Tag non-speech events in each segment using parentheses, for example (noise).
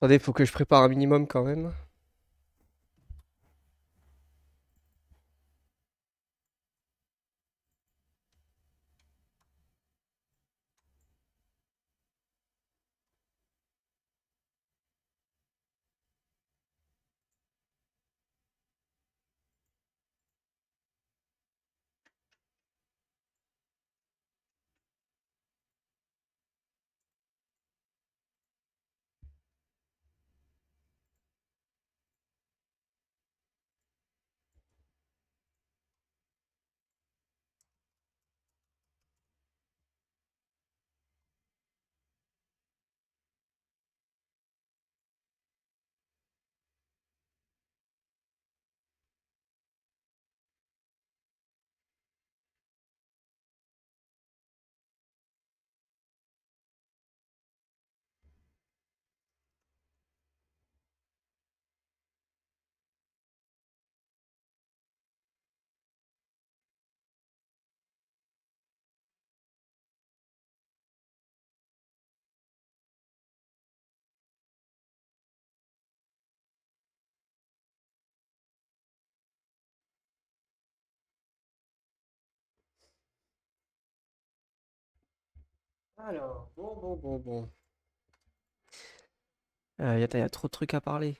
Attendez, faut que je prépare un minimum quand même. Alors, bon, bon, bon, bon. Euh, y a trop de trucs à parler.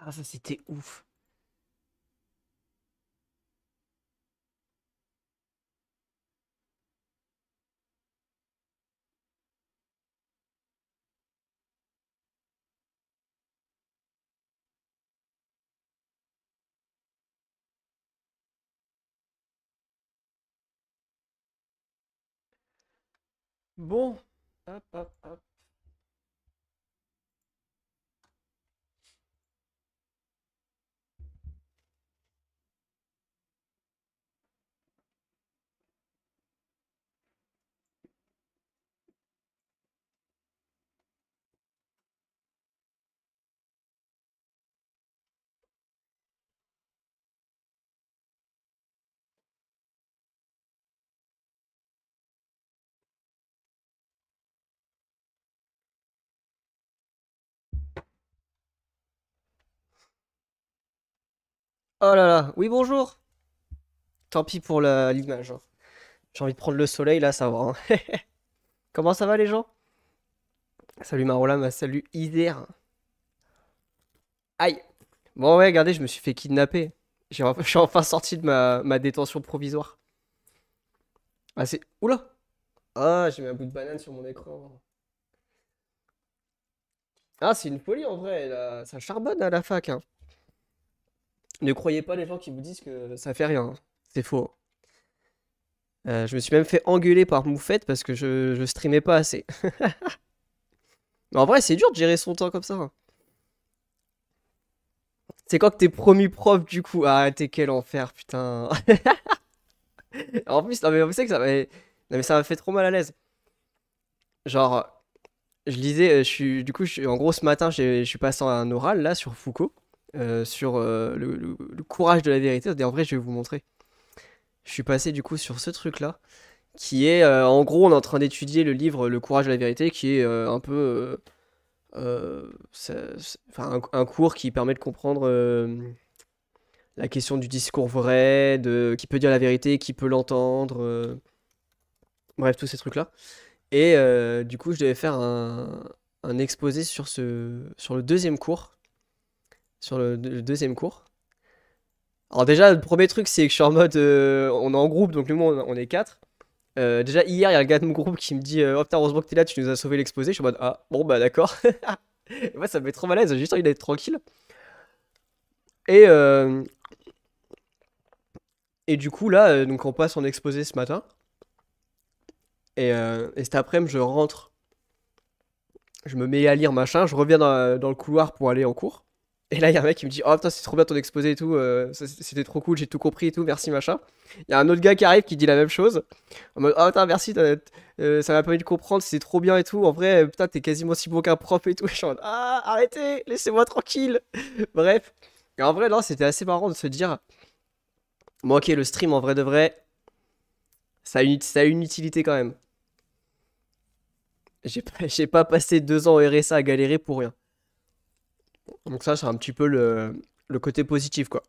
Ah, ça c'était ouf. Bon, hop, hop, hop. Oh là là, oui bonjour. Tant pis pour l'image. Hein. J'ai envie de prendre le soleil là, ça va. Hein. (laughs) Comment ça va les gens Salut ma salut Ider. Aïe. Bon ouais, regardez, je me suis fait kidnapper. Je suis enfin sorti de ma, détention provisoire. Ah c'est... Oula Ah, j'ai mis un bout de banane sur mon écran. Ah, c'est une folie en vrai, ça charbonne à hein, la fac. Ne croyez pas les gens qui vous disent que ça fait rien. C'est faux. Euh, je me suis même fait engueuler par Moufette parce que je, streamais pas assez. (laughs) en vrai, c'est dur de gérer son temps comme ça. C'est quand que t'es promu prof du coup. Ah, t'es quel enfer, putain. (laughs) en plus, non mais vous savez que ça m'a... mais ça m'a fait trop mal à l'aise. Genre, je lisais, euh, je suis, du coup, je, en gros, ce matin, je, suis passé un oral là sur Foucault. Euh, sur euh, le, courage de la vérité. en vrai, je vais vous montrer. Je suis passé du coup sur ce truc là, qui est euh, en gros, on est en train d'étudier le livre Le courage de la vérité, qui est un peu. un, cours qui permet de comprendre la question du discours vrai, de qui peut dire la vérité, qui peut l'entendre. bref, tous ces trucs là. Et du coup, je devais faire un, un exposé sur, ce, sur le deuxième cours sur le, deuxième cours. Alors déjà, le premier truc, c'est que je suis en mode, euh, on est en groupe, donc nous, on, on est quatre. Euh, déjà, hier, il y a un gars de mon groupe qui me dit euh, Oh putain, heureusement t'es là, tu nous as sauvé l'exposé. Je suis en mode Ah, bon, bah d'accord. (laughs) Moi, ça me met trop mal à l'aise, j'ai juste envie d'être tranquille. Et, euh... et du coup, là, donc on passe en exposé ce matin. Et, et cet après-midi, je rentre, je me mets à lire machin, je reviens dans le couloir pour aller en cours. Et là, il y a un mec qui me dit Oh putain, c'est trop bien ton exposé et tout, euh, c'était trop cool, j'ai tout compris et tout, merci machin. Il y a un autre gars qui arrive qui dit la même chose en mode Oh putain, merci, euh, ça m'a permis de comprendre, c'est trop bien et tout. En vrai, putain, t'es quasiment si bon qu'un prof et tout. Et (laughs) je suis en mode Ah, arrêtez, laissez-moi tranquille. (laughs) Bref. Et en vrai, là, c'était assez marrant de se dire Bon, ok, le stream en vrai de vrai, ça a une, ça a une utilité quand même. J'ai pas, (laughs) pas passé deux ans au RSA à galérer pour rien. Donc ça, c'est un petit peu le, côté positif, quoi.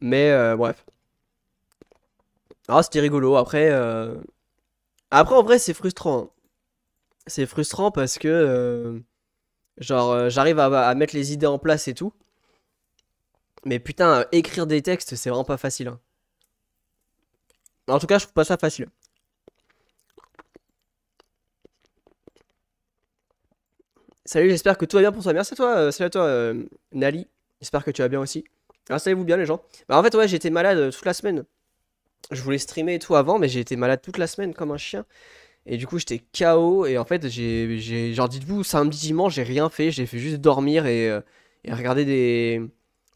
Mais euh, bref. Ah, c'était rigolo. Après, euh, après en vrai, c'est frustrant. Hein. C'est frustrant parce que, euh, genre, j'arrive à, mettre les idées en place et tout. Mais putain, écrire des textes, c'est vraiment pas facile. Hein. En tout cas, je trouve pas ça facile. Salut, j'espère que tout va bien pour toi. Merci à toi, euh, salut à toi, euh, Nali. J'espère que tu vas bien aussi. Installez-vous bien, les gens. Bah, en fait, ouais, j'étais malade euh, toute la semaine. Je voulais streamer et tout avant, mais j'ai été malade toute la semaine comme un chien. Et du coup, j'étais KO. Et en fait, j'ai. Genre, dites-vous, samedi, dimanche, j'ai rien fait. J'ai fait juste dormir et, regarder des.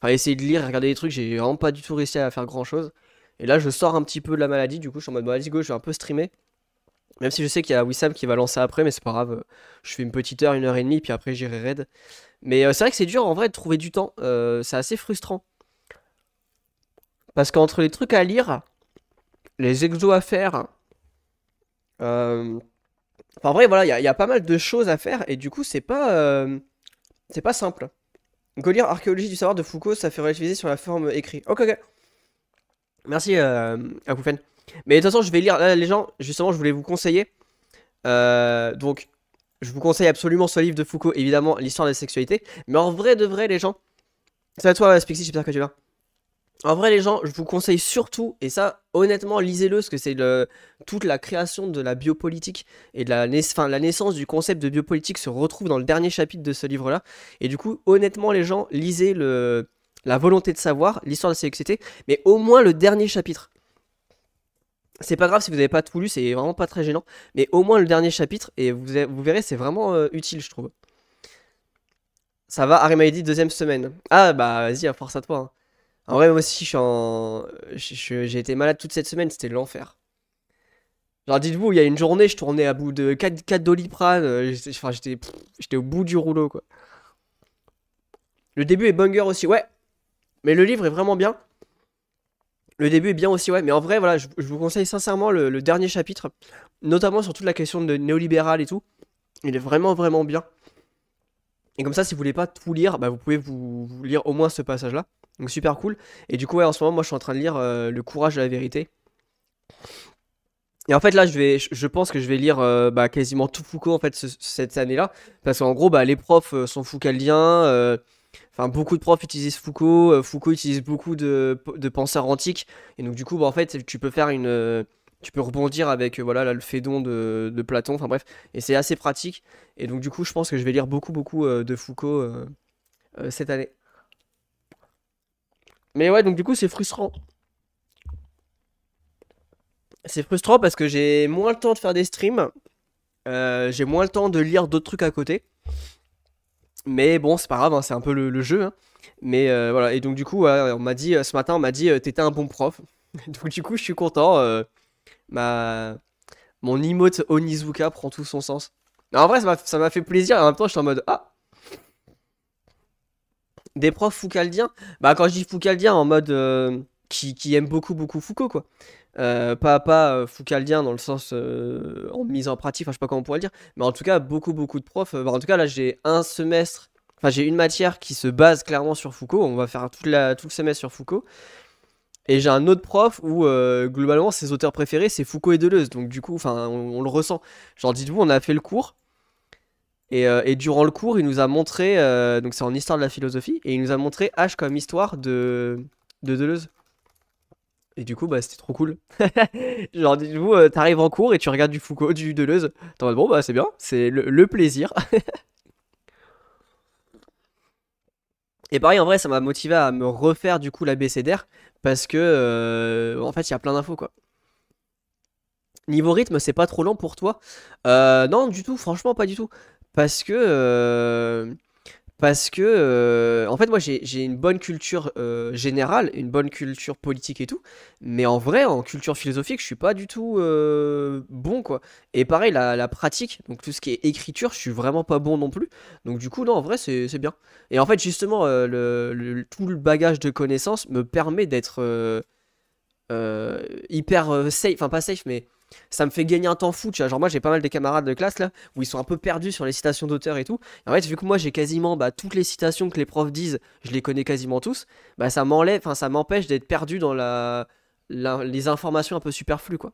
Enfin, essayer de lire regarder des trucs. J'ai vraiment pas du tout réussi à faire grand chose. Et là, je sors un petit peu de la maladie. Du coup, je suis en mode, let's go, je vais un peu streamer. Même si je sais qu'il y a Wissam qui va lancer après, mais c'est pas grave. Je fais une petite heure, une heure et demie, puis après j'irai raid. Mais euh, c'est vrai que c'est dur en vrai de trouver du temps. Euh, c'est assez frustrant. Parce qu'entre les trucs à lire, les exos à faire. Euh, enfin, en vrai, voilà, il y, a pas mal de choses à faire et du coup, c'est pas. C'est pas simple. lire archéologie du savoir de Foucault, ça fait relativiser sur la forme écrite. Ok, ok. Merci, euh, Akoufen. Mais de toute façon, je vais lire. Là, les gens, justement, je voulais vous conseiller. Euh, donc, je vous conseille absolument ce livre de Foucault, évidemment, l'histoire de la sexualité. Mais en vrai de vrai, les gens. C'est à toi, Spixy, j'espère que tu vas. En vrai, les gens, je vous conseille surtout, et ça, honnêtement, lisez-le, parce que c'est le toute la création de la biopolitique et de la, fin, la naissance du concept de biopolitique se retrouve dans le dernier chapitre de ce livre-là. Et du coup, honnêtement, les gens, lisez le, La volonté de savoir, l'histoire de la sexualité, mais au moins le dernier chapitre. C'est pas grave si vous n'avez pas tout lu, c'est vraiment pas très gênant. Mais au moins le dernier chapitre, et vous, verrez, c'est vraiment euh, utile, je trouve. Ça va, Arimaïdi, deuxième semaine. Ah bah vas-y, hein, force à toi. Hein. En vrai, moi aussi, j'ai été malade toute cette semaine, c'était l'enfer. Genre, dites-vous, il y a une journée, je tournais à bout de 4, 4 euh, enfin, j'étais au bout du rouleau, quoi. Le début est banger aussi, ouais. Mais le livre est vraiment bien. Le début est bien aussi, ouais, mais en vrai, voilà, je, vous conseille sincèrement le, dernier chapitre, notamment sur toute la question de néolibéral et tout. Il est vraiment, vraiment bien. Et comme ça, si vous voulez pas tout lire, bah, vous pouvez vous, lire au moins ce passage-là. Donc super cool. Et du coup, ouais, en ce moment, moi, je suis en train de lire euh, Le courage de la vérité. Et en fait, là, je, vais, je pense que je vais lire euh, bah, quasiment tout Foucault en fait cette année-là, parce qu'en gros, bah, les profs euh, sont foucaldiens. Enfin, beaucoup de profs utilisent Foucault, euh, Foucault utilise beaucoup de, penseurs antiques, et donc du coup, bah, en fait, tu peux faire une, euh, tu peux rebondir avec euh, voilà le Fédon de, Platon, enfin bref, et c'est assez pratique. Et donc du coup, je pense que je vais lire beaucoup beaucoup de Foucault cette année. Mais ouais, donc du coup, c'est frustrant. C'est frustrant parce que j'ai moins le temps de faire des streams, j'ai moins le temps de lire d'autres trucs à côté. Mais bon, c'est pas grave, hein, c'est un peu le, jeu. Hein. Mais euh, voilà, et donc du coup, on m'a dit, euh, ce matin, on m'a dit, euh, t'étais un bon prof. (laughs) donc du coup, je suis content. ma... Mon emote Onizuka prend tout son sens. en vrai, ça m'a fait plaisir, et en même temps, je suis en mode, ah Des profs foucaldiens Bah, quand je dis foucaldiens, en mode... qui, qui beaucoup, beaucoup Foucault, quoi. Euh, pas à pas euh, foucaldien dans le sens euh, en mise en pratique, enfin, je sais pas comment on pourrait le dire, mais en tout cas, beaucoup, beaucoup de profs. Bah, en tout cas, là, j'ai un semestre, enfin, j'ai une matière qui se base clairement sur Foucault. On va faire toute la, tout le semestre sur Foucault. Et j'ai un autre prof où, globalement, ses auteurs préférés, c'est Foucault et Deleuze. Donc, du coup, enfin, on, le ressent. Genre, dites-vous, on a fait le cours. Et, et durant le cours, il nous a montré, donc c'est en histoire de la philosophie, et il nous a montré H comme histoire de, de Deleuze. Et du coup, bah, c'était trop cool. (laughs) Genre, du coup, euh, t'arrives en cours et tu regardes du Foucault, du Deleuze. T'en vas, bon, bah, c'est bien, c'est le, plaisir. (laughs) Et pareil, en vrai, ça m'a motivé à me refaire du coup la BCDR. parce que euh, en fait, il y a plein d'infos quoi. Niveau rythme, c'est pas trop lent pour toi euh, Non, du tout, franchement, pas du tout. Parce que. Euh, parce que, euh, en fait, moi, j'ai une bonne culture euh, générale, une bonne culture politique et tout, mais en vrai, en culture philosophique, je suis pas du tout euh, bon, quoi. Et pareil, la, pratique, donc tout ce qui est écriture, je suis vraiment pas bon non plus. Donc, du coup, non, en vrai, c'est bien. Et en fait, justement, tout le bagage de connaissances me permet d'être hyper safe, enfin, pas safe, mais ça me fait gagner un temps fou, tu vois. Genre, moi, j'ai pas mal des camarades de classe là où ils sont un peu perdus sur les citations d'auteurs et tout. Et en fait, vu que moi, j'ai quasiment bah, toutes les citations que les profs disent, je les connais quasiment tous, bah, ça m'enlève, enfin, ça m'empêche d'être perdu dans la, les informations un peu superflues, quoi.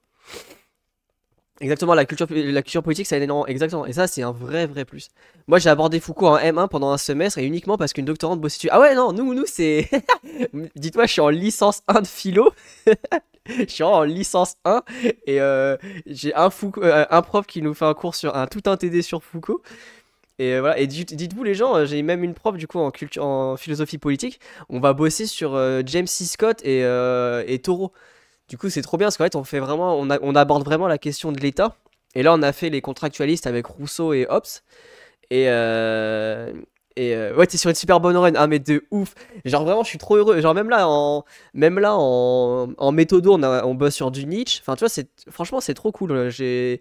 Exactement, la culture, la culture politique, ça énorme. Exactement. Et ça, c'est un vrai, vrai plus. Moi, j'ai abordé Foucault en M1 pendant un semestre et uniquement parce qu'une doctorante bossait dessus. Ah ouais, non, nous, nous, c'est. (laughs) Dites-moi, je suis en licence 1 de philo. (laughs) (laughs) je suis en licence 1 et euh, j'ai un, euh, un prof qui nous fait un cours sur un tout un TD sur Foucault. Et euh, voilà, et dites-vous les gens, j'ai même une prof du coup en, en philosophie politique, on va bosser sur James C. Scott et, et Taureau. Du coup, c'est trop bien parce qu'en fait, on, fait vraiment, on, aborde vraiment la question de l'État. Et là, on a fait les contractualistes avec Rousseau et Hobbes. Et, et euh, ouais, t'es sur une super bonne run, ah mais de ouf. Genre vraiment, je suis trop heureux. Genre même là, en même là en, méthodo, on, bosse sur du niche. Enfin, tu vois, c'est franchement, c'est trop cool. je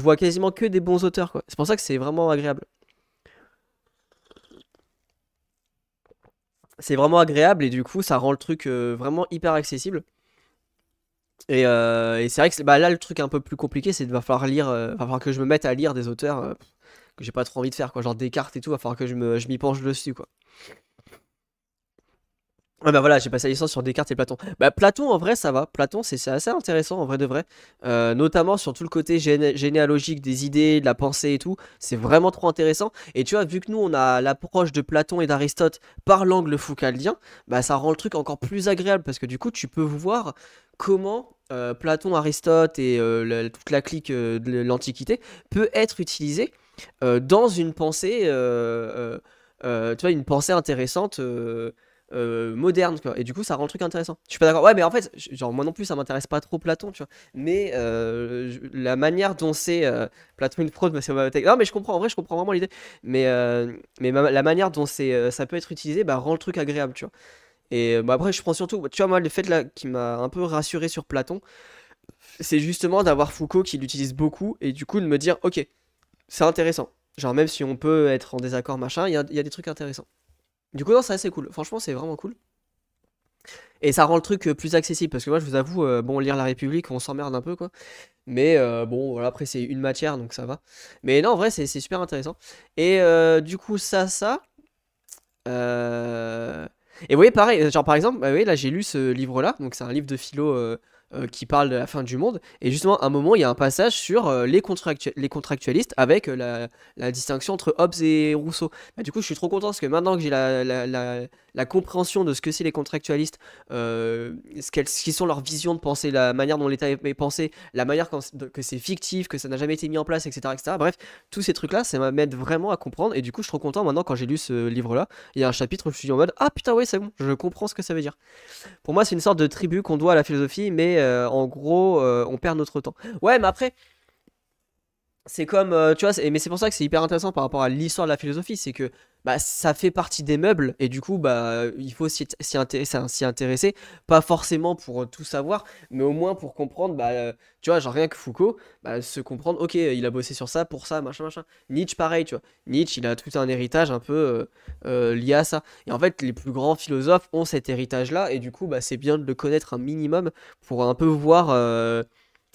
vois quasiment que des bons auteurs, quoi. C'est pour ça que c'est vraiment agréable. C'est vraiment agréable et du coup, ça rend le truc euh, vraiment hyper accessible. Et, euh, c'est vrai que bah, là, le truc un peu plus compliqué, c'est de va falloir lire, va falloir que je me mette à lire des auteurs que j'ai pas trop envie de faire, quoi. Genre des cartes et tout, va falloir que je m'y je penche dessus, quoi. Ah bah voilà, j'ai passé la licence sur Descartes et Platon. Bah Platon en vrai ça va, Platon c'est assez intéressant en vrai de vrai, euh, notamment sur tout le côté généalogique des idées, de la pensée et tout, c'est vraiment trop intéressant. Et tu vois, vu que nous on a l'approche de Platon et d'Aristote par l'angle foucaldien, bah ça rend le truc encore plus agréable parce que du coup tu peux voir comment euh, Platon, Aristote et euh, toute la clique de l'Antiquité peut être utilisée euh, dans une pensée, euh, euh, tu vois, une pensée intéressante. moderne quoi. et du coup ça rend le truc intéressant je suis pas d'accord ouais mais en fait genre moi non plus ça m'intéresse pas trop Platon tu vois mais la manière dont c'est Platon une fraude (laughs) c'est non mais je comprends en vrai je comprends vraiment l'idée mais mais la manière dont c'est ça peut être utilisé bah rend le truc agréable tu vois et bah, après je prends surtout tu vois moi le fait là qui m'a un peu rassuré sur Platon c'est justement d'avoir Foucault qui l'utilise beaucoup et du coup de me dire ok c'est intéressant. Genre, même si on peut être en désaccord, machin, il y a, des trucs intéressants. Du coup, non, c'est assez cool. Franchement, c'est vraiment cool. Et ça rend le truc euh, plus accessible. Parce que moi, je vous avoue, euh, bon, lire La République, on s'emmerde un peu, quoi. Mais euh, bon, voilà, après, c'est une matière, donc ça va. Mais non, en vrai, c'est super intéressant. Et du coup, ça, ça. Et vous voyez, pareil, genre par exemple, bah, là j'ai lu ce livre-là, donc c'est un livre de philo euh, qui parle de la fin du monde. Et justement, à un moment, il y a un passage sur euh, les, les, contractualistes avec euh, la, distinction entre Hobbes et Rousseau. Bah, du coup, je suis trop content parce que maintenant que j'ai la, la, la, compréhension de ce que c'est les contractualistes, ce, qu'ils sont leur vision de penser la manière dont l'État est pensé, la manière que c'est fictif, que ça n'a jamais été mis en place, etc. etc. bref, tous ces trucs-là, ça m'aide vraiment à comprendre. Et du coup, je suis trop content maintenant quand j'ai lu ce livre-là. Il y a un chapitre où je suis en mode Ah putain, ouais, c'est bon, je comprends ce que ça veut dire. Pour moi, c'est une sorte de tribut qu'on doit à la philosophie, mais euh, en gros, euh, on perd notre temps. Ouais, mais après, c'est comme, euh, tu vois, mais c'est pour ça que c'est hyper intéressant par rapport à l'histoire de la philosophie, c'est que bah, ça fait partie des meubles, et du coup, bah, il faut s'y intéresser, pas forcément pour euh, tout savoir, mais au moins pour comprendre, bah, euh, tu vois, genre rien que Foucault, bah, se comprendre, ok, il a bossé sur ça, pour ça, machin, machin. Nietzsche, pareil, tu vois. Nietzsche, il a tout un héritage un peu lié à ça. Et en fait, les plus grands philosophes ont cet héritage-là, et du coup, bah, c'est bien de le connaître un minimum pour un peu voir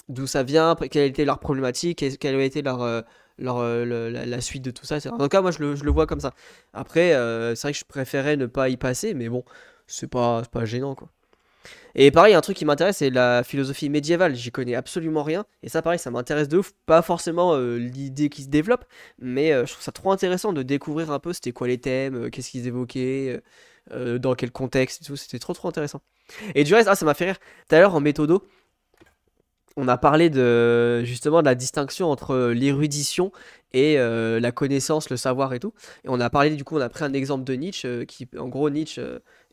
d'où ça vient, quelle était leur problématique, quelle a été leur, euh, leur, euh, la, suite de tout ça. En tout cas, moi, je le, vois comme ça. Après, euh, c'est vrai que je préférais ne pas y passer, mais bon, c'est pas, pas gênant, quoi. Et pareil, un truc qui m'intéresse, c'est la philosophie médiévale. J'y connais absolument rien. Et ça, pareil, ça m'intéresse de ouf. Pas forcément l'idée qui se développe, mais je trouve ça trop intéressant de découvrir un peu c'était quoi les thèmes, qu'est-ce qu'ils évoquaient, dans quel contexte et tout. C'était trop, trop intéressant. Et du reste, ah, ça m'a fait rire. Tout à l'heure, en méthodo, on a parlé de justement de la distinction entre euh, l'érudition et euh, la connaissance, le savoir et tout. Et on a parlé du coup, on a pris un exemple de Nietzsche euh, qui, en gros, Nietzsche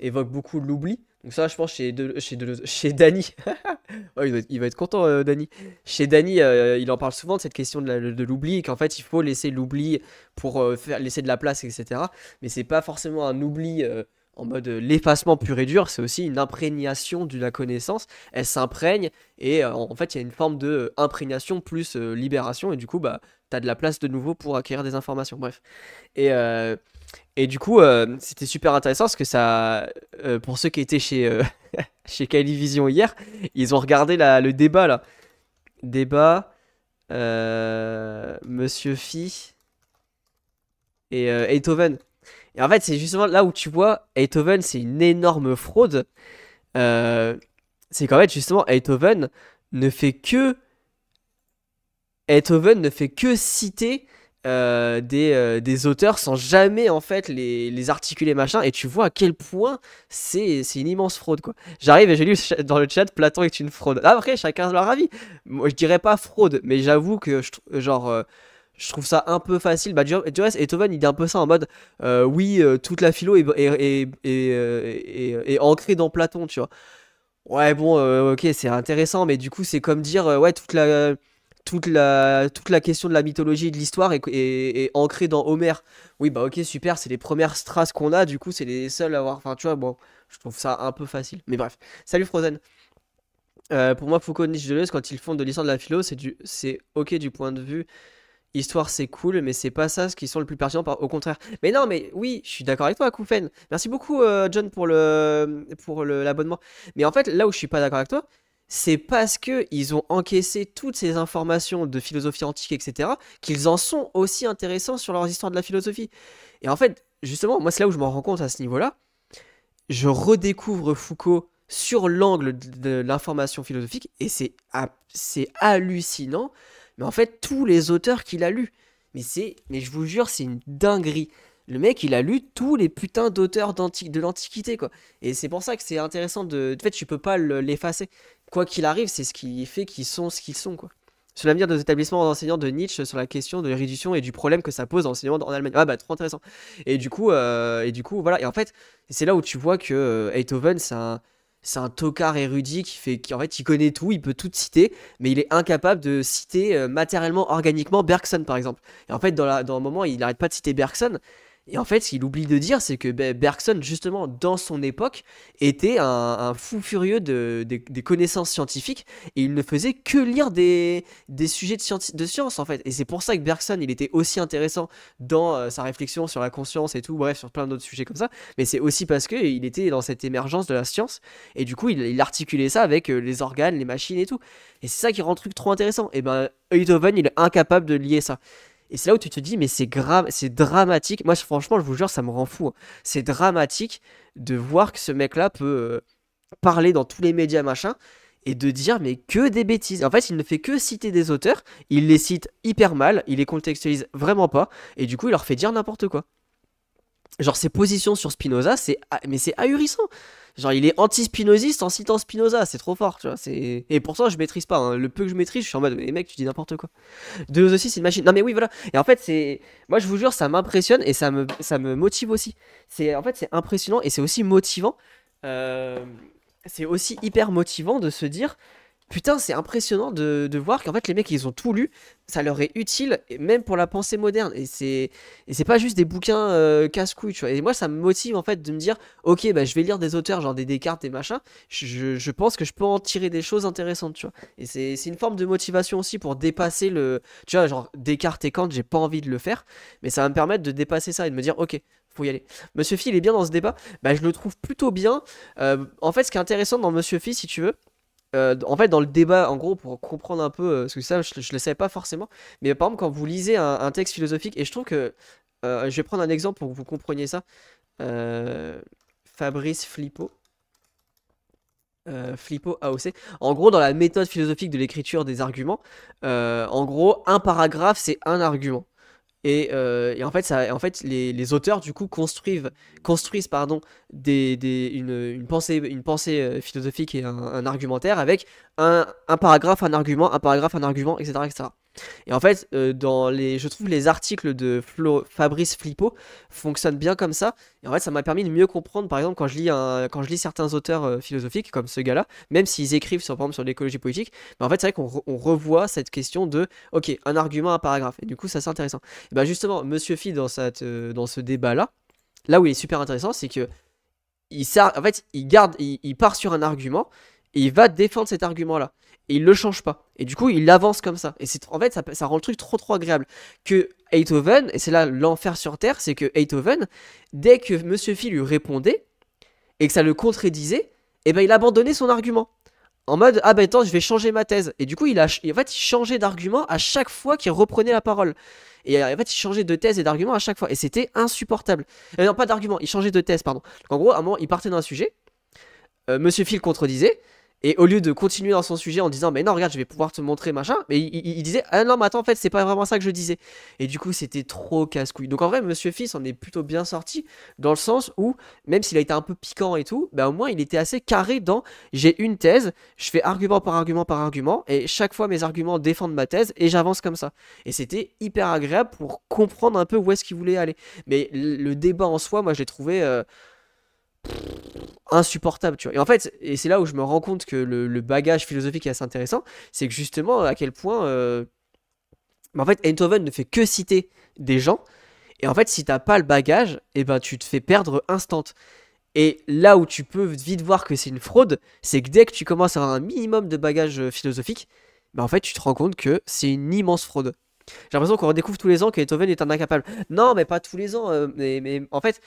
évoque beaucoup l'oubli. Donc ça, je pense chez chez Dany, (laughs) oh, il, va être content, Dany. Chez Dany, il en parle souvent de cette question de l'oubli qu'en fait, il faut laisser l'oubli pour faire laisser de la place, etc. Mais c'est pas forcément un oubli en mode euh, l'effacement pur et dur, c'est aussi une imprégnation de la connaissance. Elle s'imprègne et euh, en fait, il y a une forme de euh, imprégnation plus libération et du coup, bah, as de la place de nouveau pour acquérir des informations. Bref. Et, et du coup, c'était super intéressant parce que ça, pour ceux qui étaient chez, (laughs) chez Calivision hier, ils ont regardé le débat là. Débat, Monsieur Phi et Etoven. Et en fait, c'est justement là où tu vois, Beethoven, c'est une énorme fraude. Euh, c'est qu'en fait, justement, Beethoven ne fait que. ne fait que citer euh, euh, des, auteurs sans jamais en fait les, articuler machin et tu vois à quel point c'est une immense fraude quoi. J'arrive et j'ai lu dans le chat Platon est une fraude. Ah, après chacun leur avis. Moi je dirais pas fraude mais j'avoue que je, genre je trouve ça un peu facile. Bah, et Ethoven, il dit un peu ça en mode euh, oui, euh, toute la philo euh, est, est, ancrée dans Platon, tu vois. Ouais, bon, ok, c'est intéressant, mais du coup, c'est comme dire ouais, toute la, toute, la, toute la question de la mythologie et de l'histoire est, ancrée dans Homère. Oui, bah, ok, super, c'est les premières traces qu'on a, du coup, c'est les seuls à avoir. Enfin, tu vois, bon, je trouve ça un peu facile. Mais bref. Salut Frozen. pour moi, Foucault, Nietzsche, quand ils font de l'histoire de la philo, c'est ok du point de vue Histoire, c'est cool, mais c'est pas ça ce qui sont le plus pertinent, au contraire. Mais non, mais oui, je suis d'accord avec toi, Koufen. Merci beaucoup, euh, John, pour l'abonnement. Le... Pour le... Mais en fait, là où je suis pas d'accord avec toi, c'est parce que ils ont encaissé toutes ces informations de philosophie antique, etc., qu'ils en sont aussi intéressants sur leurs histoires de la philosophie. Et en fait, justement, moi, c'est là où je m'en rends compte à ce niveau-là. Je redécouvre Foucault sur l'angle de l'information philosophique et c'est hallucinant mais en fait tous les auteurs qu'il a lus. Mais c'est, mais je vous jure, c'est une dinguerie. Le mec, il a lu tous les putains d'auteurs de l'Antiquité, quoi. Et c'est pour ça que c'est intéressant de. En fait, tu peux pas l'effacer. Quoi qu'il arrive, c'est ce qui fait qu'ils sont ce qu'ils sont, quoi. Sur l'avenir des établissements d'enseignants de Nietzsche, sur la question de l'érudition et du problème que ça pose dans l'enseignement en Allemagne. Ah bah, trop intéressant. Et du coup, euh, et du coup voilà. Et en fait, c'est là où tu vois que euh, Beethoven, c'est un c'est un tocard érudit qui fait qu'en fait il connaît tout, il peut tout citer, mais il est incapable de citer euh, matériellement, organiquement Bergson par exemple. Et en fait dans un moment il n'arrête pas de citer Bergson et en fait, ce qu'il oublie de dire, c'est que ben, Bergson, justement, dans son époque, était un, fou furieux des connaissances scientifiques, et il ne faisait que lire des, sujets de, science, en fait. Et c'est pour ça que Bergson, il était aussi intéressant dans euh, sa réflexion sur la conscience et tout, bref, sur plein d'autres sujets comme ça, mais c'est aussi parce qu'il était dans cette émergence de la science, et du coup, il, articulait ça avec euh, les organes, les machines et tout. Et c'est ça qui rend le truc trop intéressant. Et ben, Beethoven, il est incapable de lier ça. Et c'est là où tu te dis, mais c'est grave, c'est dramatique. Moi, franchement, je vous jure, ça me rend fou. Hein. C'est dramatique de voir que ce mec-là peut euh, parler dans tous les médias, machin, et de dire, mais que des bêtises. En fait, il ne fait que citer des auteurs, il les cite hyper mal, il les contextualise vraiment pas, et du coup, il leur fait dire n'importe quoi. Genre, ses positions sur Spinoza, c'est, mais c'est ahurissant. Genre, il est anti-spinoziste en citant Spinoza, c'est trop fort, tu vois. C'est... Et pourtant, je maîtrise pas. Hein. Le peu que je maîtrise, je suis en mode, mais mec, tu dis n'importe quoi. Deux aussi, c'est une machine. Non, mais oui, voilà. Et en fait, c'est. Moi, je vous jure, ça m'impressionne et ça me, ça me motive aussi. C'est... En fait, c'est impressionnant et c'est aussi motivant. Euh, c'est aussi hyper motivant de se dire, Putain, c'est impressionnant de, voir qu'en fait les mecs ils ont tout lu, ça leur est utile même pour la pensée moderne et c'est et c'est pas juste des bouquins euh, casse-couilles, tu vois. Et moi ça me motive en fait de me dire OK, bah je vais lire des auteurs genre des Descartes et machin, je, pense que je peux en tirer des choses intéressantes, tu vois. Et c'est une forme de motivation aussi pour dépasser le tu vois genre Descartes et Kant, j'ai pas envie de le faire, mais ça va me permettre de dépasser ça et de me dire OK, faut y aller. Monsieur Phi, il est bien dans ce débat. Bah, je le trouve plutôt bien. Euh, en fait, ce qui est intéressant dans Monsieur Phi, si tu veux, euh, en fait, dans le débat, en gros, pour comprendre un peu, euh, parce que ça, je, ne le savais pas forcément, mais par exemple, quand vous lisez un, texte philosophique, et je trouve que, euh, je vais prendre un exemple pour que vous compreniez ça, Fabrice Flippo, Flippo AOC, en gros, dans la méthode philosophique de l'écriture des arguments, en gros, un paragraphe, c'est un argument. Euh, et, en fait, ça, en fait les, auteurs du coup construisent, construisent pardon, des, une, pensée, une pensée euh, philosophique et un, argumentaire avec un, un, paragraphe, un argument, un paragraphe, un argument, etc. etc. Et en fait, euh, dans les, je trouve les articles de Fabrice Flippo fonctionnent bien comme ça. Et en fait, ça m'a permis de mieux comprendre, par exemple, quand je lis, un, quand je lis certains auteurs euh, philosophiques, comme ce gars-là, même s'ils écrivent sur, par sur l'écologie politique, mais en fait, c'est vrai qu'on revoit cette question de, ok, un argument, un paragraphe. Et du coup, ça c'est intéressant. Et bien justement, Monsieur Phi, dans, cette, euh, dans ce débat-là, là où il est super intéressant, c'est que il en fait, il garde, il part sur un argument et il va défendre cet argument-là et il le change pas. Et du coup, il avance comme ça. Et c'est en fait, ça, rend le truc trop trop agréable. Que Beethoven, et c'est là l'enfer sur terre, c'est que Beethoven, dès que Monsieur Phil lui répondait et que ça le contredisait, eh ben il abandonnait son argument. En mode ah ben attends, je vais changer ma thèse. Et du coup, il a en fait, il changeait d'argument à chaque fois qu'il reprenait la parole. Et euh, en fait, il changeait de thèse et d'argument à chaque fois. Et c'était insupportable. Euh, non, pas d'argument, il changeait de thèse, pardon. en gros, à un moment, il partait d'un sujet, M euh, Monsieur Phil contredisait, et au lieu de continuer dans son sujet en disant, mais non, regarde, je vais pouvoir te montrer, machin, mais il, disait, ah non, mais attends, en fait, c'est pas vraiment ça que je disais. Et du coup, c'était trop casse-couille. Donc en vrai, Monsieur Fils en est plutôt bien sorti, dans le sens où, même s'il a été un peu piquant et tout, bah, au moins, il était assez carré dans, j'ai une thèse, je fais argument par argument par argument, et chaque fois, mes arguments défendent ma thèse, et j'avance comme ça. Et c'était hyper agréable pour comprendre un peu où est-ce qu'il voulait aller. Mais le débat en soi, moi, je l'ai trouvé... Euh, insupportable, tu vois. Et en fait, et c'est là où je me rends compte que le, bagage philosophique est assez intéressant, c'est que justement à quel point, euh... Bah, en fait, Eindhoven ne fait que citer des gens, et en fait, si t'as pas le bagage, et eh ben tu te fais perdre instant. Et là où tu peux vite voir que c'est une fraude, c'est que dès que tu commences à avoir un minimum de bagage euh, philosophique, ben en fait tu te rends compte que c'est une immense fraude. J'ai l'impression qu'on redécouvre tous les ans qu'Eindhoven est un incapable. Non, mais pas tous les ans. Euh, mais en fait,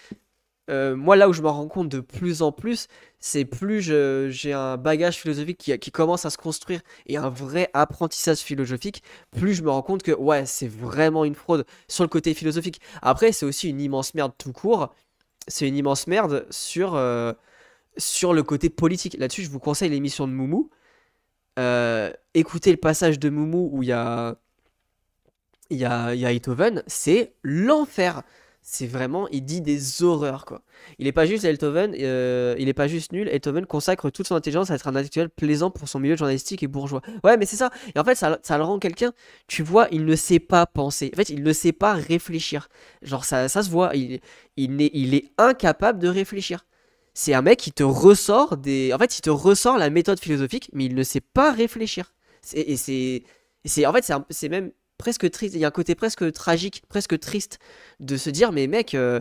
euh, moi, là où je m'en rends compte de plus en plus, c'est plus j'ai un bagage philosophique qui, commence à se construire et un vrai apprentissage philosophique, plus je me rends compte que, ouais, c'est vraiment une fraude sur le côté philosophique. Après, c'est aussi une immense merde tout court. C'est une immense merde sur, euh, sur le côté politique. Là-dessus, je vous conseille l'émission de Moumou. Euh, écoutez le passage de Moumou où il y a, y, y a Beethoven, c'est l'enfer c'est vraiment, il dit des horreurs quoi. Il est pas juste Eltoven, euh, il est pas juste nul. Eltoven consacre toute son intelligence à être un intellectuel plaisant pour son milieu journalistique et bourgeois. Ouais, mais c'est ça. Et en fait, ça, le rend quelqu'un. Tu vois, il ne sait pas penser. En fait, il ne sait pas réfléchir. Genre ça, ça se voit. Il, il est, il est incapable de réfléchir. C'est un mec qui te ressort des. En fait, il te ressort la méthode philosophique, mais il ne sait pas réfléchir. Et c'est, en fait, c'est même presque triste, il y a un côté presque tragique, presque triste de se dire, mais mec, euh,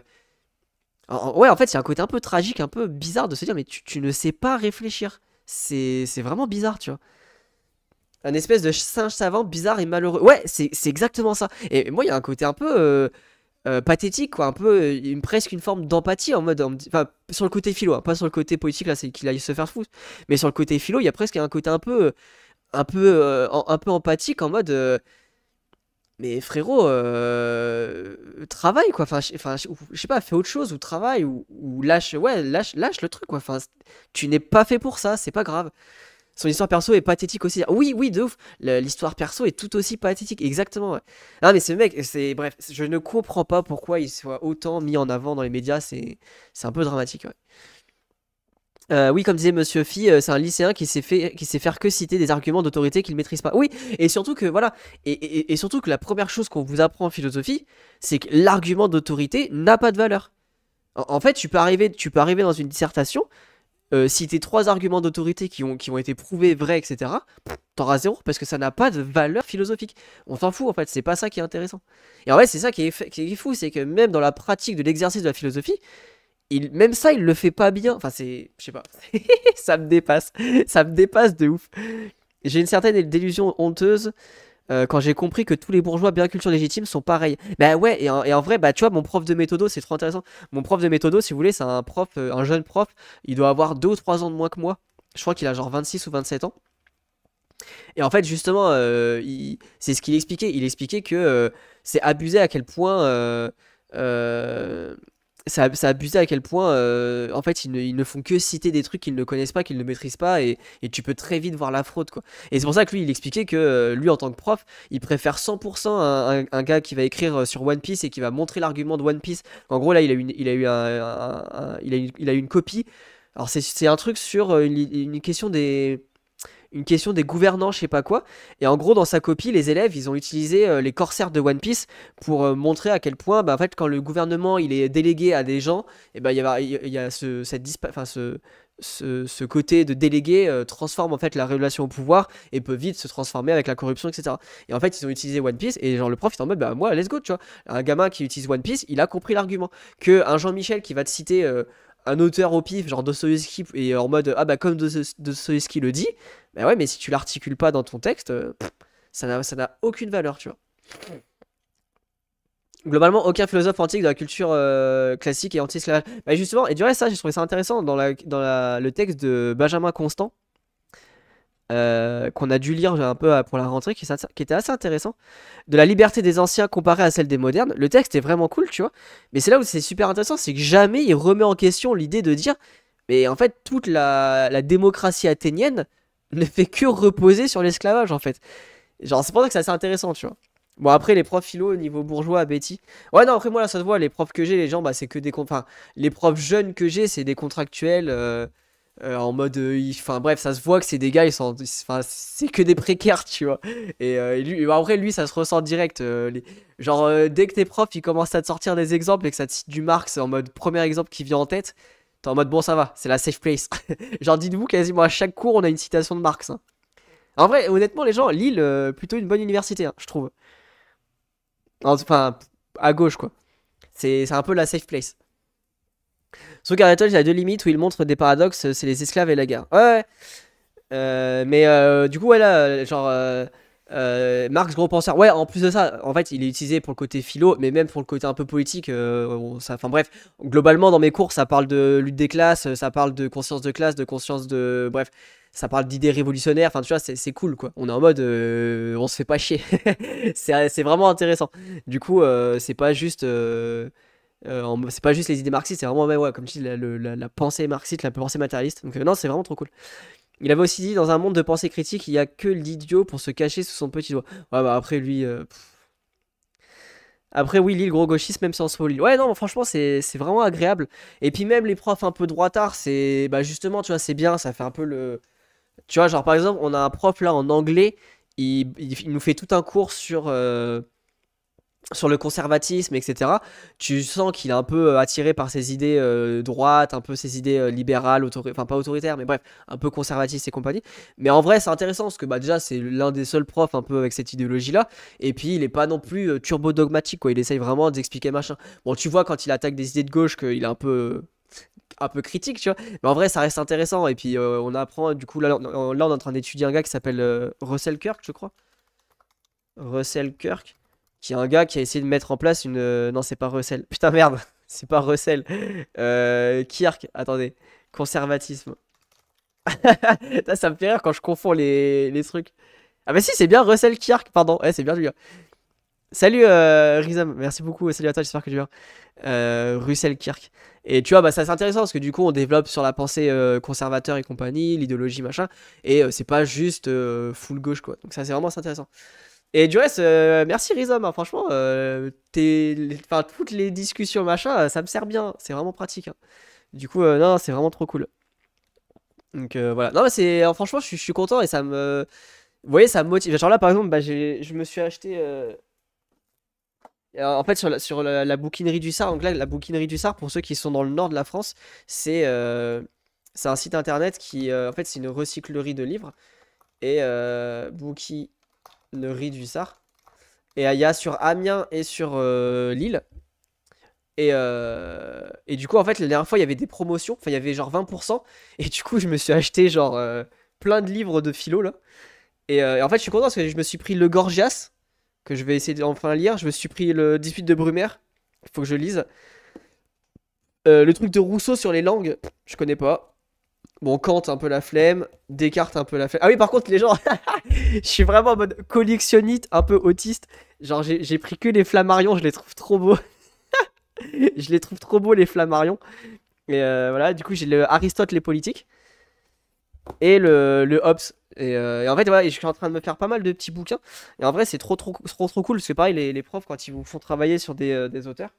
ouais, en fait, c'est un côté un peu tragique, un peu bizarre de se dire, mais tu, ne sais pas réfléchir. C'est vraiment bizarre, tu vois. Un espèce de singe savant bizarre et malheureux. Ouais, c'est exactement ça. Et moi, il y a un côté un peu euh, euh, pathétique, quoi, un peu presque une forme d'empathie en mode, enfin, sur le côté philo, hein, pas sur le côté politique là, c'est qu'il aille se faire foutre, mais sur le côté philo, il y a presque un côté un peu, un peu, un peu empathique en mode mais frérot, euh, travaille quoi. Enfin, je sais pas, fais autre chose ou travaille ou, lâche, ouais, lâche, lâche le truc quoi. Enfin, tu n'es pas fait pour ça, c'est pas grave. Son histoire perso est pathétique aussi. Ah oui, oui, de ouf. L'histoire perso est tout aussi pathétique, exactement. Ah mais ce mec, c'est bref, je ne comprends pas pourquoi il soit autant mis en avant dans les médias. C'est, c'est un peu dramatique. Ouais. Euh, oui, comme disait Monsieur Phi, euh, c'est un lycéen qui sait, fait, qui faire que citer des arguments d'autorité qu'il maîtrise pas. Oui, et surtout que voilà, et, surtout que la première chose qu'on vous apprend en philosophie, c'est que l'argument d'autorité n'a pas de valeur. En, fait, tu peux arriver, tu peux arriver dans une dissertation, euh, citer trois arguments d'autorité qui ont, qui ont été prouvés vrais, etc. T'auras zéro parce que ça n'a pas de valeur philosophique. On s'en fout en fait, c'est pas ça qui est intéressant. Et en vrai, c'est ça qui est fou, c'est que même dans la pratique de l'exercice de la philosophie, il, même ça, il le fait pas bien. Enfin, c'est. Je sais pas. (laughs) ça me dépasse. Ça me dépasse de ouf. J'ai une certaine délusion honteuse euh, quand j'ai compris que tous les bourgeois bien culture légitime sont pareils. Bah ouais, et en, vrai, bah tu vois, mon prof de méthodo, c'est trop intéressant. Mon prof de méthodo, si vous voulez, c'est un prof, euh, un jeune prof. Il doit avoir 2 ou 3 ans de moins que moi. Je crois qu'il a genre 26 ou 27 ans. Et en fait, justement, euh, c'est ce qu'il expliquait. Il expliquait que c'est abusé à quel point. Euh, ça, ça abusé à quel point, euh, en fait, ils ne, font que citer des trucs qu'ils ne connaissent pas, qu'ils ne maîtrisent pas, et, tu peux très vite voir la fraude, quoi. Et c'est pour ça que lui, il expliquait que euh, lui, en tant que prof, il préfère 100% un, un, gars qui va écrire euh, sur One Piece et qui va montrer l'argument de One Piece. En gros, là, il a eu une, copie. Alors, c'est un truc sur une question des une question des gouvernants, je sais pas quoi. Et en gros, dans sa copie, les élèves, ils ont utilisé euh, les corsaires de One Piece pour euh, montrer à quel point, ben en fait, quand le gouvernement il est délégué à des gens, et eh ben il y, a, ce, cette ce, côté de délégué euh, transforme en fait la relation au pouvoir et peut vite se transformer avec la corruption, etc. Et en fait, ils ont utilisé One Piece et genre le prof est en mode bah moi, let's go, tu vois. Un gamin qui utilise One Piece, il a compris l'argument que un Jean-Michel qui va te citer un auteur au pif, genre Dostoevsky, et en mode ah bah comme Dostoevsky le dit, bah ouais, mais si tu l'articules pas dans ton texte, euh, ça n'a aucune valeur, tu vois. Globalement, aucun philosophe antique de la culture euh, classique et anti-esclavage. Bah justement, et du reste, ça, j'ai trouvé ça intéressant dans, le texte de Benjamin Constant. Euh, qu'on a dû lire un peu euh, pour la rentrée, qui, qui, était assez intéressant, de la liberté des anciens comparée à celle des modernes. Le texte est vraiment cool, tu vois. Mais c'est là où c'est super intéressant, c'est que jamais il remet en question l'idée de dire, mais en fait, toute la, démocratie athénienne (laughs) ne fait que reposer sur l'esclavage, en fait. Genre, c'est pour ça que c'est assez intéressant, tu vois. Bon, après, les profs philo au niveau bourgeois à Ouais, non, après, moi, là, ça se voit, les profs que j'ai, les gens, bah, c'est que des. Enfin, les profs jeunes que j'ai, c'est des contractuels. Euh, euh, en mode euh, enfin bref ça se voit que c'est des gars ils sont enfin c'est que des précaires tu vois et, euh, lui en vrai lui ça se ressent direct genre dès que t'es profs ils commencent à te sortir des exemples et que ça te cite du Marx en mode premier exemple qui vient en tête t'es en mode bon ça va c'est la safe place (laughs) genre dites-vous quasiment à chaque cours on a une citation de Marx hein. en vrai honnêtement les gens Lille plutôt une bonne université hein, je trouve enfin à gauche quoi c'est un peu la safe place sur Garretol, il a deux limites où il montre des paradoxes, c'est les esclaves et la guerre. Ouais, euh, mais euh, du coup, voilà là, genre... Euh, Marx, gros penseur. Ouais, en plus de ça, en fait, il est utilisé pour le côté philo, mais même pour le côté un peu politique. enfin bref, globalement, dans mes cours, ça parle de lutte des classes, ça parle de conscience de classe, de conscience de. Bref, ça parle d'idées révolutionnaires. Enfin, tu vois, c'est cool, quoi. On est en mode, on se fait pas chier. (laughs) c'est vraiment intéressant. Du coup, c'est pas juste. Euh, c'est pas juste les idées marxistes, c'est vraiment, ouais, comme tu dis, la, pensée marxiste, la pensée matérialiste. Donc, euh, non, c'est vraiment trop cool. Il avait aussi dit dans un monde de pensée critique, il n'y a que l'idiot pour se cacher sous son petit doigt. Ouais, bah après, lui. Euh, après, oui, le gros gauchiste, même sans se folie. Ouais, non, franchement, c'est vraiment agréable. Et puis, même les profs un peu droitards, c'est. Bah, justement, tu vois, c'est bien, ça fait un peu le. Tu vois, genre, par exemple, on a un prof là en anglais, il, nous fait tout un cours sur sur le conservatisme, etc. Tu sens qu'il est un peu euh, attiré par ses idées euh, droites, un peu ses idées euh, libérales, enfin pas autoritaires, mais bref, un peu conservatistes et compagnie. Mais en vrai, c'est intéressant parce que bah, déjà, c'est l'un des seuls profs un peu avec cette idéologie-là. Et puis, il est pas non plus turbo-dogmatique, quoi. Il essaye vraiment d'expliquer machin. Bon, tu vois, quand il attaque des idées de gauche, qu'il est un peu un peu critique, tu vois. Mais en vrai, ça reste intéressant. Et puis, on apprend, du coup, là, on, est en train d'étudier un gars qui s'appelle Russell Kirk, je crois. Russell Kirk qui est un gars qui a essayé de mettre en place une. Euh, non, c'est pas Russell. (laughs) Putain, merde, c'est pas Russell. Kirk, euh, attendez. Conservatisme. (laughs) ça, ça me fait rire quand je confonds les, les trucs. Ah, bah si, c'est bien Russell Kirk, pardon. Ouais, c'est bien lui. Salut euh, Rizam, merci beaucoup. Salut à toi, j'espère que tu vas. Euh, Russell Kirk. Et tu vois, bah, ça c'est intéressant parce que du coup, on développe sur la pensée conservateur et compagnie, l'idéologie, machin. Et c'est pas juste full gauche, quoi. Donc, ça c'est vraiment intéressant. Et du reste, euh, merci Rizom, hein. franchement, euh, toutes les discussions, machin, euh, ça me sert bien, c'est vraiment pratique. Hein. Du coup, non, c'est vraiment trop cool. Donc voilà, non, c'est, franchement, je suis content et ça me. Vous voyez, ça me motive. Genre là, par exemple, bah, je me suis acheté. En fait, sur, la, sur la, bouquinerie du Sar, donc là, la bouquinerie du Sar, pour ceux qui sont dans le nord de la France, c'est c'est un site internet qui. en fait, c'est une recyclerie de livres. Et bouquinerie le riz du Sar. Et il y a sur Amiens et sur euh, Lille. Et, euh, et, du coup, en fait, la dernière fois, il y avait des promotions. Enfin, il y avait genre 20%. Et du coup, je me suis acheté genre euh, plein de livres de philo là. Et, en fait, je suis content parce que je me suis pris Le Gorgias, que je vais essayer d'enfin lire. Je me suis pris le 18 de Brumaire. Il faut que je lise. le truc de Rousseau sur les langues, je connais pas. Bon, Kant, un peu la flemme. Descartes, un peu la flemme. Ah oui, par contre, les gens, (laughs) je suis vraiment en mode collectionnite, un peu autiste. Genre, j'ai pris que les flammarions, je les trouve trop beaux. (laughs) je les trouve trop beaux, les flammarions. Et euh, voilà, du coup, j'ai le Aristote, les politiques. Et le, le Hobbes. Et, euh, en fait, je suis en train de me faire pas mal de petits bouquins. Et en vrai, c'est trop trop, trop trop cool. Parce que pareil, les, profs, quand ils vous font travailler sur des, euh, des auteurs,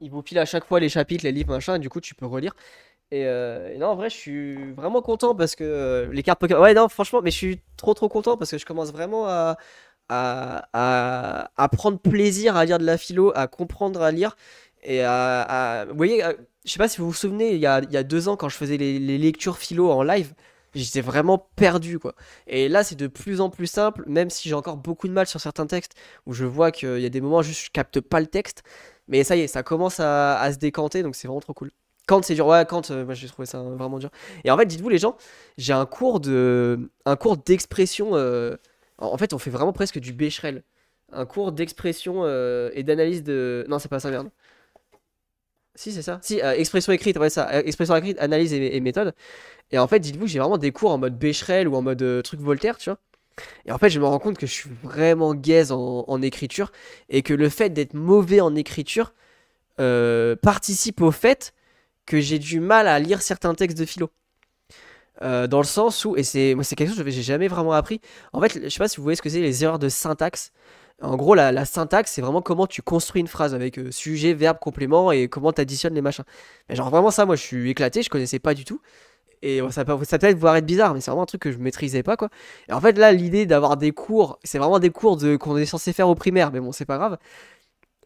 ils vous pilent à chaque fois les chapitres, les livres, machin, et du coup tu peux relire. Euh, et, non, en vrai, je suis vraiment content parce que euh, les cartes Pokémon. Ouais, non, franchement, mais je suis trop trop content parce que je commence vraiment à, à, à, prendre plaisir à lire de la philo, à comprendre à lire. Et à. vous voyez, euh, je sais pas si vous vous souvenez, il y a, y a deux ans, quand je faisais les, lectures philo en live, j'étais vraiment perdu quoi. Et là c'est de plus en plus simple, même si j'ai encore beaucoup de mal sur certains textes où je vois qu'il y a des moments juste je capte pas le texte, mais ça y est, ça commence à se décanter donc c'est vraiment trop cool. Kant, c'est dur. Ouais, Kant, euh, moi j'ai trouvé ça vraiment dur. Et en fait, dites-vous les gens, j'ai un cours de, un cours d'expression. Euh, en fait, on fait vraiment presque du Becherel. Un cours d'expression euh, et d'analyse de. Non, c'est pas ça, merde. Si, c'est ça. Si, expression écrite, ouais, ça. Expression écrite, analyse et, méthode. Et en fait, dites-vous, j'ai vraiment des cours en mode Becherel ou en mode truc Voltaire, tu vois. Et en fait, je me rends compte que je suis vraiment gaze en, en écriture et que le fait d'être mauvais en écriture participe au fait que j'ai du mal à lire certains textes de philo. Euh, dans le sens où, et c'est quelque chose que j'ai jamais vraiment appris, en fait, je sais pas si vous voyez ce que c'est les erreurs de syntaxe. En gros, la, syntaxe, c'est vraiment comment tu construis une phrase avec euh, sujet, verbe, complément et comment tu additionnes les machins. Mais genre, vraiment, ça, moi, je suis éclaté, je connaissais pas du tout. Et ça peut, peut être voir être bizarre, mais c'est vraiment un truc que je maîtrisais pas, quoi. Et en fait, là, l'idée d'avoir des cours, c'est vraiment des cours de, qu'on est censé faire au primaire, mais bon, c'est pas grave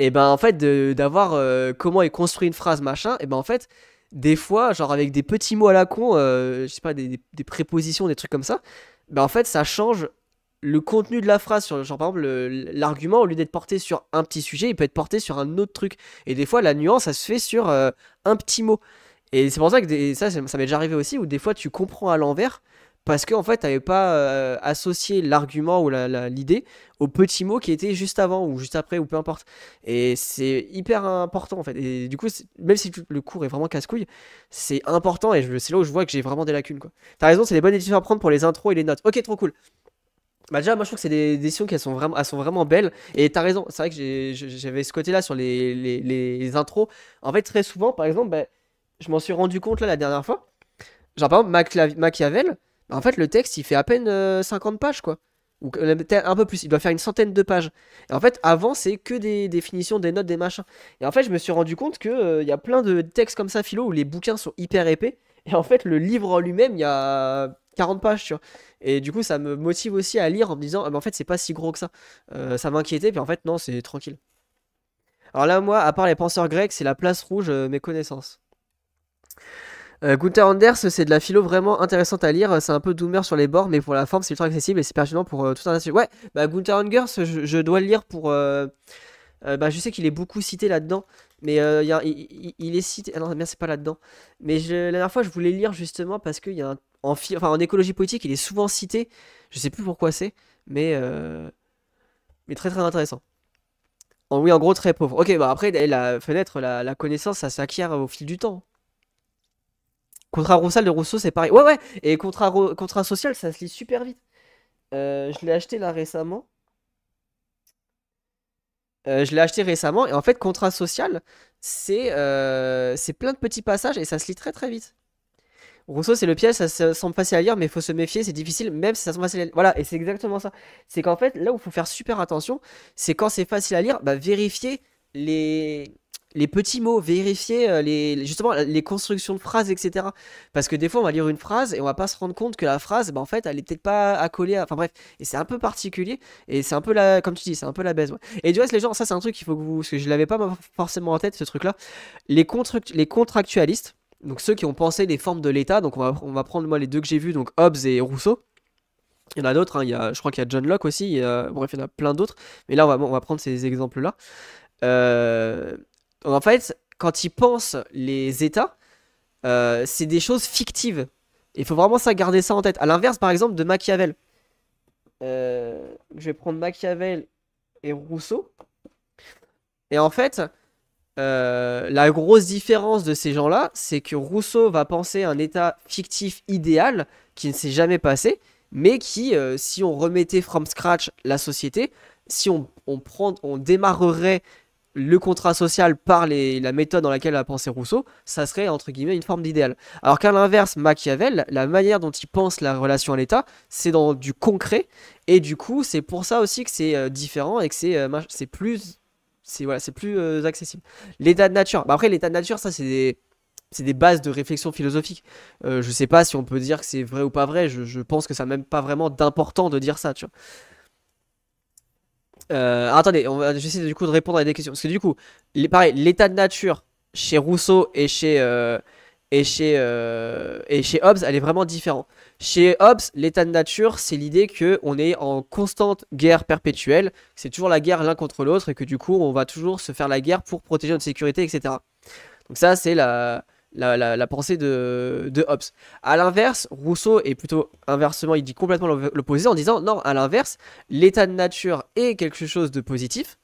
et ben en fait d'avoir euh, comment est construit une phrase machin et ben en fait des fois genre avec des petits mots à la con euh, je sais pas des, prépositions des trucs comme ça ben en fait ça change le contenu de la phrase sur genre par exemple l'argument au lieu d'être porté sur un petit sujet il peut être porté sur un autre truc et des fois la nuance ça se fait sur euh, un petit mot et c'est pour ça que ça ça m'est déjà arrivé aussi où des fois tu comprends à l'envers parce qu'en en fait, tu pas euh, associé l'argument ou l'idée la, au petit mot qui était juste avant ou juste après ou peu importe. Et c'est hyper important en fait. Et du coup, même si le cours est vraiment casse-couille, c'est important et c'est là où je vois que j'ai vraiment des lacunes. quoi. T'as raison, c'est les bonnes décisions à prendre pour les intros et les notes. Ok, trop cool. Bah déjà, moi je trouve que c'est des décisions qui sont vraiment, elles sont vraiment belles. Et t'as raison, c'est vrai que j'avais ce côté-là sur les, intros. En fait, très souvent, par exemple, bah, je m'en suis rendu compte là la dernière fois. Genre par exemple, Machiavel, bah, en fait, le texte, il fait à peine 50 euh, pages, quoi. Ou euh, un peu plus, il doit faire une centaine de pages. Et en fait, avant, c'est que des définitions, des notes, des machins. Et en fait, je me suis rendu compte qu'il euh, il y a plein de textes comme ça, philo, où les bouquins sont hyper épais. Et en fait, le livre en lui-même, il y a 40 pages, tu vois. Et du coup, ça me motive aussi à lire en me disant, ah, mais en fait, c'est pas si gros que ça. ça m'inquiétait, puis en fait, non, c'est tranquille. Alors là, moi, à part les penseurs grecs, c'est la place rouge, mes connaissances. Euh, Gunther Anders, c'est de la philo vraiment intéressante à lire. C'est un peu doomer sur les bords, mais pour la forme, c'est ultra accessible et c'est pertinent pour euh, tout un tas Ouais, bah, Gunther Anders, je, dois le lire pour. Euh, bah, je sais qu'il est beaucoup cité là-dedans, mais il, est cité. Ah non, c'est pas là-dedans. Mais la dernière fois, je voulais lire justement parce qu'il y a En, enfin, en écologie politique, il est souvent cité. Je sais plus pourquoi c'est, mais. mais très très intéressant. En, oui, en gros, très pauvre. Ok, bah après, la fenêtre, la connaissance, ça s'acquiert au fil du temps. Contrat social de Rousseau, c'est pareil. Ouais, ouais. Et contrat, contrat social, ça se lit super vite. Euh, je l'ai acheté là récemment. Euh, je l'ai acheté récemment. Et en fait, contrat social, euh, c'est plein de petits passages et ça se lit très très vite. Rousseau, c'est le piège, ça, semble facile à lire, mais il faut se méfier, c'est difficile, même si ça semble facile à lire. Voilà, et c'est exactement ça. C'est qu'en fait, là où il faut faire super attention, c'est quand c'est facile à lire, bah, vérifier les, les petits mots, vérifier euh, les, justement les constructions de phrases, etc. Parce que des fois, on va lire une phrase et on va pas se rendre compte que la phrase, bah, en fait, elle est peut-être pas accolée Enfin bref, et c'est un peu particulier et c'est un peu la. Comme tu dis, c'est un peu la baisse. Et du reste, les gens, ça, c'est un truc qu'il faut que vous. Parce que je l'avais pas forcément en tête, ce truc-là. Les, les contractualistes, donc ceux qui ont pensé les formes de l'État, donc on va, prendre moi les deux que j'ai vus, donc Hobbes et Rousseau. Il y en a d'autres, hein, il je crois qu'il y a John Locke aussi, bref, il y en a plein d'autres, mais là on va, on va prendre ces exemples-là. Euh, en fait, quand ils pensent les États, euh, c'est des choses fictives. Il faut vraiment ça garder ça en tête. À l'inverse, par exemple, de Machiavel. Euh, je vais prendre Machiavel et Rousseau. Et en fait, euh, la grosse différence de ces gens-là, c'est que Rousseau va penser un état fictif idéal qui ne s'est jamais passé, mais qui, si on remettait from scratch la société, si on, prend, on démarrerait le contrat social par la méthode dans laquelle a pensé Rousseau, ça serait entre guillemets une forme d'idéal. Alors qu'à l'inverse, Machiavel, la manière dont il pense la relation à l'État, c'est dans du concret, et du coup, c'est pour ça aussi que c'est euh, différent et que c'est euh, plus, euh, accessible. L'état de nature. Bah, après, l'état de nature, ça c'est des bases de réflexion philosophique. Je ne sais pas si on peut dire que c'est vrai ou pas vrai. Je, je pense que ça n'a même pas vraiment d'important de dire ça. Tu vois. Euh, attendez, on va essayer du coup de répondre à des questions. Parce que du coup, les, pareil, l'état de nature chez Rousseau et chez, euh, et, chez, euh, et chez Hobbes, elle est vraiment différente. Chez Hobbes, l'état de nature, c'est l'idée qu'on est en constante guerre perpétuelle. C'est toujours la guerre l'un contre l'autre et que du coup, on va toujours se faire la guerre pour protéger notre sécurité, etc. Donc ça, c'est la, la, pensée de, Hobbes. À l'inverse, Rousseau est plutôt inversement, il dit complètement l'opposé en disant non, à l'inverse, l'état de nature est quelque chose de positif.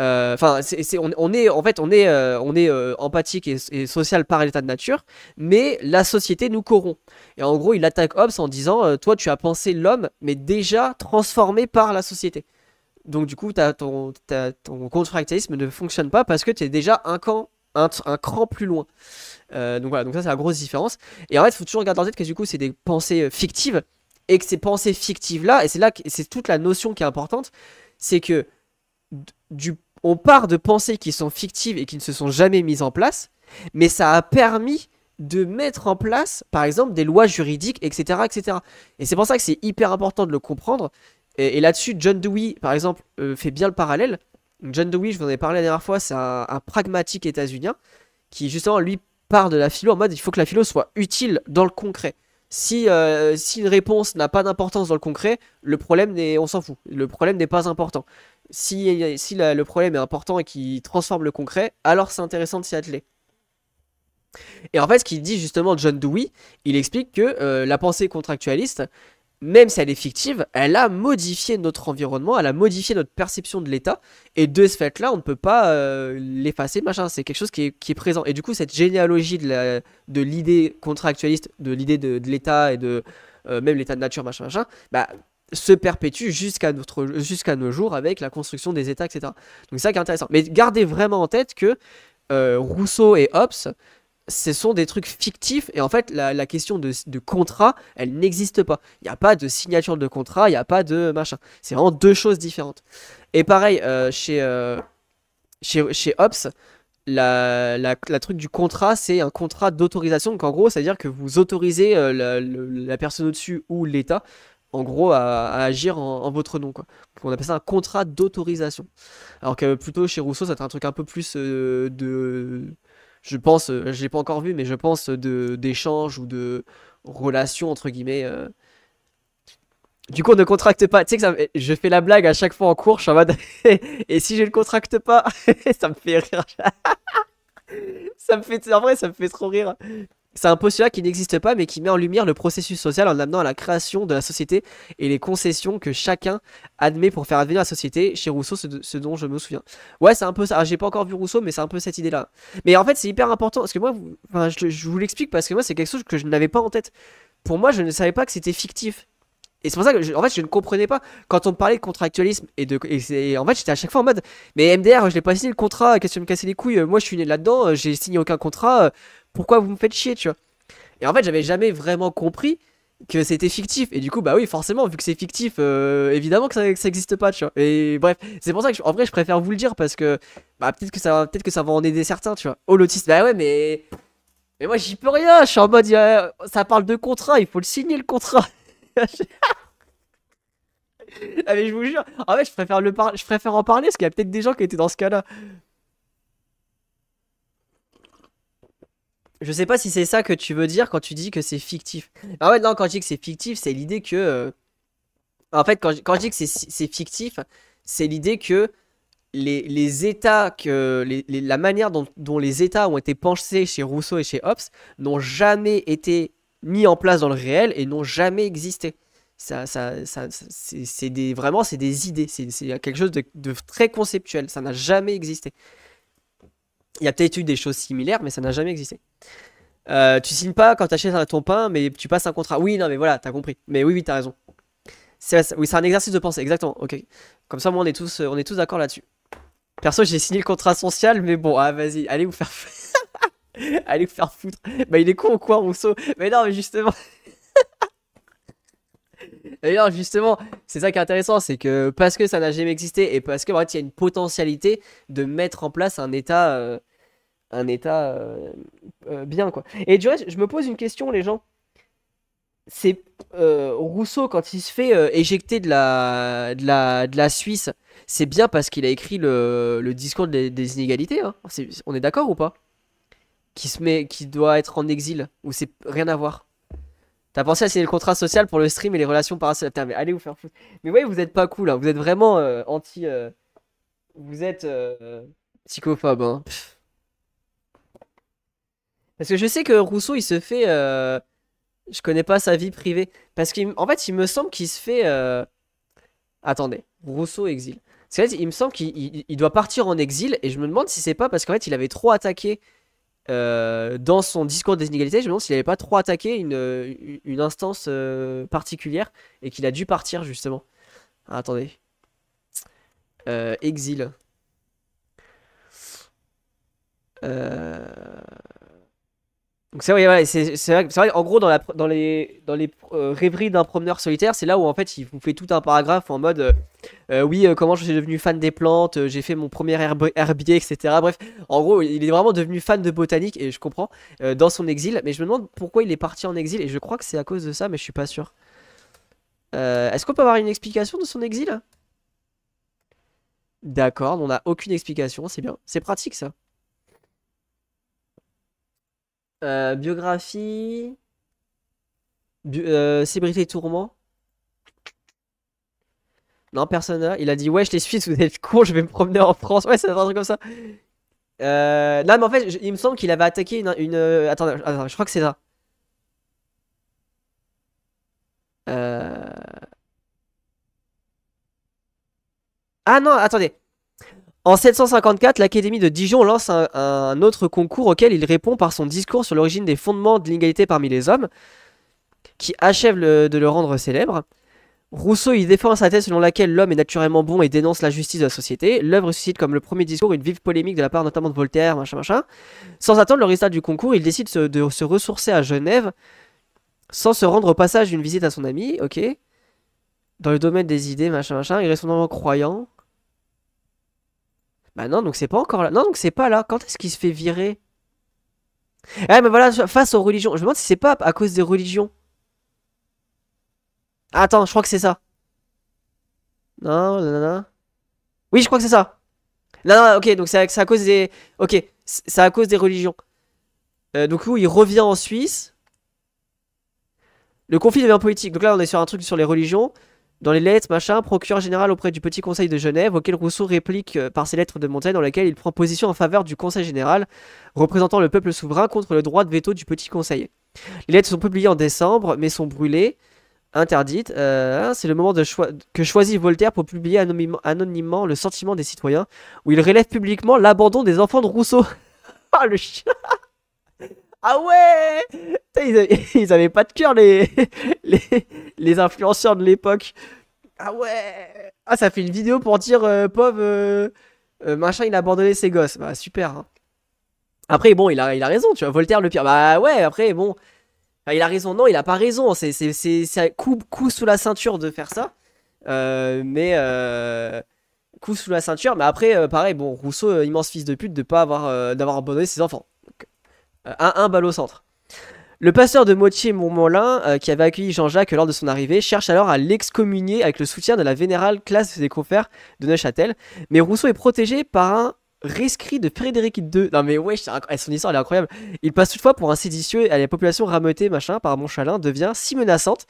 Euh, enfin, on, est en fait, on est, euh, on est euh, empathique et, social par l'état de nature, mais la société nous corrompt. Et en gros, il attaque Hobbes en disant toi, tu as pensé l'homme, mais déjà transformé par la société. Donc du coup, as ton, ton, contractualisme ne fonctionne pas parce que tu es déjà un camp un, cran plus loin. Euh, donc voilà, donc ça c'est la grosse différence. Et en fait, il faut toujours garder en tête que du coup, c'est des pensées euh, fictives et que ces pensées fictives là, et c'est là que c'est toute la notion qui est importante, c'est que du, on part de pensées qui sont fictives et qui ne se sont jamais mises en place, mais ça a permis de mettre en place, par exemple, des lois juridiques, etc., etc. Et c'est pour ça que c'est hyper important de le comprendre. Et, là-dessus, John Dewey, par exemple, euh, fait bien le parallèle John Dewey, je vous en ai parlé la dernière fois, c'est un, pragmatique états-unien qui, justement, lui part de la philo en mode il faut que la philo soit utile dans le concret. Si, euh, si une réponse n'a pas d'importance dans le concret, le problème n'est, on s'en fout. Le problème n'est pas important. Si, si le problème est important et qui transforme le concret, alors c'est intéressant de s'y atteler. Et en fait, ce qu'il dit justement John Dewey, il explique que euh, la pensée contractualiste, même si elle est fictive, elle a modifié notre environnement, elle a modifié notre perception de l'état, et de ce fait-là, on ne peut pas euh, l'effacer, machin, c'est quelque chose qui est, présent. Et du coup, cette généalogie de l'idée contractualiste, de l'idée de, l'état et de euh, même l'état de nature, machin, machin, bah, se perpétue jusqu'à nos jours avec la construction des états, etc. Donc c'est ça qui est intéressant. Mais gardez vraiment en tête que euh, Rousseau et Hobbes, ce sont des trucs fictifs et en fait la, question de, contrat elle n'existe pas. Il n'y a pas de signature de contrat, il n'y a pas de machin. C'est vraiment deux choses différentes. Et pareil, euh, chez, euh, chez, chez, Ops, la, truc du contrat c'est un contrat d'autorisation. Donc en gros, c'est-à-dire que vous autorisez euh, la, personne au-dessus ou l'État en gros à, agir en, votre nom. Quoi. on appelle ça un contrat d'autorisation. Alors que plutôt chez Rousseau, ça un truc un peu plus de je pense, j'ai euh, je l'ai pas encore vu, mais je pense euh, de d'échanges ou de relations entre guillemets. Euh. Du coup, on ne contracte pas. Tu sais que je fais la blague à chaque fois en cours, je suis en mode. (laughs) et si je ne contracte pas, (laughs) ça me fait rire. (laughs) ça me fait, en vrai, ça me fait trop rire. C'est un postulat qui n'existe pas mais qui met en lumière le processus social en amenant à la création de la société et les concessions que chacun admet pour faire advenir la société. Chez Rousseau, ce, ce dont je me souviens. Ouais, c'est un peu ça. J'ai pas encore vu Rousseau, mais c'est un peu cette idée-là. Mais en fait, c'est hyper important parce que moi, je, vous l'explique parce que moi, c'est quelque chose que je n'avais pas en tête. Pour moi, je ne savais pas que c'était fictif. Et c'est pour ça que, je, en fait, je ne comprenais pas quand on parlait de contractualisme et de. en fait, j'étais à chaque fois en mode, mais MDR, je n'ai pas signé le contrat, qu'est-ce que me casser les couilles Moi, je suis né là-dedans, j'ai signé aucun contrat. Euh, pourquoi vous me faites chier, tu vois. Et en fait, j'avais jamais vraiment compris que c'était fictif. Et du coup, bah oui, forcément, vu que c'est fictif, euh, évidemment que ça n'existe pas, tu vois. Et bref, c'est pour ça que, en vrai, je préfère vous le dire parce que, bah, peut-être que, ça, peut que ça va en aider certains, tu vois. Oh, l'autiste, bah ouais, mais. Mais moi, j'y peux rien. Je suis en mode, euh, ça parle de contrat, il faut le signer le contrat. (laughs) ah, mais je vous jure, en fait, je préfère, le je préfère en parler parce qu'il y a peut-être des gens qui étaient dans ce cas-là. Je sais pas si c'est ça que tu veux dire quand tu dis que c'est fictif. Ah ouais, non, quand je dis que c'est fictif, c'est l'idée que. Euh, en fait, quand je, dis que c'est fictif, c'est l'idée que les, États, que la manière dont, les États ont été pensés chez Rousseau et chez Hobbes n'ont jamais été mis en place dans le réel et n'ont jamais existé. Ça, ça, ça c'est vraiment c'est des idées, c'est quelque chose de très conceptuel, ça n'a jamais existé. Il y a peut-être eu des choses similaires, mais ça n'a jamais existé. Euh, tu signes pas quand tu achètes ton pain, mais tu passes un contrat. Oui, non, mais voilà, t'as compris. Mais oui, oui, t'as raison. oui, c'est un exercice de pensée, exactement. Ok. Comme ça, moi, on est tous, euh, on est tous d'accord là-dessus. Perso, j'ai signé le contrat social, mais bon, ah, vas-y, allez vous faire (laughs) allez vous faire foutre. Bah, il est con ou quoi, Rousseau Mais non, mais justement. (laughs) Mais non, justement, c'est ça qui est intéressant, c'est que parce que ça n'a jamais existé et parce que fait, il y a une potentialité de mettre en place un état, euh, un état euh, euh, bien quoi. Et du reste, je me pose une question, les gens. C'est euh, Rousseau quand il se fait éjecter de la, de la, de la Suisse, c'est bien parce qu'il a écrit le, discours des, inégalités. Hein. on est d'accord ou pas Qui se met, qui doit être en exil ou c'est rien à voir. T'as pensé à signer le contrat social pour le stream et les relations parasociales. mais allez vous faire foutre. Mais ouais, vous êtes pas cool. là. Hein. Vous êtes vraiment anti. vous êtes psychophobe. Hein. Parce que je sais que Rousseau, il se fait. Euh, je connais pas sa vie privée. Parce qu'en fait, il me semble qu'il se fait. Euh, attendez, Rousseau exil. C'est il me semble qu'il doit partir en exil. Et je me demande si c'est pas parce qu'en fait, il avait trop attaqué. Euh, dans son discours des inégalités, je me demande s'il avait pas trop attaqué une, instance particulière et qu'il a dû partir justement. attendez. exil. Euh... Donc c'est vrai, c'est, en gros, dans, les, dans euh, rêveries d'un promeneur solitaire, c'est là où en fait il vous fait tout un paragraphe en mode euh, euh, oui, comment je suis devenu fan des plantes, j'ai fait mon premier herbier, etc. Bref, en gros, il est vraiment devenu fan de botanique et je comprends dans son exil, mais je me demande pourquoi il est parti en exil et je crois que c'est à cause de ça, mais je suis pas sûr. est-ce qu'on peut avoir une explication de son exil D'accord, on a aucune explication, c'est bien, c'est pratique ça. Euh, biographie. euh, tourment. Non, personne là. Il a dit Wesh, les Suisses, (laughs) vous êtes cons, je vais me promener en France. Ouais, c'est un truc comme ça. Euh... Non, mais en fait, il me semble qu'il avait attaqué une. une... Euh, je crois que c'est ça. Euh... Ah non, attendez. En 754, l'Académie de Dijon lance un, autre concours auquel il répond par son discours sur l'origine des fondements de l'égalité parmi les hommes, qui achève de le rendre célèbre. Rousseau y défend sa thèse selon laquelle l'homme est naturellement bon et dénonce la justice de la société. L'œuvre suscite comme le premier discours une vive polémique de la part notamment de Voltaire, machin machin. Sans attendre le résultat du concours, il décide de se ressourcer à Genève, sans se rendre au passage d'une visite à son ami, ok Dans le domaine des idées, machin machin, il reste son croyant. Ah non, donc c'est pas encore là. Non, donc c'est pas là. Quand est-ce qu'il se fait virer Ah, mais voilà, face aux religions. Je me demande si c'est pas à cause des religions. Attends, je crois que c'est ça. Non, non, non. Oui, je crois que c'est ça. Non, non, ok, donc c'est à, cause des... Ok, c'est à cause des religions. Euh, donc où il revient en Suisse. Le conflit devient politique. Donc là, on est sur un truc sur les religions dans les lettres, machin, procureur général auprès du petit conseil de Genève, auquel Rousseau réplique euh, par ses lettres de Montaigne dans lesquelles il prend position en faveur du conseil général, représentant le peuple souverain contre le droit de veto du petit conseil. Les lettres sont publiées en décembre, mais sont brûlées, interdites. Euh, c'est le moment de que choisit Voltaire pour publier anonymement, Le sentiment des citoyens, où il relève publiquement l'abandon des enfants de Rousseau. (laughs) ah, le chien ah ouais (laughs) ils avaient, pas de cœur, (laughs) les, les, influenceurs de l'époque. Ah ouais Ah, ça fait une vidéo pour dire euh, pauvre euh, euh, machin, il a abandonné ses gosses. Bah, super. Hein. Après, bon, il a, il a raison, tu vois. Voltaire, le pire. Bah ouais, après, bon. il a raison. Non, il a pas raison. C'est, c'est, c'est, coup, sous la ceinture de faire ça. mais. coup sous la ceinture. Mais après, pareil, bon, Rousseau, immense fils de pute de pas avoir, d'avoir abandonné ses enfants. Euh, un un au centre. Le pasteur de Motier Montmolin, euh, qui avait accueilli Jean-Jacques lors de son arrivée, cherche alors à l'excommunier avec le soutien de la vénérale classe des confrères de Neuchâtel. Mais Rousseau est protégé par un rescrit de Frédéric II. Non mais wesh, son histoire est incroyable. Il passe toutefois pour un séditieux et la population rameutée machin par Montchalin devient si menaçante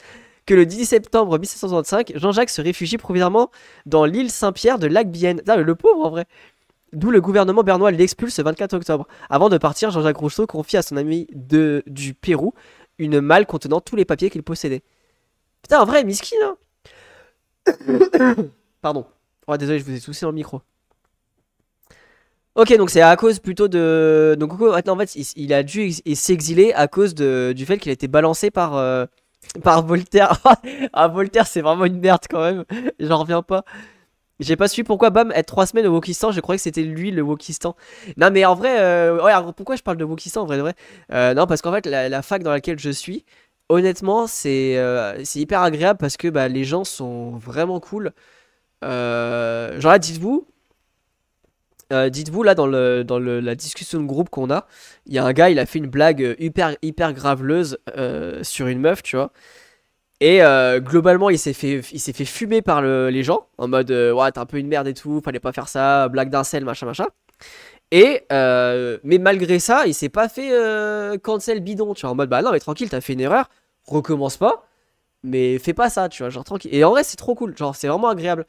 que le 10 septembre 1765, Jean-Jacques se réfugie provisoirement dans l'île Saint-Pierre de Lac-Bienne. le pauvre en vrai. D'où le gouvernement bernois l'expulse le 24 octobre. Avant de partir, Jean-Jacques Rousseau confie à son ami de, du Pérou une malle contenant tous les papiers qu'il possédait. Putain, un vrai miskin, hein (coughs) Pardon. Oh, désolé, je vous ai soucié dans le micro. Ok, donc c'est à cause plutôt de. Donc en fait, il, a dû s'exiler à cause du fait qu'il a été balancé par, euh, par Voltaire. (laughs) ah, Voltaire, c'est vraiment une merde quand même. J'en reviens pas. J'ai pas su pourquoi Bam être trois semaines au Wokistan, je croyais que c'était lui le Wokistan. Non mais en vrai, euh, pourquoi je parle de Wokistan en vrai de vrai euh, Non parce qu'en fait la, fac dans laquelle je suis, honnêtement c'est euh, hyper agréable parce que bah, les gens sont vraiment cool. genre là dites-vous, dites-vous là dans, le, dans la discussion de groupe qu'on a, il y a un gars il a fait une blague hyper hyper graveleuse sur une meuf tu vois. Et euh, globalement, il s'est fait, il s'est fait fumer par les gens en mode euh, ouais t'es un peu une merde et tout, fallait pas faire ça, blague d'un machin, machin. Et euh, mais malgré ça, il s'est pas fait cancel bidon, tu vois, en mode bah non mais tranquille, t'as fait une erreur, recommence pas, mais fais pas ça, tu vois, genre tranquille. Et en vrai, c'est trop cool, genre c'est vraiment agréable.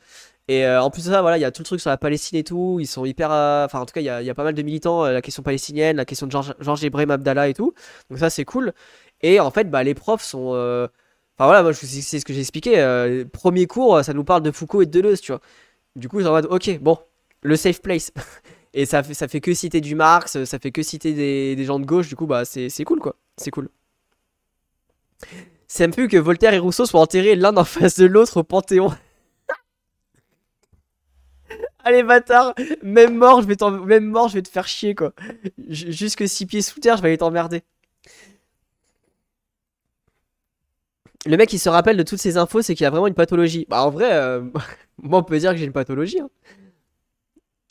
Et en plus de ça, voilà, il y a tout le truc sur la Palestine et tout, ils sont hyper, enfin en tout cas, il y a, pas mal de militants, la question palestinienne, la question de Georges George Ibrahim Abdallah et tout, donc ça c'est cool. Et en fait, bah les profs sont alors voilà, c'est ce que j'ai expliqué. Euh, premier cours, euh, ça nous parle de Foucault et de Deleuze, tu vois. Du coup, en mode, ok, bon, le safe place. (laughs) et ça fait, ça fait que citer du Marx, ça fait que citer des, gens de gauche, du coup, bah, c'est cool, quoi. C'est cool. C'est un peu que Voltaire et Rousseau soient enterrés l'un en face de l'autre au Panthéon. (laughs) Allez bâtard, même mort, je vais même mort, je vais te faire chier quoi. jusque six pieds sous terre, je vais aller t'emmerder le mec qui se rappelle de toutes ces infos, c'est qu'il a vraiment une pathologie. Bah en vrai, euh, (laughs) moi on peut dire que j'ai une pathologie. Hein.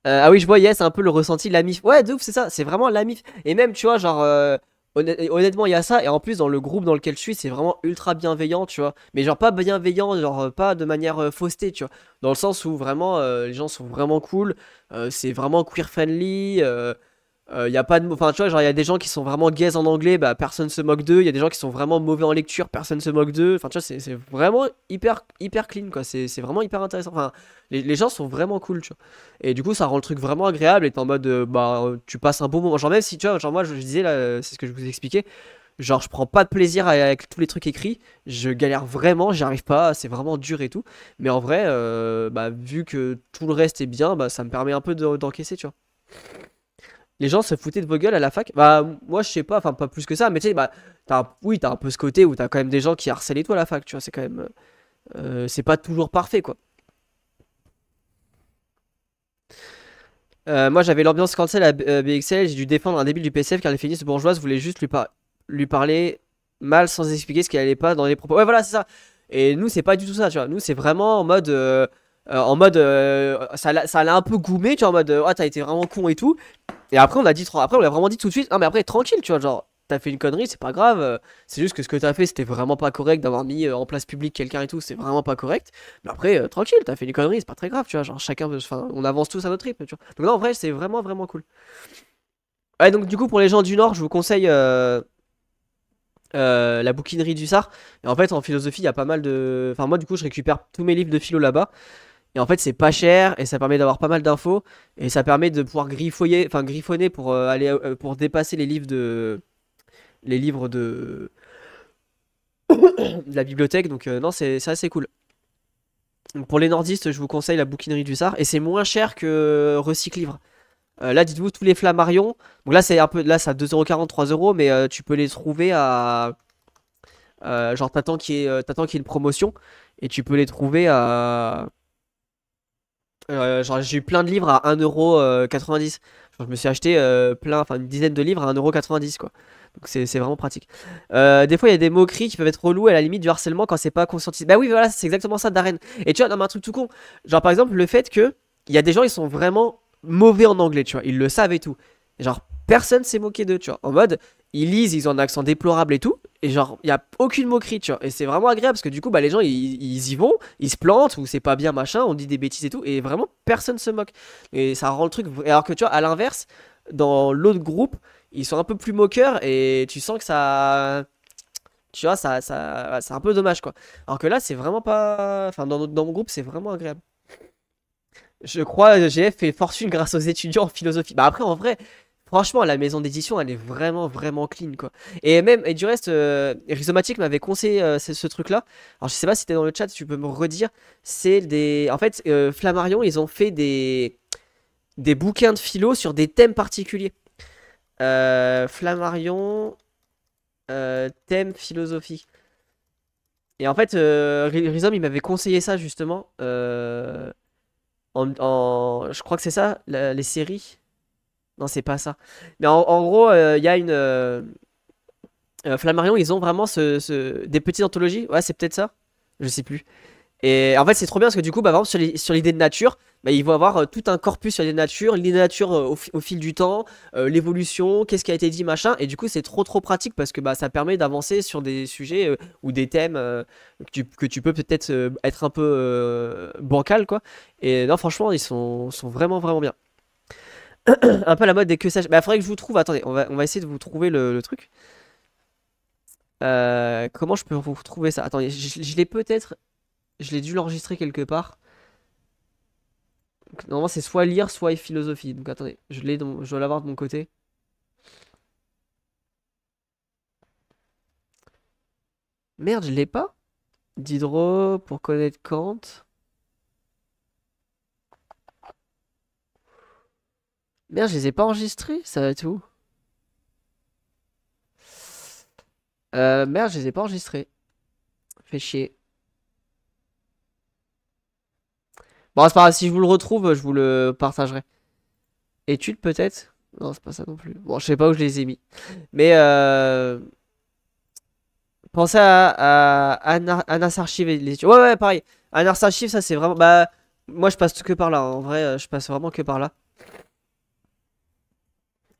Euh, ah oui, je vois, yes, un peu le ressenti de la mif. Ouais, de ouf, c'est ça, c'est vraiment la mif. Et même, tu vois, genre, euh, honnêtement, il y a ça. Et en plus, dans le groupe dans lequel je suis, c'est vraiment ultra bienveillant, tu vois. Mais genre, pas bienveillant, genre, pas de manière faustée, tu vois. Dans le sens où vraiment, les gens sont vraiment cool, c'est vraiment queer friendly il euh, y a pas genre il des gens qui sont vraiment gays en anglais bah personne se moque d'eux il y a des gens qui sont vraiment mauvais en lecture personne se moque d'eux enfin c'est vraiment hyper hyper clean quoi c'est vraiment hyper intéressant enfin les, gens sont vraiment cool tu vois et du coup ça rend le truc vraiment agréable et en mode euh, bah tu passes un bon moment genre même si tu vois genre moi je, disais là c'est ce que je vous expliquais genre je prends pas de plaisir avec tous les trucs écrits, je galère vraiment, j'y arrive pas, c'est vraiment dur et tout. Mais en vrai, euh, bah, vu que tout le reste est bien, bah, ça me permet un peu d'encaisser, tu vois les gens se foutaient de vos gueules à la fac Bah, moi, je sais pas, enfin, pas plus que ça, mais tu sais, bah, as, oui, t'as un peu ce côté où t'as quand même des gens qui harcèlent toi à la fac, tu vois, c'est quand même. Euh, c'est pas toujours parfait, quoi. Euh, moi, j'avais l'ambiance cancel à BXL, euh, j'ai dû défendre un débile du PCF car les féministes bourgeoises voulaient juste lui, parler mal sans expliquer ce qui allait pas dans les propos. Ouais, voilà, c'est ça. Et nous, c'est pas du tout ça, tu vois. Nous, c'est vraiment en mode. Euh, en mode, euh, ça l'a un peu goumé, tu vois, en mode, ah, t'as été vraiment con et tout. Et après, on a dit, après, on l'a vraiment dit tout de suite, non mais après, tranquille, tu vois, genre, t'as fait une connerie, c'est pas grave. C'est juste que ce que t'as fait, c'était vraiment pas correct d'avoir mis en place publique quelqu'un et tout, c'est vraiment pas correct. Mais après, tranquille, t'as fait une connerie, c'est pas très grave, tu vois. Genre, chacun, enfin, on avance tous à notre rythme, tu vois. Donc, non, en vrai, c'est vraiment, vraiment cool. Ouais, donc, du coup, pour les gens du Nord, je vous conseille la bouquinerie du Sar. Et en fait, en philosophie, il y a pas mal de. Enfin, moi, du coup, je récupère tous mes livres de philo là-bas. Et en fait, c'est pas cher et ça permet d'avoir pas mal d'infos et ça permet de pouvoir griffoyer, enfin griffonner pour euh, aller euh, euh, pour dépasser les livres de les livres de, (coughs) de la bibliothèque. Donc non, c'est assez cool. pour les nordistes, je vous conseille la bouquinerie du Sar et c'est moins cher que livre là, dites-vous tous les flammarions. Donc là, c'est un peu là, ça 2,40 euros mais tu peux les trouver à genre t'attends qu'il y ait une promotion et tu peux les trouver à euh, genre j'ai eu plein de livres à 1,90€. je me suis acheté euh, plein, enfin une dizaine de livres à 1,90€ quoi. Donc c'est vraiment pratique. Euh, des fois il y a des moqueries qui peuvent être reloues à la limite du harcèlement quand c'est pas consenti Bah oui voilà c'est exactement ça Darren. Et tu vois non mais un truc tout con. Genre par exemple le fait que il y a des gens ils sont vraiment mauvais en anglais tu vois. Ils le savent et tout. Genre personne s'est moqué d'eux tu vois. En mode ils lisent, ils ont un accent déplorable et tout, et genre, il n'y a aucune moquerie, tu vois. Et c'est vraiment agréable parce que du coup, bah, les gens, ils, ils y vont, ils se plantent, ou c'est pas bien, machin, on dit des bêtises et tout, et vraiment, personne se moque. Et ça rend le truc. Alors que tu vois, à l'inverse, dans l'autre groupe, ils sont un peu plus moqueurs, et tu sens que ça. Tu vois, ça, ça, c'est un peu dommage, quoi. Alors que là, c'est vraiment pas. Enfin, dans, dans mon groupe, c'est vraiment agréable. Je crois, j'ai fait fortune grâce aux étudiants en philosophie. Bah, après, en vrai Franchement, la maison d'édition, elle est vraiment, vraiment clean, quoi. Et même, et du reste, euh, Rhizomatic m'avait conseillé euh, ce, truc-là. Alors, je sais pas si t'es dans le chat, tu peux me redire. C'est des. En fait, euh, Flammarion, ils ont fait des. des bouquins de philo sur des thèmes particuliers. Flammarion. thème philosophie. Et en fait, Rhizome, il m'avait conseillé ça, justement. je crois que c'est ça, les séries. Non, c'est pas ça. Mais en, gros, euh, il y a une. Euh, euh, Flammarion, ils ont vraiment ce, des petites anthologies. Ouais, c'est peut-être ça. Je sais plus. Et en fait, c'est trop bien parce que du coup, bah, sur l'idée de nature, bah, ils vont avoir tout un corpus sur l'idée de nature, l'idée de nature au, fil du temps, l'évolution, qu'est-ce qui a été dit, machin. Et du coup, c'est trop trop pratique parce que bah, ça permet d'avancer sur des sujets ou des thèmes que tu, peux peut-être être un peu bancal, quoi. Et non, franchement, ils sont, sont vraiment vraiment bien. (coughs) un peu la mode des que ça Bah, faudrait que je vous trouve. Attendez, on va, on va essayer de vous trouver le, truc. Euh, comment je peux vous trouver ça Attendez, je, l'ai peut-être. Je l'ai dû l'enregistrer quelque part. normalement, c'est soit lire, soit philosophie. Donc attendez, je, l'ai je dois l'avoir de mon côté. Merde, je l'ai pas Diderot, pour connaître Kant. Merde, je les ai pas enregistrés, ça va tout. Euh, merde, je les ai pas enregistrés. Fait chier. Bon, c'est pas grave, si je vous le retrouve, je vous le partagerai. Études, peut-être Non, c'est pas ça non plus. Bon, je sais pas où je les ai mis. Mais euh... pensez à, à Anas Archive et les Ouais, ouais, pareil. Anas Archive, ça c'est vraiment. Bah, moi je passe que par là. Hein. En vrai, euh, je passe vraiment que par là.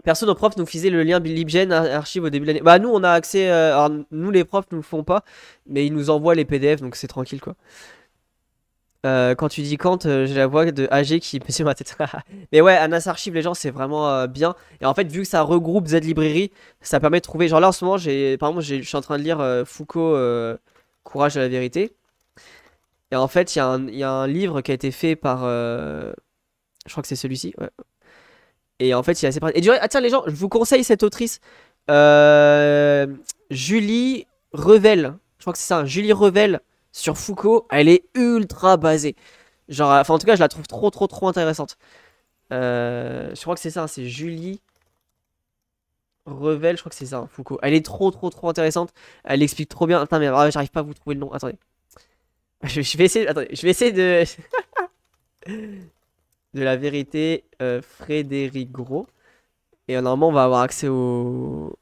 Perso, nos profs nous faisait le lien Libgen archive au début de l'année. Bah, nous, on a accès. Euh, alors, nous, les profs, nous le font pas, mais ils nous envoient les PDF, donc c'est tranquille, quoi. Euh, quand tu dis Kant, euh, j'ai la voix de AG qui me sur ma tête. (laughs) mais ouais, Anas Archive, les gens, c'est vraiment bien. Et en fait, vu que ça regroupe Z Librairie, ça permet de trouver. Genre là, en ce moment, j'ai, par exemple, je suis en train de lire Foucault, Courage à la vérité. Et en fait, il y, y, a un livre qui a été fait par. je crois que c'est celui-ci. Et en fait, il assez pratique. Et du... ah, tiens, les gens, je vous conseille cette autrice. Euh, Julie Revel. Je crois que c'est ça, Julie Revel sur Foucault. Elle est ultra basée. Genre, enfin, en tout cas, je la trouve trop, trop, trop intéressante. Euh, je crois que c'est ça, c'est Julie Revel. Je crois que c'est ça, Foucault. Elle est trop, trop, trop intéressante. Elle explique trop bien. Attends, mais j'arrive pas à vous trouver le nom. Attendez. (laughs) Je, vais essayer. Attendez, je vais essayer de. (laughs) de la vérité euh, Frédéric Gros. Et normalement, on va avoir accès au.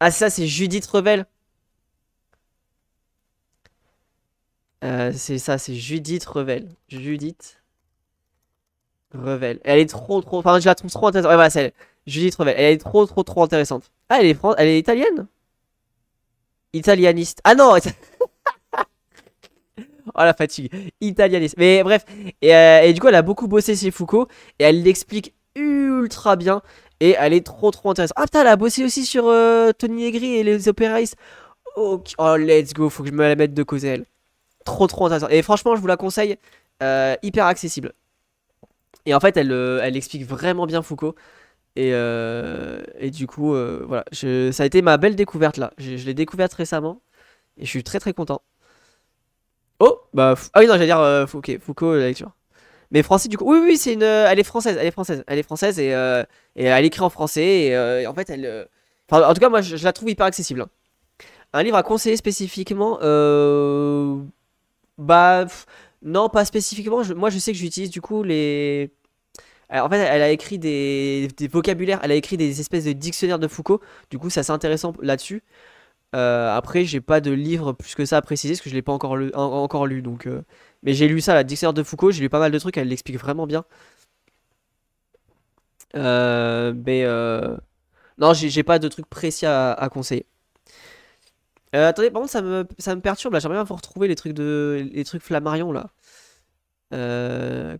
Ah, ça, c'est Judith Revelle c'est ça, c'est Judith Revel. Euh, Judith Revel. Elle est trop, trop. Enfin, je la trouve trop intéressante. voilà, elle. Judith Revel. Elle est trop, trop, trop intéressante. Ah, elle est, elle est italienne Italianiste. Ah non (laughs) Oh la fatigue. Italianisme. Mais bref. Euh, et, du coup, elle a beaucoup bossé chez Foucault. Et elle l'explique ultra bien. Et elle est trop trop intéressante. Ah putain, elle a bossé aussi sur euh, Tony Negri et les opéraïs Oh, let's go. Faut que je me la mette de cause elle. Trop trop intéressante Et franchement, je vous la conseille. Euh, hyper accessible. Et en fait, elle, elle explique vraiment bien Foucault. Et, et, du coup, voilà, ça a été ma belle découverte là. je l'ai découverte récemment et je suis très très content. Oh, bah. Ah oui, non, j'allais dire euh, Foucault, la lecture. Mais français, du coup. Oui, oui, c'est une. Euh, elle est française, elle est française. Elle est française et, euh, et elle écrit en français. Et, en fait, elle. Enfin, en tout cas, moi, je, la trouve hyper accessible. Hein. Un livre à conseiller spécifiquement. Bah. non, pas spécifiquement. Moi, je sais que j'utilise du coup les. en fait, elle a écrit des, des vocabulaires, elle a écrit des espèces de dictionnaires de Foucault. Du coup, ça c'est intéressant là-dessus. Euh, après, j'ai pas de livre plus que ça à préciser, parce que je l'ai pas encore lu, donc, euh. Mais j'ai lu ça, la Dictionnaire de Foucault, j'ai lu pas mal de trucs, elle l'explique vraiment bien. Euh, mais euh, non, j'ai pas de trucs précis à, conseiller. attendez, par contre, ça me, ça me perturbe là. J'aimerais bien vous retrouver les trucs de les trucs Flammarion là.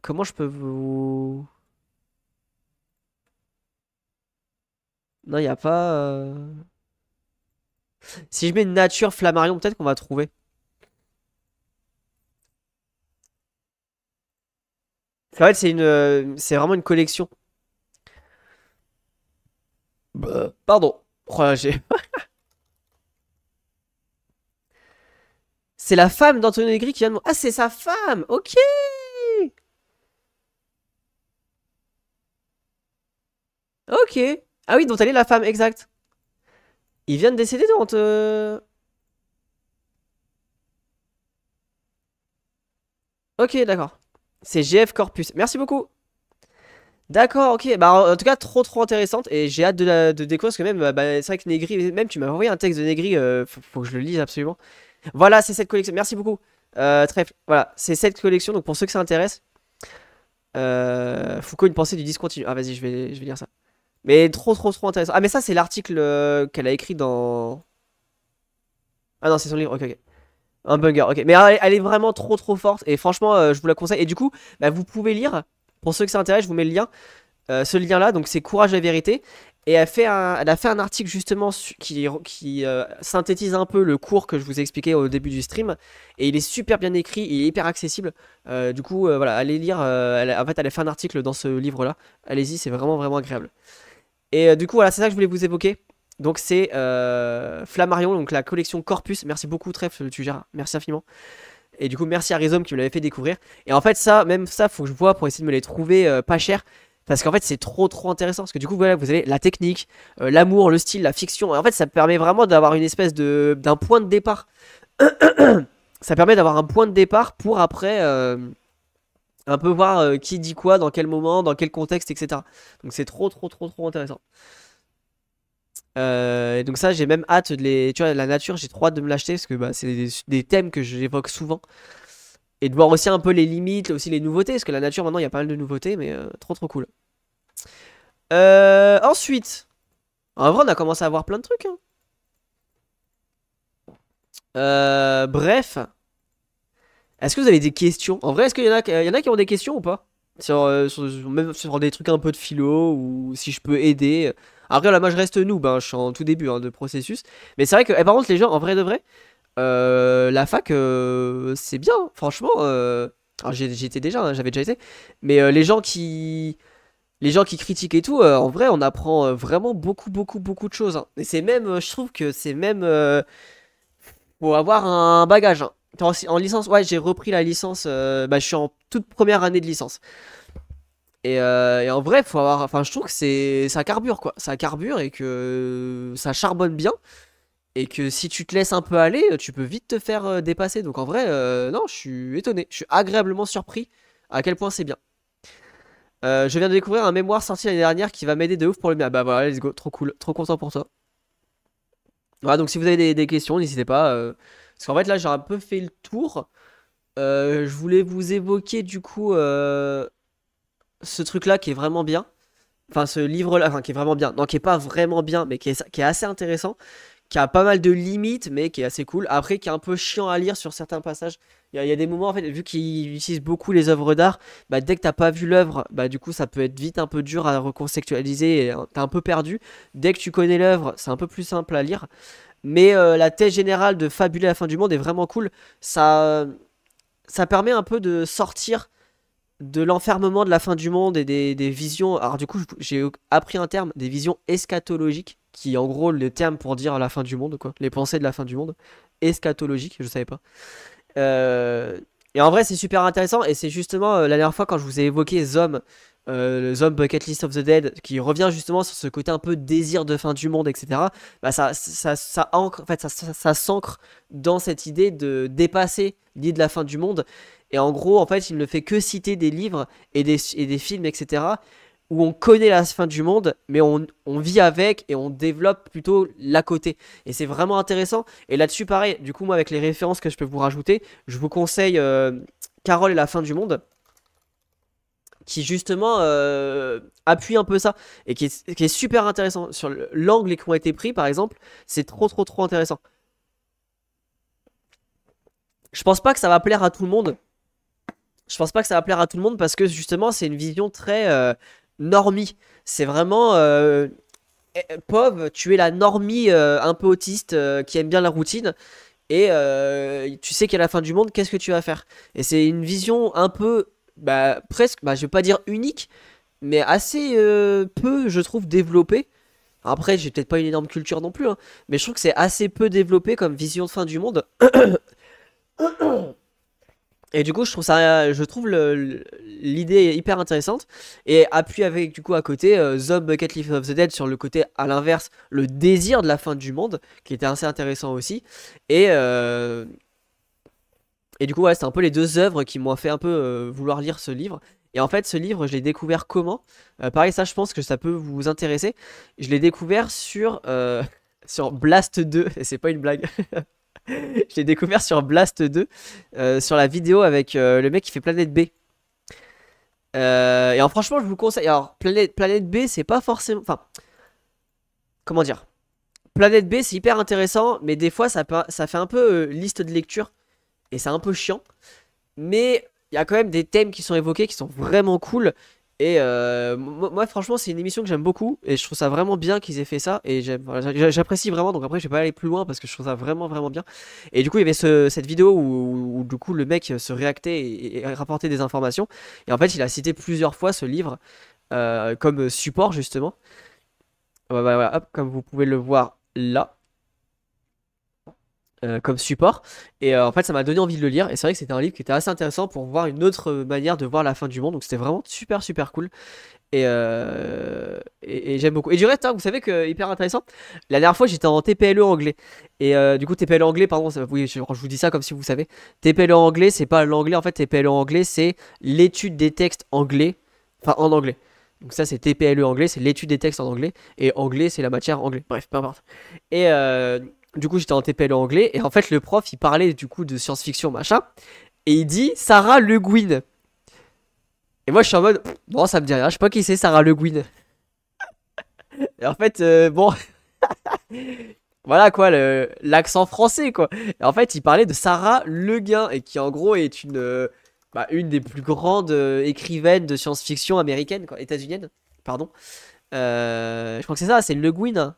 comment je peux vous. Non, il a pas. Si je mets une nature Flammarion, peut-être qu'on va trouver. Euh, c'est vraiment une collection. Bah, pardon. Oh, (laughs) c'est la femme d'Antonio Negri qui vient de... Ah, c'est sa femme Ok Ok. Ah oui, donc elle est la femme, exacte. Il vient de décéder dans euh. Ok, d'accord. C'est GF Corpus. Merci beaucoup. D'accord, ok. Bah, en tout cas, trop trop intéressante. Et j'ai hâte de, la, de découvrir parce que même, bah, c'est vrai que Negri, même tu m'as envoyé un texte de Negri. Euh, faut, que je le lise absolument. Voilà, c'est cette collection. Merci beaucoup. Euh, trèfle. Voilà, c'est cette collection. Donc pour ceux que ça intéresse, euh, Foucault, une pensée du discontinu. Ah, vas-y, je vais, je vais lire ça. Mais trop, trop, trop intéressant. Ah, mais ça, c'est l'article euh, qu'elle a écrit dans... Ah non, c'est son livre, ok, ok. Un bugger, ok. Mais elle, est vraiment trop, trop forte. Et franchement, euh, je vous la conseille. Et du coup, bah, vous pouvez lire. Pour ceux que ça intéresse, je vous mets le lien. Euh, ce lien-là, donc c'est Courage la Vérité. Et elle, fait elle a fait un article justement qui, synthétise un peu le cours que je vous ai expliqué au début du stream. Et il est super bien écrit, il est hyper accessible. du coup, voilà, allez lire. en fait, elle a fait un article dans ce livre-là. Allez-y, c'est vraiment, vraiment agréable. Et euh, du coup, voilà, c'est ça que je voulais vous évoquer. Donc c'est euh, Flammarion, donc la collection Corpus. Merci beaucoup Trèfle, tu gères. Merci infiniment. Et du coup, merci à Rhizome qui me l'avait fait découvrir. Et en fait, ça, même ça, faut que je vois pour essayer de me les trouver euh, pas cher. Parce qu'en fait, c'est trop trop intéressant. Parce que du coup, voilà, vous avez la technique, l'amour, le style, la fiction. Et en fait, ça permet vraiment d'avoir une espèce de d'un point de départ. (coughs) ça permet d'avoir un point de départ pour après un peu voir euh, qui dit quoi, dans quel moment, dans quel contexte, etc. Donc c'est trop, trop, trop, trop intéressant. Euh, et donc ça, j'ai même hâte de les... Tu vois, la nature, j'ai trop hâte de me l'acheter parce que bah, c'est des, thèmes que j'évoque souvent. Et de voir aussi un peu les limites, aussi les nouveautés, parce que la nature, maintenant, il y a pas mal de nouveautés, mais euh, trop, trop cool. ensuite, en vrai, on a commencé à avoir plein de trucs. Hein. bref, est-ce que vous avez des questions En vrai, est-ce qu'il y, en a, y en a qui ont des questions ou pas euh, sur, Même sur des trucs un peu de philo ou si je peux aider. Après, là, moi, je reste nous, ben, hein. je suis en tout début hein, de processus. Mais c'est vrai que, eh, par contre, les gens, en vrai de vrai, euh, la fac, euh, c'est bien, hein. franchement. J'y étais déjà, j'avais déjà été. Mais les gens qui les gens qui critiquent et tout, en vrai, on apprend vraiment beaucoup, beaucoup, beaucoup de choses. Et c'est même, je trouve que c'est même. pour avoir un bagage en licence, ouais, j'ai repris la licence. Euh, bah, je suis en toute première année de licence. Euh, et, en vrai, faut avoir. Enfin, je trouve que c'est ça carbure quoi. Ça carbure et que ça charbonne bien. Et que si tu te laisses un peu aller, tu peux vite te faire euh, dépasser. Donc en vrai, non, je suis étonné. Je suis agréablement surpris à quel point c'est bien. je viens de découvrir un mémoire sorti l'année dernière qui va m'aider de ouf pour le mien. Bah voilà, let's go, trop cool, trop content pour toi. Voilà, donc si vous avez des questions, n'hésitez pas. Parce qu'en fait, là, j'ai un peu fait le tour. Euh, je voulais vous évoquer, du coup, euh, ce truc-là qui est vraiment bien. Enfin, ce livre-là, enfin, qui est vraiment bien. Non, qui est pas vraiment bien, mais qui est, assez intéressant. Qui a pas mal de limites, mais qui est assez cool. Après, qui est un peu chiant à lire sur certains passages. Il y, a des moments, en fait, vu qu'il utilise beaucoup les œuvres d'art, bah, dès que t'as pas vu l'œuvre, bah, du coup, ça peut être vite un peu dur à reconceptualiser et hein, t'es un peu perdu. Dès que tu connais l'œuvre, c'est un peu plus simple à lire. Mais euh, la thèse générale de fabuler la fin du monde est vraiment cool. Ça, ça permet un peu de sortir de l'enfermement de la fin du monde et des, visions. Alors du coup, j'ai appris un terme, des visions eschatologiques, qui est en gros le terme pour dire la fin du monde, quoi. Les pensées de la fin du monde. Eschatologique, je savais pas. Euh, et en vrai, c'est super intéressant. Et c'est justement euh, la dernière fois quand je vous ai évoqué Zom, le euh, Zom Bucket List of the Dead, qui revient justement sur ce côté un peu désir de fin du monde, etc. Bah, ça, ça, ça ancre, en fait, ça, s'ancre dans cette idée de dépasser l'idée de la fin du monde. Et en gros, en fait, il ne fait que citer des livres et des, et des films, etc où on connaît la fin du monde, mais on, vit avec et on développe plutôt l'à côté. Et c'est vraiment intéressant. Et là-dessus, pareil, du coup, moi, avec les références que je peux vous rajouter, je vous conseille euh, Carole et la fin du monde, qui justement euh, appuie un peu ça, et qui est, super intéressant. Sur l'angle qui ont été pris, par exemple, c'est trop, trop, trop intéressant. Je pense pas que ça va plaire à tout le monde. Je pense pas que ça va plaire à tout le monde parce que justement c'est une vision très euh, normie. C'est vraiment Pauvre, tu es la normie un peu autiste qui aime bien la routine. Et tu sais qu'à la fin du monde, qu'est-ce que tu vas faire Et c'est une vision un peu, presque, bah, je vais pas dire unique, mais assez peu, je trouve, développée. Après, j'ai peut-être pas une énorme culture non plus, mais je trouve que c'est assez peu développé comme vision de fin du monde. Et du coup, je trouve ça, je trouve l'idée hyper intéressante. Et appuie avec du coup à côté euh, The Bucket Leaf of the Dead sur le côté à l'inverse, le désir de la fin du monde, qui était assez intéressant aussi. Et euh, et du coup, ouais, c'est un peu les deux œuvres qui m'ont fait un peu euh, vouloir lire ce livre. Et en fait, ce livre, je l'ai découvert comment Pareil, ça, je pense que ça peut vous intéresser. Je l'ai découvert sur (laughs) sur Blast 2, et c'est pas une blague. (laughs) (laughs) je l'ai découvert sur Blast 2, euh, sur la vidéo avec euh, le mec qui fait Planète B. Euh, et franchement, je vous conseille. Alors, Planète, Planète B, c'est pas forcément. Enfin, comment dire Planète B, c'est hyper intéressant, mais des fois, ça, ça fait un peu liste de lecture et c'est un peu chiant. Mais il y a quand même des thèmes qui sont évoqués qui sont vraiment cool et euh, moi, franchement, c'est une émission que j'aime beaucoup et je trouve ça vraiment bien qu'ils aient fait ça. Et j'apprécie vraiment. Donc après, je vais pas aller plus loin parce que je trouve ça vraiment, vraiment bien. Et du coup, il y avait cette vidéo où, du coup, le mec se réactait et, rapportait des informations. Et en fait, il a cité plusieurs fois ce livre euh, comme support, justement. Bah, bah, voilà, hop, comme vous pouvez le voir là. Euh, comme support. Et euh, en fait, ça m'a donné envie de le lire. Et c'est vrai que c'était un livre qui était assez intéressant pour voir une autre euh, manière de voir la fin du monde. Donc c'était vraiment super, super cool. Et, j'aime beaucoup. Et du reste, hein, vous savez que, hyper intéressant, la dernière fois j'étais en TPLE anglais. Et du coup, TPLE anglais, pardon, ça, oui, je, vous dis ça comme si vous savez. TPLE anglais, c'est pas l'anglais, en fait, TPLE anglais, c'est l'étude des textes anglais, enfin en anglais. Donc ça c'est TPLE anglais, c'est l'étude des textes en anglais, et anglais c'est la matière anglais, bref, peu importe. Et, euh, du coup, j'étais en TPL anglais, et en fait, le prof, il parlait du coup de science-fiction, machin, et il dit Sarah Le Guin. Et moi, je suis en mode, bon, ça me dit rien, je sais pas qui c'est Sarah Le Guin. et en fait, euh, bon. (laughs) voilà quoi, l'accent français quoi. Et en fait, il parlait de Sarah Le Guin, et qui en gros est une, euh, bah, une des plus grandes euh, écrivaines de science-fiction américaine, quoi, états-unienne, pardon. je crois que c'est ça, c'est Le Guin.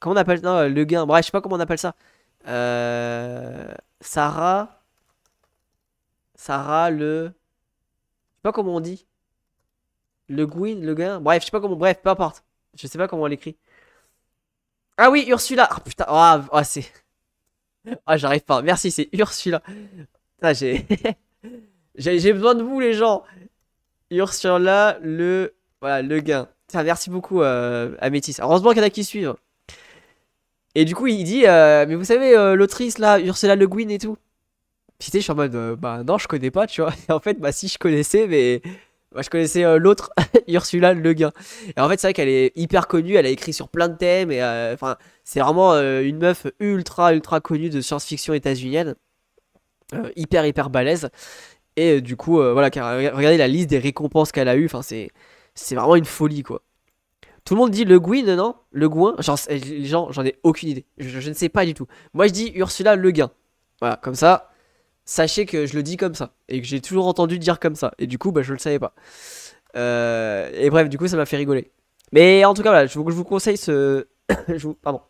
Comment on appelle Non, euh, le gain. Bref, je sais pas comment on appelle ça. Euh... Sarah. Sarah, le. Je sais pas comment on dit. Le Gwyn, le gain. Bref, je sais pas comment. Bref, peu importe. Je sais pas comment on l'écrit. Ah oui, Ursula. Ah putain. oh, c'est. Ah, j'arrive pas. Merci, c'est Ursula. (laughs) j'ai. j'ai besoin de vous, les gens. Ursula, le. Voilà, le gain. merci beaucoup, euh, à Heureusement qu'il y en a qui suivent. Et du coup, il dit euh, Mais vous savez, euh, l'autrice là, Ursula Le Guin et tout. Puis tu sais, je suis en mode euh, Bah non, je connais pas, tu vois. (laughs) Et en fait, bah si, je connaissais, mais. moi bah, je connaissais l'autre, (laughs) Ursula Le Guin. Et en fait, c'est vrai qu'elle est hyper connue, elle a écrit sur plein de thèmes. Et enfin, c'est vraiment une meuf ultra, ultra connue de science-fiction états-unienne. hyper, hyper balèze. Et du coup, voilà, regardez la liste des récompenses qu'elle a eues. Enfin, c'est. C'est vraiment une folie, quoi. Tout le monde dit Le Guin, non Le Gouin les gens, j'en ai aucune idée. Je, ne sais pas du tout. Moi, je dis Ursula Le Guin. Voilà, comme ça, sachez que je le dis comme ça. Et que j'ai toujours entendu dire comme ça. Et du coup, bah, je le savais pas. Euh, et bref, du coup, ça m'a fait rigoler. Mais en tout cas, voilà, je, vous, conseille ce. (coughs) pardon.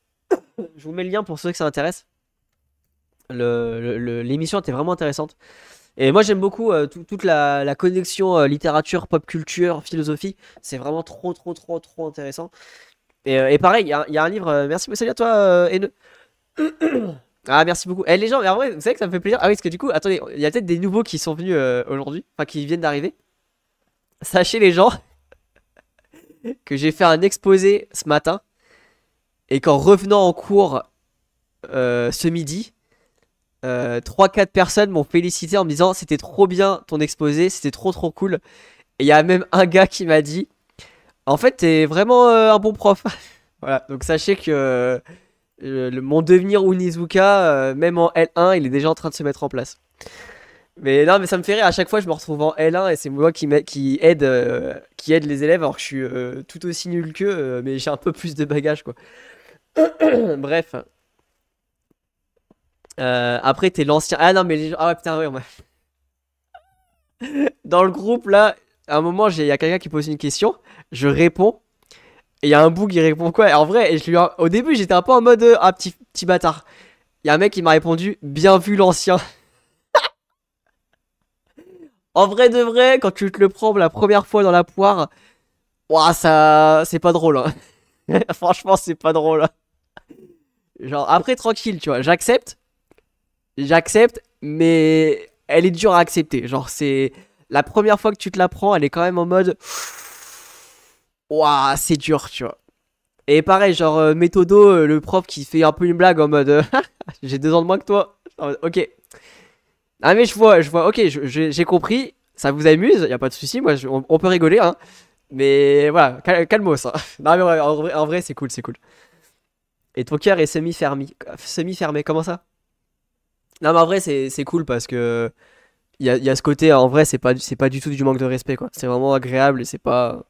(coughs) je vous mets le lien pour ceux que ça intéresse. L'émission le, était vraiment intéressante. Et moi j'aime beaucoup euh, toute la, connexion euh, littérature, pop culture, philosophie. C'est vraiment trop, trop, trop, trop intéressant. Et, euh, pareil, il y, a un livre. merci, salut à toi, Henne. (coughs) ah, merci beaucoup. Eh, les gens, vous savez que ça me fait plaisir. Ah oui, parce que du coup, attendez, il y a peut-être des nouveaux qui sont venus aujourd'hui, enfin qui viennent d'arriver. Sachez les gens (laughs) que j'ai fait un exposé ce matin et qu'en revenant en cours ce midi, euh, 3-4 personnes m'ont félicité en me disant c'était trop bien ton exposé, c'était trop trop cool. Et il y a même un gars qui m'a dit en fait t'es vraiment euh, un bon prof. (laughs) voilà, donc sachez que euh, mon devenir Unizuka, euh, même en L1, il est déjà en train de se mettre en place. Mais non, mais ça me fait rire. À chaque fois, je me retrouve en L1 et c'est moi qui, qui, aide, qui aide les élèves, alors que je suis tout aussi nul qu'eux, mais j'ai un peu plus de bagages, quoi. (clears throat) Bref, euh, après, t'es l'ancien. Ah non, mais les... Ah ouais, putain, ouais, ouais. (laughs) Dans le groupe, là, à un moment, il y a quelqu'un qui pose une question. Je réponds. Et il y a un bout qui répond quoi Et en vrai, et je lui... au début, j'étais un peu en mode euh, Ah, petit, petit bâtard. Il y a un mec qui m'a répondu Bien vu l'ancien. (laughs) en vrai de vrai, quand tu te le prends la première fois dans la poire, ouah, ça. C'est pas drôle. Hein. (laughs) Franchement, c'est pas drôle. Hein. Genre, après, tranquille, tu vois, j'accepte j'accepte, mais elle est dure à accepter. Genre, c'est la première fois que tu te la prends, elle est quand même en mode. Waouh, c'est dur, tu vois. Et pareil, genre, euh, Méthodo, euh, le prof qui fait un peu une blague en mode euh, (laughs) J'ai deux ans de moins que toi. ok. Ah, mais je vois, je vois, ok, j'ai compris. Ça vous amuse, y a pas de souci, moi, on, peut rigoler, hein. Mais voilà, calme calmos. Hein. (laughs) Non, en vrai, vrai c'est cool, c'est cool. Et ton cœur est semi-fermé. Semi-fermé, comment ça non, mais en vrai, c'est cool parce que il y a, y a, ce côté, en vrai, c'est pas, pas du tout du manque de respect, quoi. C'est vraiment agréable et c'est pas.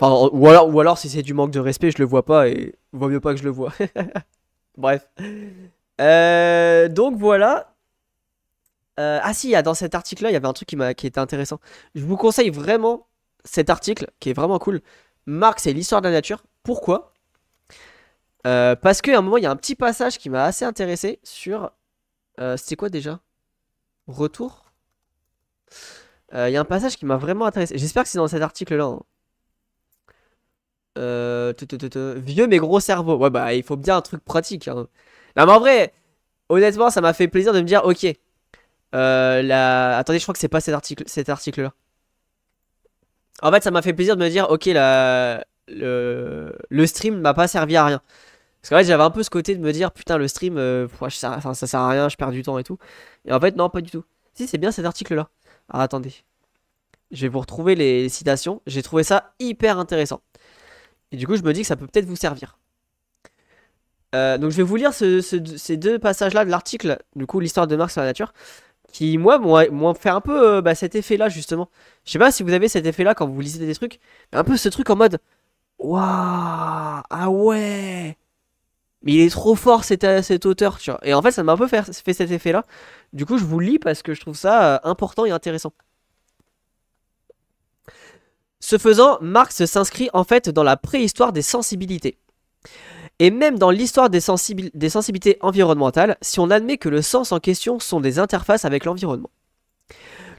ou, alors, ou alors, si c'est du manque de respect, je le vois pas et vaut mieux pas que je le vois. (laughs) Bref. Euh, donc voilà. Euh, ah si, ah, dans cet article-là, il y avait un truc qui, qui était intéressant. Je vous conseille vraiment cet article, qui est vraiment cool. Marx et l'histoire de la nature. Pourquoi euh, Parce qu'à un moment, il y a un petit passage qui m'a assez intéressé sur euh, C'était quoi déjà Retour Il euh, y a un passage qui m'a vraiment intéressé. J'espère que c'est dans cet article-là. Hein. Euh, vieux mais gros cerveau. Ouais, bah, il faut me dire un truc pratique. Hein. mais en vrai, honnêtement, ça m'a fait plaisir de me dire, ok. Attendez, je crois que c'est pas cet article, cet article là. En fait, ça m'a fait plaisir de me dire, ok, la... le... le stream m'a pas servi à rien. Parce qu'en fait, j'avais un peu ce côté de me dire, putain, le stream, euh, ça, sert à rien, je perds du temps et tout. Et en fait, non, pas du tout. Si, c'est bien cet article-là. Alors attendez. Je vais vous retrouver les, citations. J'ai trouvé ça hyper intéressant. Et du coup, je me dis que ça peut peut-être vous servir. Euh, donc, je vais vous lire ces deux passages-là de l'article, du coup, l'histoire de Marx sur la nature, qui, moi, m'ont fait un peu euh, bah, cet effet-là, justement. Je sais pas si vous avez cet effet-là quand vous lisez des trucs, mais un peu ce truc en mode Waouh, ah ouais mais il est trop fort cet, euh, cet auteur. Tu vois. Et en fait, ça m'a un peu fait, cet effet-là. Du coup, je vous lis parce que je trouve ça euh, important et intéressant. Ce faisant, Marx s'inscrit en fait dans la préhistoire des sensibilités. Et même dans l'histoire des, sensibilités environnementales, si on admet que le sens en question sont des interfaces avec l'environnement.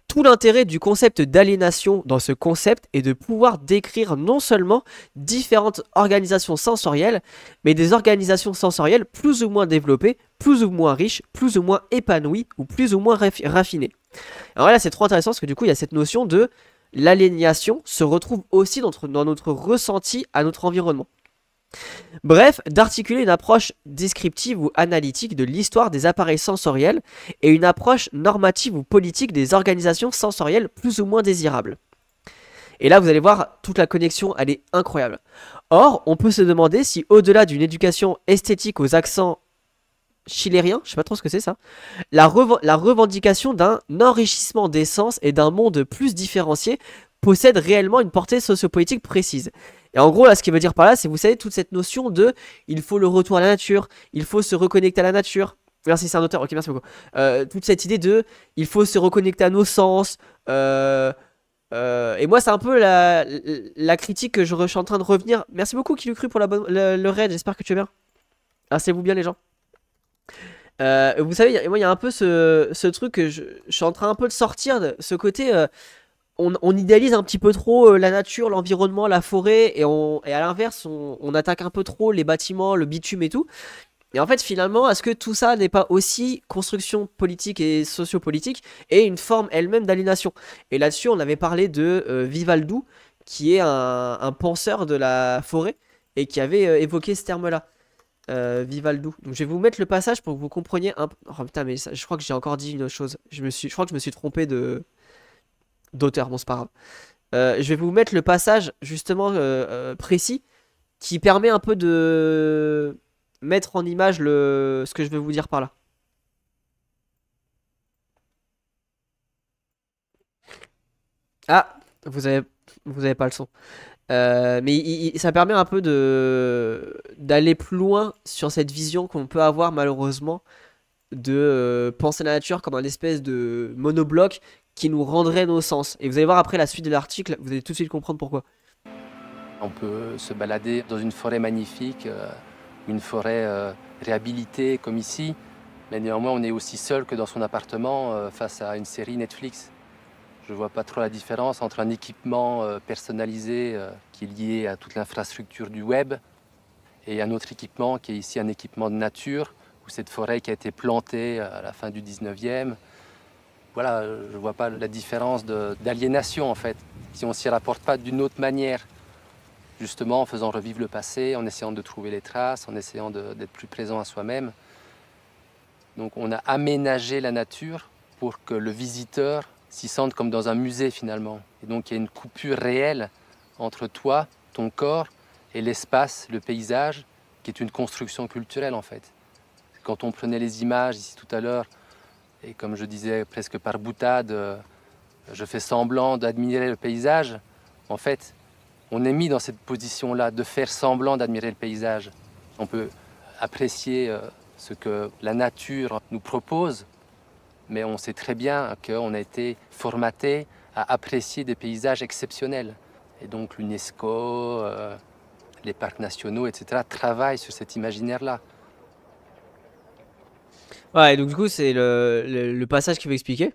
Tout l'intérêt du concept d'aliénation dans ce concept est de pouvoir décrire non seulement différentes organisations sensorielles, mais des organisations sensorielles plus ou moins développées, plus ou moins riches, plus ou moins épanouies ou plus ou moins raffinées. Alors là, c'est trop intéressant parce que du coup, il y a cette notion de l'aliénation se retrouve aussi dans notre, dans notre ressenti à notre environnement. Bref, d'articuler une approche descriptive ou analytique de l'histoire des appareils sensoriels et une approche normative ou politique des organisations sensorielles plus ou moins désirables. Et là, vous allez voir, toute la connexion, elle est incroyable. Or, on peut se demander si, au-delà d'une éducation esthétique aux accents chilériens, je sais pas trop ce que c'est ça, la, revendication d'un enrichissement des sens et d'un monde plus différencié possède réellement une portée sociopolitique précise. Et en gros, là, ce qu'il veut dire par là, c'est, vous savez, toute cette notion de il faut le retour à la nature, il faut se reconnecter à la nature. Merci, c'est un auteur, ok, merci beaucoup. Euh, toute cette idée de il faut se reconnecter à nos sens. Euh, euh, et moi, c'est un peu la, critique que je, suis en train de revenir. Merci beaucoup, Kilucru, pour la le, raid. J'espère que tu es bien. Assez-vous bien, les gens. vous savez, moi, il y a un peu ce, truc que je, je, suis en train un peu de sortir de ce côté on, idéalise un petit peu trop euh, la nature, l'environnement, la forêt, et, à l'inverse, on, attaque un peu trop les bâtiments, le bitume et tout. Et en fait, finalement, est-ce que tout ça n'est pas aussi construction politique et sociopolitique et une forme elle-même d'aliénation Et là-dessus, on avait parlé de euh, Vivaldou, qui est un, penseur de la forêt et qui avait euh, évoqué ce terme-là. Vivaldou. Donc je vais vous mettre le passage pour que vous compreniez un Oh putain, mais je crois que j'ai encore dit une autre chose. Je, me suis... je crois que je me suis trompé de, d'auteur, bon c'est pas grave. Euh, je vais vous mettre le passage justement euh, euh, précis qui permet un peu de mettre en image le... ce que je veux vous dire par là. Ah, vous avez, vous avez pas le son. mais ça permet un peu d'aller plus loin sur cette vision qu'on peut avoir malheureusement de penser la nature comme un espèce de monobloc qui nous rendrait nos sens. Et vous allez voir après la suite de l'article, vous allez tout de suite comprendre pourquoi. On peut se balader dans une forêt magnifique, euh, une forêt euh, réhabilitée comme ici, mais néanmoins on est aussi seul que dans son appartement euh, face à une série Netflix. Je ne vois pas trop la différence entre un équipement personnalisé qui est lié à toute l'infrastructure du web et un autre équipement qui est ici un équipement de nature, où cette forêt qui a été plantée à la fin du 19e, voilà, je ne vois pas la différence d'aliénation en fait, si on ne s'y rapporte pas d'une autre manière, justement en faisant revivre le passé, en essayant de trouver les traces, en essayant d'être plus présent à soi-même. Donc on a aménagé la nature pour que le visiteur s'y sente comme dans un musée finalement. Et donc il y a une coupure réelle entre toi, ton corps, et l'espace, le paysage, qui est une construction culturelle en fait. Quand on prenait les images ici tout à l'heure, et comme je disais presque par boutade, euh, je fais semblant d'admirer le paysage. En fait, on est mis dans cette position-là de faire semblant d'admirer le paysage. On peut apprécier euh, ce que la nature nous propose, mais on sait très bien qu'on a été formaté à apprécier des paysages exceptionnels. Et donc l'UNESCO, euh, les parcs nationaux, etc., travaillent sur cet imaginaire-là. Ouais, donc du coup, c'est le, passage qui veut expliquer.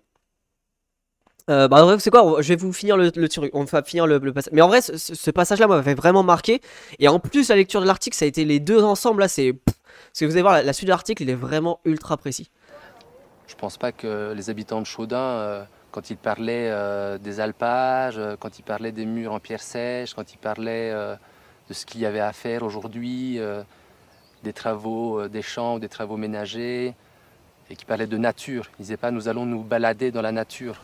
Euh, bah, bref, c'est quoi Je vais vous finir le, truc. On va finir le, passage. Mais en vrai, ce, passage-là m'avait vraiment marqué. Et en plus, la lecture de l'article, ça a été les deux ensemble. Là, c'est. Parce que vous allez voir, la, suite de l'article, il est vraiment ultra précis. Je pense pas que les habitants de Chaudun euh, quand ils parlaient euh, des alpages, euh, quand ils parlaient des murs en pierre sèche, quand ils parlaient de ce qu'il y avait à faire aujourd'hui, des travaux des champs, ou des travaux ménagers, et qui parlait de nature. Il disait pas nous allons nous balader dans la nature.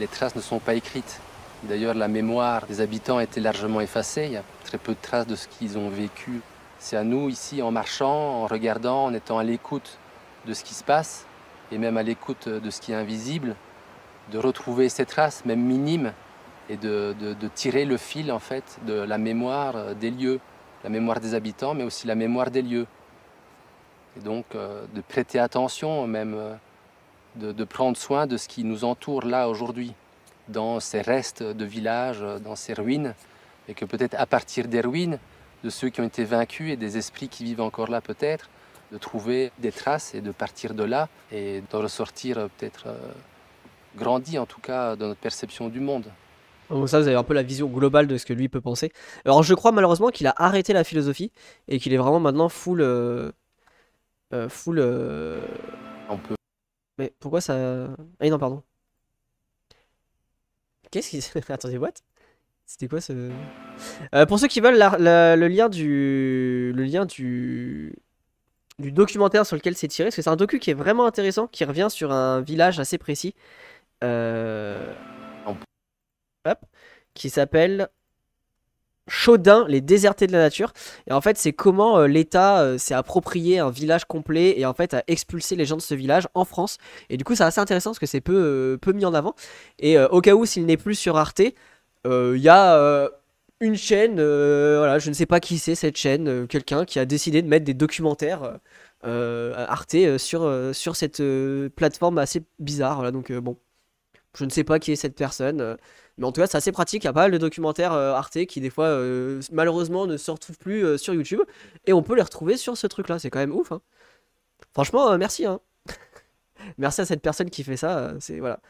Les traces ne sont pas écrites. D'ailleurs, la mémoire des habitants a été largement effacée. Il y a très peu de traces de ce qu'ils ont vécu. C'est à nous, ici, en marchant, en regardant, en étant à l'écoute de ce qui se passe, et même à l'écoute de ce qui est invisible, de retrouver ces traces, même minimes, et de, tirer le fil en fait de la mémoire euh, des lieux, la mémoire des habitants, mais aussi la mémoire des lieux. Et donc euh, de prêter attention même, euh, de, prendre soin de ce qui nous entoure là aujourd'hui, dans ces restes de villages, dans ces ruines, et que peut-être à partir des ruines, de ceux qui ont été vaincus et des esprits qui vivent encore là peut-être, de trouver des traces et de partir de là et d'en ressortir peut-être grandit en tout cas dans notre perception du monde. Donc ça, vous avez un peu la vision globale de ce que lui peut penser. Alors je crois malheureusement qu'il a arrêté la philosophie et qu'il est vraiment maintenant full... Euh, euh, full... On euh, peut... Mais pourquoi ça... Ah non, pardon. Qu'est-ce qu'il (laughs) Attendez, what C'était quoi ce... pour ceux qui veulent le lien du... Le lien du du documentaire sur lequel c'est tiré, parce que c'est un docu qui est vraiment intéressant, qui revient sur un village assez précis, euh, qui s'appelle Chaudin, les désertés de la nature. Et en fait, c'est comment euh, l'État euh, s'est approprié un village complet et en fait a expulsé les gens de ce village en France. Et du coup, c'est assez intéressant parce que c'est peu, peu mis en avant. Et au cas où, s'il n'est plus sur Arte, il y a une chaîne, voilà, je ne sais pas qui c'est cette chaîne, quelqu'un qui a décidé de mettre des documentaires Arte sur, sur cette plateforme assez bizarre. donc bon. Je ne sais pas qui est cette personne. Euh, mais en tout cas, c'est assez pratique. Il y a pas mal de documentaires euh, Arte qui, des fois, euh, malheureusement, ne se retrouvent plus sur YouTube. Et on peut les retrouver sur ce truc-là. C'est quand même ouf. Hein. Franchement, merci. Hein. (laughs) merci à cette personne qui fait ça. c'est voilà.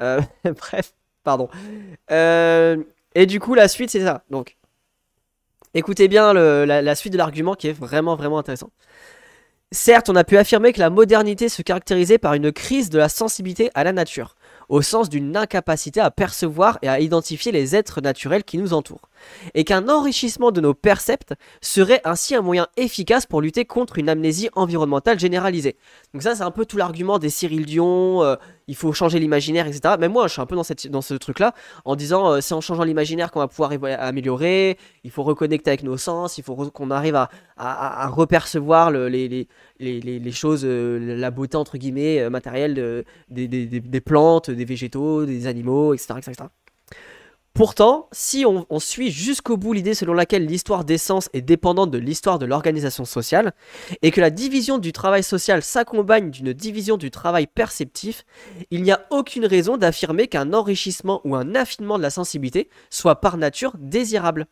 (laughs) bref, pardon. et du coup, la suite, c'est ça. Donc, écoutez bien la, la, suite de l'argument qui est vraiment, vraiment intéressant. Certes, on a pu affirmer que la modernité se caractérisait par une crise de la sensibilité à la nature au sens d'une incapacité à percevoir et à identifier les êtres naturels qui nous entourent et qu'un enrichissement de nos percepts serait ainsi un moyen efficace pour lutter contre une amnésie environnementale généralisée. Donc ça c'est un peu tout l'argument des Cyril Dion, euh, il faut changer l'imaginaire, etc. mais moi je suis un peu dans, ce truc-là, en disant euh, c'est en changeant l'imaginaire qu'on va pouvoir améliorer, il faut reconnecter avec nos sens, il faut qu'on arrive à, repercevoir les, choses, euh, la beauté entre guillemets matérielle des, des, plantes, des végétaux, des animaux, etc. etc. Pourtant, si on, suit jusqu'au bout l'idée selon laquelle l'histoire des sens est dépendante de l'histoire de l'organisation sociale, et que la division du travail social s'accompagne d'une division du travail perceptif, il n'y a aucune raison d'affirmer qu'un enrichissement ou un affinement de la sensibilité soit par nature désirable.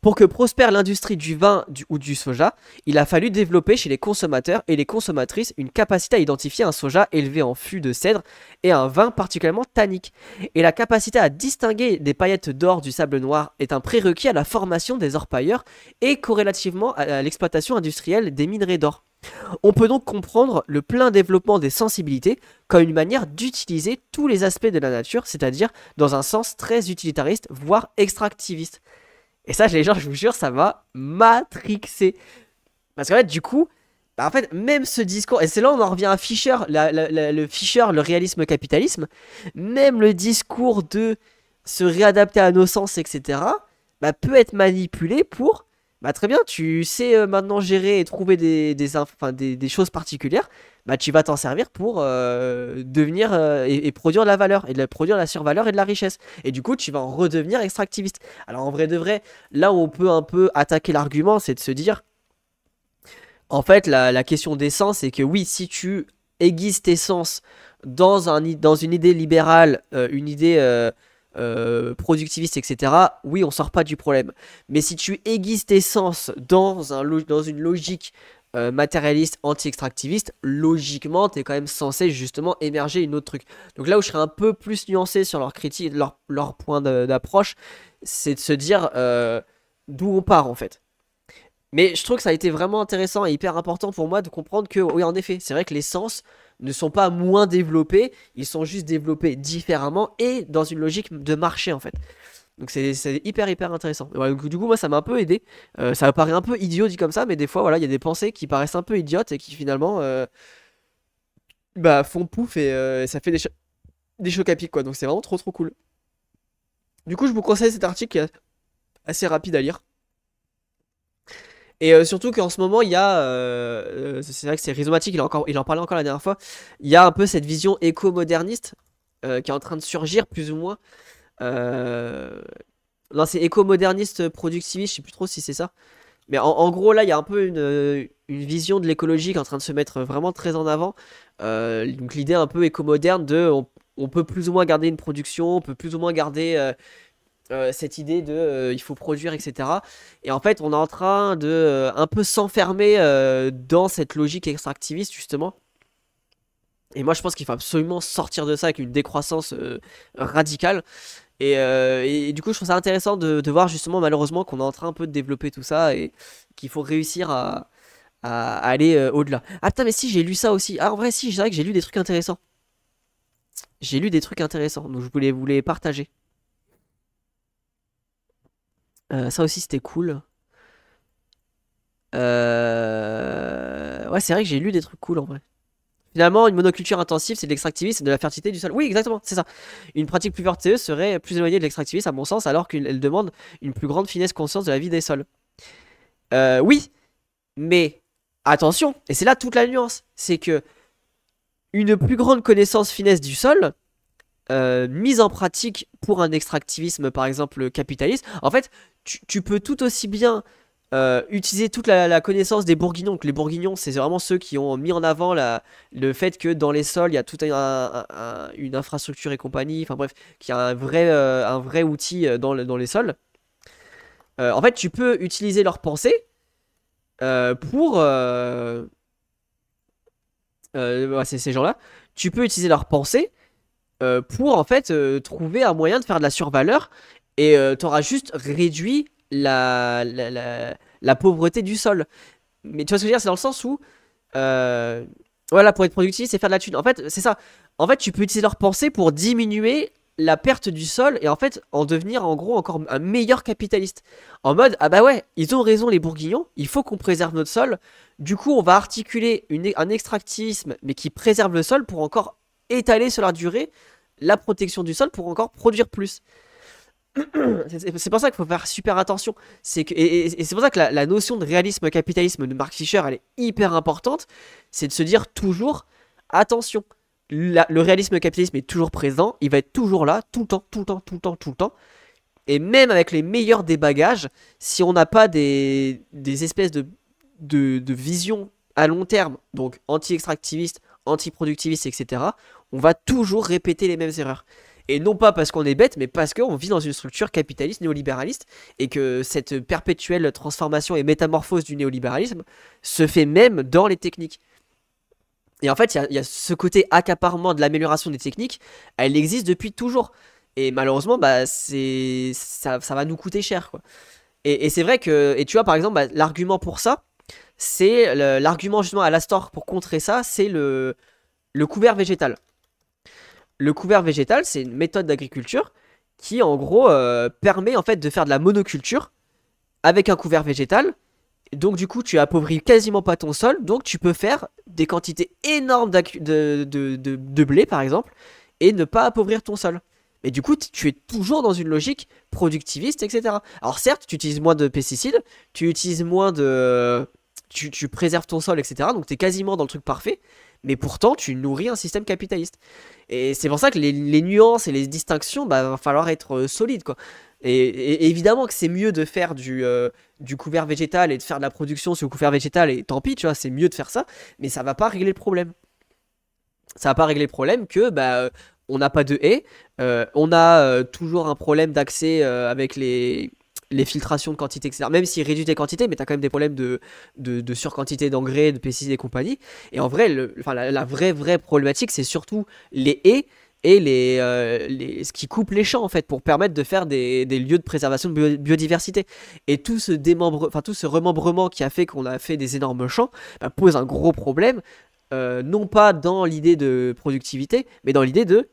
Pour que prospère l'industrie du vin ou du soja, il a fallu développer chez les consommateurs et les consommatrices une capacité à identifier un soja élevé en fût de cèdre et un vin particulièrement tannique. Et la capacité à distinguer des paillettes d'or du sable noir est un prérequis à la formation des orpailleurs et corrélativement à l'exploitation industrielle des minerais d'or. On peut donc comprendre le plein développement des sensibilités comme une manière d'utiliser tous les aspects de la nature, c'est-à-dire dans un sens très utilitariste, voire extractiviste. Et ça, les gens, je vous jure, ça va matrixer. Parce qu'en fait, du coup, bah, en fait, même ce discours, et c'est là où on en revient à Fisher, le Fischer, le réalisme capitalisme, même le discours de se réadapter à nos sens, etc., bah, peut être manipulé pour bah très bien, tu sais euh, maintenant gérer et trouver des, choses particulières bah, tu vas t'en servir pour euh, devenir euh, et, produire de la valeur, et de produire de la survaleur et de la richesse. Et du coup, tu vas en redevenir extractiviste. Alors en vrai de vrai, là où on peut un peu attaquer l'argument, c'est de se dire, en fait, la, question des sens, c'est que oui, si tu aiguises tes sens dans, un, dans une idée libérale, euh, une idée... productiviste, etc., oui, on sort pas du problème. Mais si tu aiguises tes sens dans, dans une logique euh, matérialiste, anti-extractiviste, logiquement, tu es quand même censé justement émerger une autre truc. Donc là où je serais un peu plus nuancé sur leur critique, leur, leur point d'approche, c'est de se dire euh, d'où on part en fait. Mais je trouve que ça a été vraiment intéressant et hyper important pour moi de comprendre que, oui, en effet, c'est vrai que les sens ne sont pas moins développés, ils sont juste développés différemment et dans une logique de marché en fait. Donc c'est hyper hyper intéressant. du coup moi ça m'a un peu aidé. Ça euh, ça paraît un peu idiot dit comme ça, mais des fois voilà il y a des pensées qui paraissent un peu idiotes et qui finalement euh, bah, font pouf et, euh, ça fait des, des chocs à pic quoi. Donc c'est vraiment trop trop cool. Du coup je vous conseille cet article qui est assez rapide à lire. Et surtout qu'en ce moment, il y a. c'est vrai que c'est rhizomatique, il, encore, en parlait encore la dernière fois. Il y a un peu cette vision éco-moderniste qui est en train de surgir, plus ou moins. Euh... Non, c'est éco-moderniste productiviste, je sais plus trop si c'est ça. Mais en, gros, là, il y a un peu une, vision de l'écologie qui est en train de se mettre vraiment très en avant. Euh, donc l'idée un peu éco-moderne de on, peut plus ou moins garder une production, on peut plus ou moins garder euh, euh, cette idée de il faut produire, etc. Et en fait, on est en train de un peu s'enfermer dans cette logique extractiviste, justement. Et moi, je pense qu'il faut absolument sortir de ça avec une décroissance radicale. Euh, et, du coup, je trouve ça intéressant de, voir justement, malheureusement, qu'on est en train un peu de développer tout ça et qu'il faut réussir à, aller euh, au-delà. Ah putain, mais si, j'ai lu ça aussi. Ah, en vrai, si, c'est vrai que j'ai lu des trucs intéressants. J'ai lu des trucs intéressants, donc je voulais vous les partager. Euh, ça aussi, c'était cool. Euh... Ouais, c'est vrai que j'ai lu des trucs cool en vrai. Finalement, une monoculture intensive, c'est de l'extractivisme et de la fertilité du sol. Oui, exactement, c'est ça. Une pratique plus vertueuse serait plus éloignée de l'extractivisme, à mon sens, alors qu'elle demande une plus grande finesse conscience de la vie des sols. Euh, oui, mais attention, et c'est là toute la nuance, c'est que une plus grande connaissance finesse du sol, euh, mise en pratique pour un extractivisme, par exemple, capitaliste, en fait, tu peux tout aussi bien euh, utiliser toute la, connaissance des bourguignons. les bourguignons, c'est vraiment ceux qui ont mis en avant le fait que dans les sols, il y a toute une infrastructure et compagnie, enfin bref, qu'il y a un vrai, euh, un vrai outil euh, dans, les sols. en fait, tu peux utiliser leur pensée pour... ces gens-là, tu peux utiliser leur pensée pour en fait trouver un moyen de faire de la survaleur et t'auras juste réduit la, la, pauvreté du sol. Mais tu vois ce que je veux dire C'est dans le sens où, euh, voilà, pour être productif, c'est faire de la thune. En fait, c'est ça. En fait, tu peux utiliser leur pensée pour diminuer la perte du sol et en fait en devenir en gros encore un meilleur capitaliste. En mode, ah bah ouais, ils ont raison les bourguignons, il faut qu'on préserve notre sol. Du coup, on va articuler un extractivisme mais qui préserve le sol pour encore étaler sur la durée la protection du sol pour encore produire plus c'est pour ça qu'il faut faire super attention. C'est que, et, c'est pour ça que la, notion de réalisme capitalisme de Mark Fisher, elle est hyper importante. C'est de se dire toujours attention. le réalisme capitalisme est toujours présent. Il va être toujours là, tout le temps, tout le temps, tout le temps, tout le temps. Et même avec les meilleurs des bagages, si on n'a pas des, des, espèces de, de, de vision à long terme, donc anti-extractiviste, anti-productiviste, etc., on va toujours répéter les mêmes erreurs. Et non pas parce qu'on est bête, mais parce qu'on vit dans une structure capitaliste néolibéraliste et que cette perpétuelle transformation et métamorphose du néolibéralisme se fait même dans les techniques. Et en fait, il y, a ce côté accaparement de l'amélioration des techniques, elle existe depuis toujours. Et malheureusement, bah, c'est, ça, va nous coûter cher. Et, c'est vrai que, et tu vois, par exemple, bah, l'argument pour ça, c'est l'argument justement à la store pour contrer ça, c'est le, le couvert végétal le couvert végétal, c'est une méthode d'agriculture qui, en gros, euh, permet en fait de faire de la monoculture avec un couvert végétal. Donc, du coup, tu appauvris quasiment pas ton sol. Donc, tu peux faire des quantités énormes de, de, blé, par exemple, et ne pas appauvrir ton sol. Mais du coup, tu es toujours dans une logique productiviste, etc. Alors, certes, tu utilises moins de pesticides, tu utilises moins de. Tu, tu préserves ton sol, etc. Donc, tu es quasiment dans le truc parfait mais pourtant tu nourris un système capitaliste. Et c'est pour ça que les, nuances et les distinctions, bah, va falloir être euh, solide quoi. Et, évidemment que c'est mieux de faire euh, du, couvert végétal et de faire de la production sur le couvert végétal, et tant pis, tu vois, c'est mieux de faire ça, mais ça va pas régler le problème. Ça va pas régler le problème que bah, euh, on n'a pas de haies, on a toujours un problème d'accès avec les, les filtrations de quantité, etc. Même s'ils réduisent les quantités, mais tu as quand même des problèmes de, de, surquantité d'engrais, de pesticides et compagnie. Et en vrai, enfin, la, vraie, vraie problématique, c'est surtout les haies et euh, les, ce qui coupe les champs, en fait, pour permettre de faire des, lieux de préservation de biodiversité. Et tout ce, démembre, enfin, tout ce remembrement qui a fait qu'on a fait des énormes champs bah, pose un gros problème, euh, non pas dans l'idée de productivité, mais dans l'idée de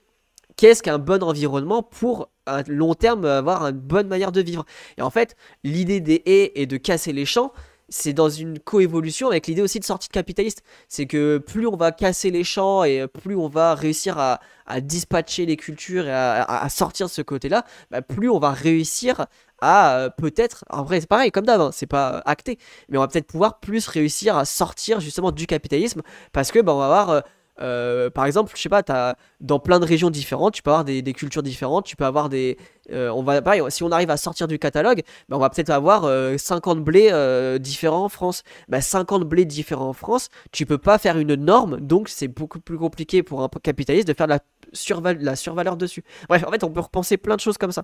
qu'est-ce qu'un bon environnement pour à long terme euh, avoir une bonne manière de vivre. Et en fait, l'idée des haies et de casser les champs, c'est dans une coévolution avec l'idée aussi de sortie de capitaliste. C'est que plus on va casser les champs et euh, plus on va réussir à, dispatcher les cultures et à, sortir de ce côté-là, bah, plus on va réussir à euh, peut-être, en vrai c'est pareil comme d'avant, hein, c'est pas acté, mais on va peut-être pouvoir plus réussir à sortir justement du capitalisme parce que bah, on va avoir euh, par exemple, je sais pas, as, dans plein de régions différentes, tu peux avoir des, cultures différentes, tu peux avoir des. Euh, on va, si on arrive à sortir du catalogue, bah, on va peut-être avoir 50 euh, blés différents en France. 50 bah, blés différents en France, tu peux pas faire une norme, donc c'est beaucoup plus compliqué pour un capitaliste de faire la, surval la survaleur dessus. Bref, en fait, on peut repenser plein de choses comme ça.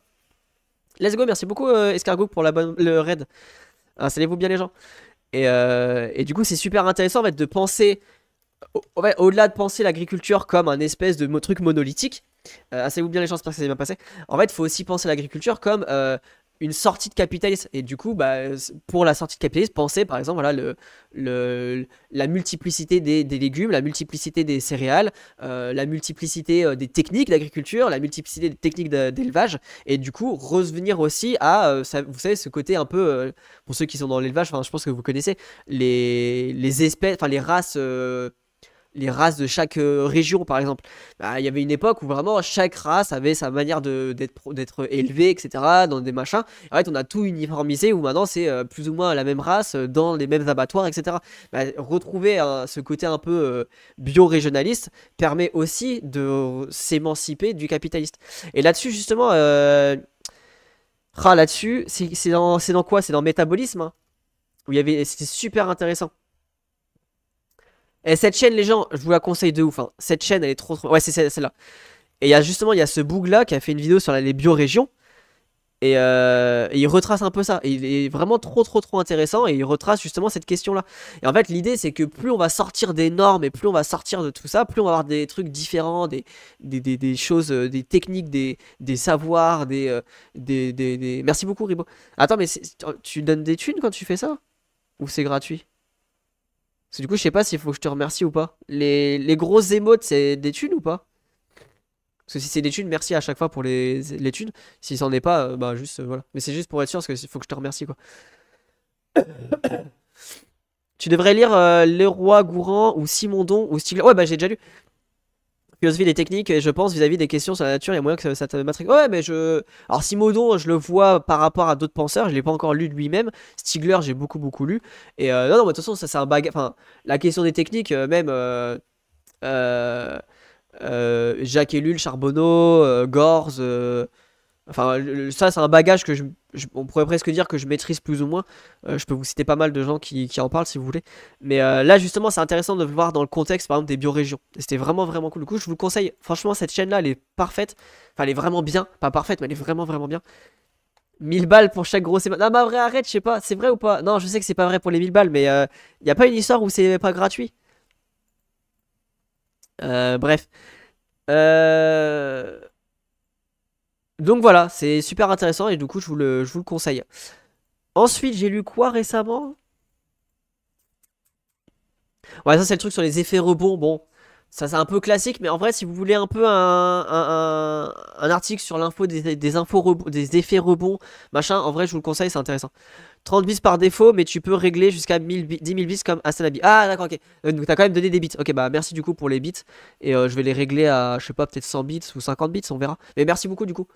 Let's go, merci beaucoup Escargot pour la bonne, le raid. Installez-vous bien les gens. Et, et du coup, c'est super intéressant en fait, de penser au-delà de penser l'agriculture comme un espèce de truc monolithique, euh, assez vous bien les gens, j'espère que ça s'est bien passé. En fait, il faut aussi penser l'agriculture comme euh, une sortie de capitalisme. Et du coup, bah, pour la sortie de capitalisme, pensez par exemple voilà, le, la multiplicité des, légumes, la multiplicité des céréales, euh, la multiplicité des techniques d'agriculture, la multiplicité des techniques d'élevage. Et du coup, revenir aussi à, vous savez, ce côté un peu, pour ceux qui sont dans l'élevage, je pense que vous connaissez, les, les espèces, enfin les races les races de chaque euh, région, par exemple. Bah, il y avait une époque où vraiment chaque race avait sa manière d'être élevée, etc., dans des machins. En fait, on a tout uniformisé où maintenant c'est euh, plus ou moins la même race euh, dans les mêmes abattoirs, etc. Bah, retrouver hein, ce côté un peu biorégionaliste bio-régionaliste permet aussi de s'émanciper du capitaliste. Et là-dessus, justement, ah, là-dessus, c'est dans, quoi C'est dans Métabolisme, hein, où il y avait, c'était super intéressant et cette chaîne, les gens, je vous la conseille de ouf. Hein. Cette chaîne, elle est trop, trop... Ouais, c'est celle-là. Et il y a justement, il y a ce boug-là qui a fait une vidéo sur les biorégions. Euh, et, il retrace un peu ça. il est vraiment trop, trop, trop intéressant. Et il retrace justement cette question-là. Et en fait, l'idée, c'est que plus on va sortir des normes et plus on va sortir de tout ça, plus on va avoir des trucs différents, des, des, choses, euh, des techniques, des, des savoirs, euh, des, des, Merci beaucoup, Ribo. Attends, mais tu donnes des thunes quand tu fais ça Ou c'est gratuit du coup, je sais pas s'il faut que je te remercie ou pas. Les, les gros émotes, c'est des thunes ou pas Parce que si c'est des thunes, merci à chaque fois pour les, thunes. Si c'en est pas, euh, bah juste, euh, voilà. Mais c'est juste pour être sûr, parce qu'il faut que je te remercie, quoi. (coughs) tu devrais lire euh, Le Roi Gourand ou Simondon ou style Ouais, bah j'ai déjà lu. Curiosité des techniques, je pense vis-à-vis des questions sur la nature, il y a moyen que ça, Ouais, mais je. Alors, Simodon, je le vois par rapport à d'autres penseurs, je ne l'ai pas encore lu lui-même. Stigler, j'ai beaucoup, beaucoup lu. Et euh, non, non, mais de toute façon, ça, c'est un bagage. Enfin, la question des techniques, euh, même. Euh, euh, Jacques Ellul, Charbonneau, Gorz, Enfin, ça, c'est un bagage que je, on pourrait presque dire que je maîtrise plus ou moins. Euh, je peux vous citer pas mal de gens qui, en parlent si vous voulez. Mais euh, là, justement, c'est intéressant de voir dans le contexte, par exemple, des biorégions. C'était vraiment, vraiment cool. Du coup, je vous conseille, franchement, cette chaîne-là, elle est parfaite. Enfin, elle est vraiment bien. Pas parfaite, mais elle est vraiment, vraiment bien. 1000 balles pour chaque grosse Non, bah, vrai, arrête, je sais pas. C'est vrai ou pas Non, je sais que c'est pas vrai pour les 1000 balles, mais il euh, y a pas une histoire où c'est pas gratuit. bref. Euh. Donc voilà, c'est super intéressant et du coup je vous le, je vous le conseille. Ensuite, j'ai lu quoi récemment Ouais, ça c'est le truc sur les effets rebonds. Bon, ça c'est un peu classique, mais en vrai, si vous voulez un peu un, un, article sur l'info des, infos des effets rebonds, machin, en vrai, je vous le conseille, c'est intéressant. 30 bits par défaut, mais tu peux régler jusqu'à 10 000 bits comme Asanabi. Ah, d'accord, ok. Euh, donc, t'as quand même donné des bits. Ok, bah, merci du coup pour les bits. Et euh, je vais les régler à, je sais pas, peut-être 100 bits ou 50 bits, on verra. Mais merci beaucoup du coup.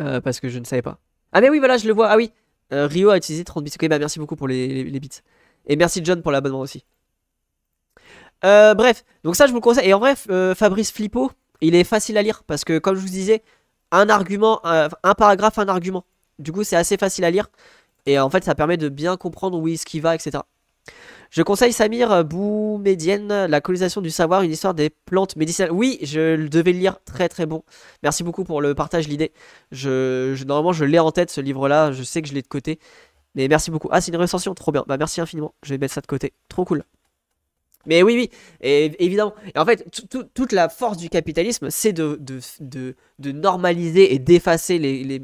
Euh, parce que je ne savais pas. Ah, mais oui, voilà, je le vois. Ah oui, Rio a utilisé 30 bits. Ok, bah, merci beaucoup pour les, les, bits. Et merci John pour l'abonnement aussi. bref, donc ça, je vous le conseille. Et en bref, Fabrice Flippo, il est facile à lire parce que, comme je vous disais, un argument, un paragraphe, un argument. Du coup, c'est assez facile à lire. Et en fait, ça permet de bien comprendre où est ce qui va, etc. Je conseille Samir euh, Boumedienne, La colonisation du savoir, une histoire des plantes médicinales. Oui, je devais le lire, très très bon. Merci beaucoup pour le partage, l'idée. Je, normalement, je l'ai en tête ce livre-là, je sais que je l'ai de côté. Mais merci beaucoup. Ah, c'est une recension, trop bien. Bah merci infiniment, je vais mettre ça de côté. Trop cool. Mais oui, oui, évidemment. Et en fait, toute la force du capitalisme, c'est de, normaliser et d'effacer les,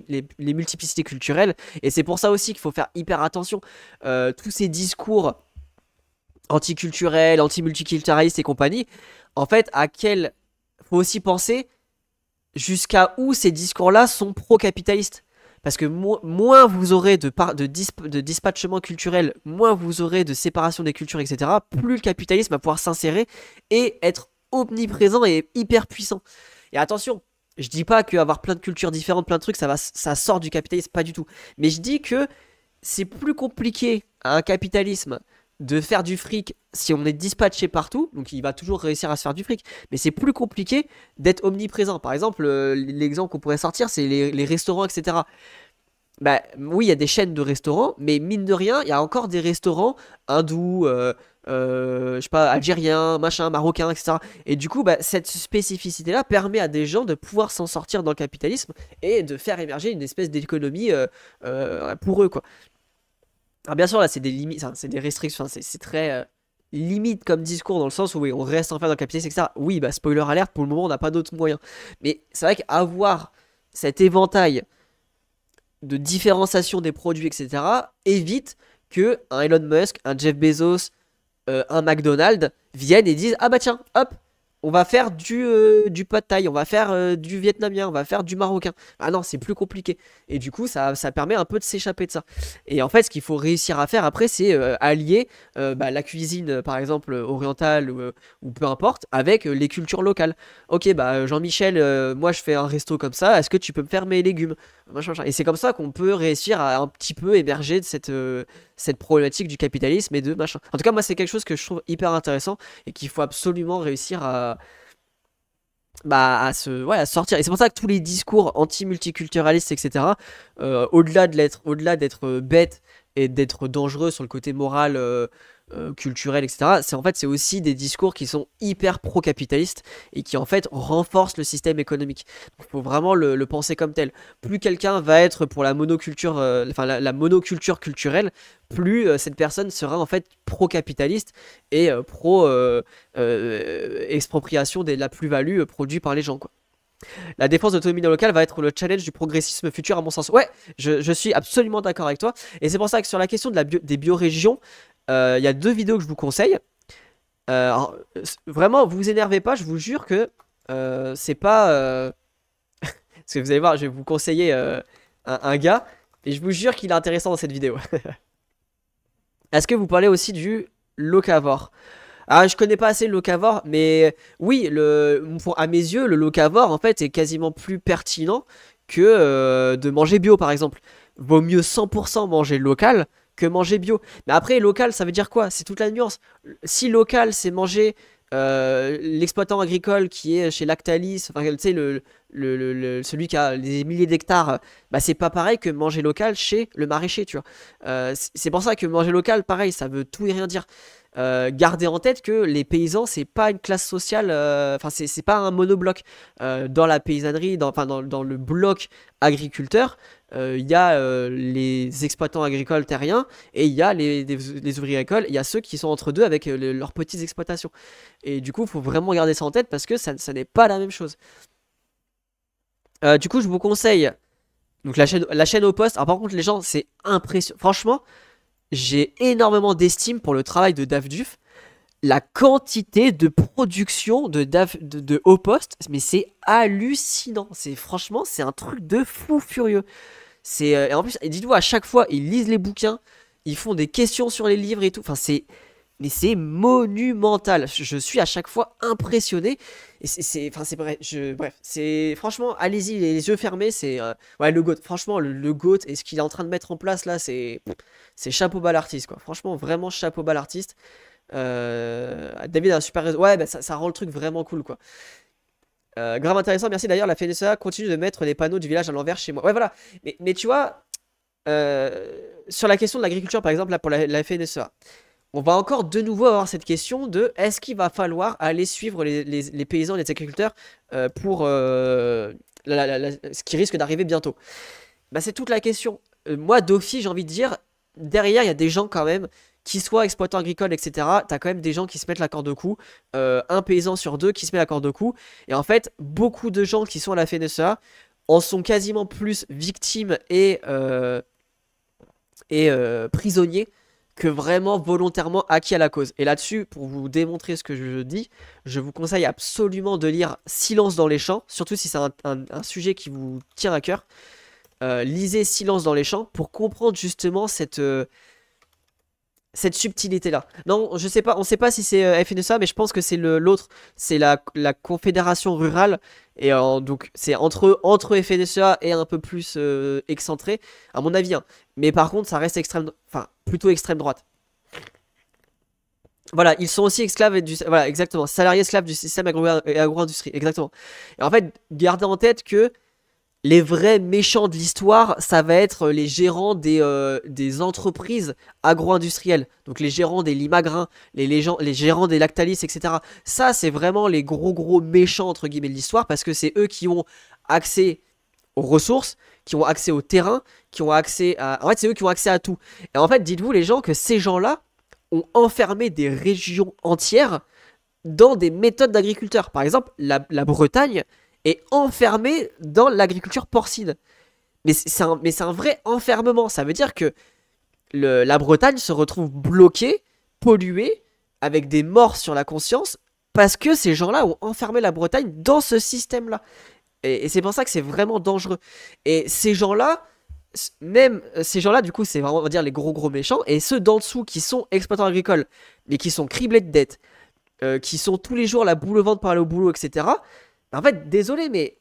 multiplicités culturelles. Et c'est pour ça aussi qu'il faut faire hyper attention. Euh, tous ces discours anticulturels, antimulticulturalistes et compagnie, en fait, à quel... faut aussi penser jusqu'à où ces discours-là sont pro-capitalistes. Parce que moins vous aurez de, de, de dispatchement culturel, moins vous aurez de séparation des cultures, etc., plus le capitalisme va pouvoir s'insérer et être omniprésent et hyper puissant. Et attention, je dis pas qu'avoir plein de cultures différentes, plein de trucs, ça, va, ça sort du capitalisme, pas du tout. Mais je dis que c'est plus compliqué à un capitalisme de faire du fric si on est dispatché partout, donc il va toujours réussir à se faire du fric, mais c'est plus compliqué d'être omniprésent. Par exemple, euh, l'exemple qu'on pourrait sortir, c'est les, restaurants, etc. Bah, oui, il y a des chaînes de restaurants, mais mine de rien, il y a encore des restaurants hindous, euh, euh, je sais pas, algériens, machin, marocains, etc. Et du coup, bah, cette spécificité-là permet à des gens de pouvoir s'en sortir dans le capitalisme et de faire émerger une espèce d'économie pour eux, quoi. Alors bien sûr, là, c'est des limites, c'est des restrictions, c'est très euh, limite comme discours dans le sens où oui, on reste fait dans le capitalisme, etc. Oui, bah spoiler alerte, pour le moment, on n'a pas d'autres moyens. Mais c'est vrai qu'avoir cet éventail de différenciation des produits, etc., évite que un Elon Musk, un Jeff Bezos, euh, un McDonald's viennent et disent Ah bah tiens, hop, on va faire du, euh, du pas de taille, on va faire euh, du vietnamien, on va faire du marocain. Ah non, c'est plus compliqué. Et du coup, ça, permet un peu de s'échapper de ça. Et en fait, ce qu'il faut réussir à faire après, c'est euh, allier bah, la cuisine, par exemple, orientale ou, ou peu importe, avec les cultures locales. Ok, bah Jean-Michel, moi je fais un resto comme ça, est-ce que tu peux me faire mes légumes et c'est comme ça qu'on peut réussir à un petit peu héberger de cette, euh, cette problématique du capitalisme et de machin. En tout cas, moi, c'est quelque chose que je trouve hyper intéressant et qu'il faut absolument réussir à, bah, à, se, ouais, à sortir. Et c'est pour ça que tous les discours anti-multiculturalistes, etc., euh, au-delà d'être l'être au bête et d'être dangereux sur le côté moral. Euh, euh, culturel etc. C'est en fait c'est aussi des discours qui sont hyper pro-capitalistes et qui en fait renforcent le système économique. Il faut vraiment le, penser comme tel. Plus quelqu'un va être pour la monoculture, euh, enfin la, monoculture culturelle, plus euh, cette personne sera en fait pro-capitaliste et pro expropriation de la plus-value produite par les gens quoi. La défense de l'autonomie locale va être le challenge du progressisme futur à mon sens. Ouais, je, suis absolument d'accord avec toi. Et c'est pour ça que sur la question de la des biorégions, euh, il y a deux vidéos que je vous conseille. Euh, vraiment, vous vous énervez pas, je vous jure que euh, c'est pas. (laughs) Parce que vous allez voir, je vais vous conseiller un, gars, et je vous jure qu'il est intéressant dans cette vidéo. (laughs) Est-ce que vous parlez aussi du locavore ah, je connais pas assez le locavore, mais oui, à mes yeux, le locavore en fait est quasiment plus pertinent que de manger bio par exemple. Vaut mieux 100% manger local que manger bio. Mais après, local, ça veut dire quoi C'est toute la nuance. Si local, c'est manger euh, l'exploitant agricole qui est chez Lactalis, enfin, tu sais, le, celui qui a des milliers d'hectares, bah, c'est pas pareil que manger local chez le maraîcher, tu vois. Euh, c'est pour ça que manger local, pareil, ça veut tout et rien dire. Euh, garder gardez en tête que les paysans, c'est pas une classe sociale, euh, enfin, c'est pas un monobloc. Euh, dans la paysannerie, dans, dans, dans le bloc agriculteur, il y a les exploitants agricoles terriens et il y a les, les, ouvriers agricoles, il y a ceux qui sont entre deux avec leurs petites exploitations. Et du coup, il faut vraiment garder ça en tête parce que ça, n'est pas la même chose. du coup, je vous conseille donc la chaîne, la chaîne au poste. Alors, par contre, les gens, c'est impressionnant. Franchement, j'ai énormément d'estime pour le travail de Dave Duff. La quantité de production de Dave de, haut poste, mais c'est hallucinant. C'est franchement, c'est un truc de fou furieux. C'est euh, et en plus, dites-vous à chaque fois, ils lisent les bouquins, ils font des questions sur les livres et tout. Enfin, c'est mais c'est monumental. Je suis à chaque fois impressionné. Et c'est, enfin, c'est bref, je, bref, c'est franchement, allez-y, les, yeux fermés, c'est euh, ouais le goat. Franchement, le, goat et ce qu'il est en train de mettre en place là, c'est, c'est chapeau bas l'artiste quoi. Franchement, vraiment chapeau bas l'artiste. Euh, David a un super réseau. Ouais, bah, ça, rend le truc vraiment cool quoi. Euh, grave intéressant, merci d'ailleurs. La FNSA continue de mettre les panneaux du village à l'envers chez moi. Ouais, voilà. Mais, tu vois, euh, sur la question de l'agriculture par exemple, là pour la, la on va encore de nouveau avoir cette question de est-ce qu'il va falloir aller suivre les, paysans les agriculteurs euh, pour euh, ce qui risque d'arriver bientôt bah, C'est toute la question. Euh, moi, Dofi, j'ai envie de dire, derrière, il y a des gens quand même qui soient exploitants agricoles, etc. T'as quand même des gens qui se mettent la corde au cou. un paysan sur deux qui se met la corde au cou. Et en fait, beaucoup de gens qui sont à la FNSA e en sont quasiment plus victimes et, et prisonniers que vraiment volontairement acquis à la cause. Et là-dessus, pour vous démontrer ce que je dis, je vous conseille absolument de lire Silence dans les champs, surtout si c'est un, sujet qui vous tient à cœur. Euh, lisez Silence dans les champs pour comprendre justement cette, euh, cette subtilité là. Non, je sais pas, on sait pas si c'est euh, FNSA, e mais je pense que c'est l'autre, c'est la, la, confédération rurale et euh, donc c'est entre entre FNSA e et un peu plus euh, excentré à mon avis. Hein. Mais par contre, ça reste extrême, enfin plutôt extrême droite. Voilà, ils sont aussi esclaves du voilà exactement salariés esclaves du système agro-industrie exactement. Et en fait, gardez en tête que les vrais méchants de l'histoire, ça va être euh, les gérants euh, des, entreprises agro-industrielles. Donc les gérants des limagrins, les, gérants des lactalis, etc. Ça, c'est vraiment les gros gros méchants, entre guillemets, de l'histoire, parce que c'est eux qui ont accès aux ressources, qui ont accès au terrain, qui ont accès à... En fait, c'est eux qui ont accès à tout. Et en fait, dites-vous les gens que ces gens-là ont enfermé des régions entières dans des méthodes d'agriculteurs. Par exemple, la Bretagne, et enfermé dans l'agriculture porcine. Mais c'est un, vrai enfermement. Ça veut dire que la Bretagne se retrouve bloquée, polluée, avec des morts sur la conscience, parce que ces gens-là ont enfermé la Bretagne dans ce système-là. Et, c'est pour ça que c'est vraiment dangereux. Et ces gens-là, même euh, ces gens-là, du coup, c'est vraiment, dire, les gros gros méchants, et ceux d'en dessous qui sont exploitants agricoles, mais qui sont criblés de dettes, euh, qui sont tous les jours la boule au par aller au boulot, etc., bah, en fait, désolé, mais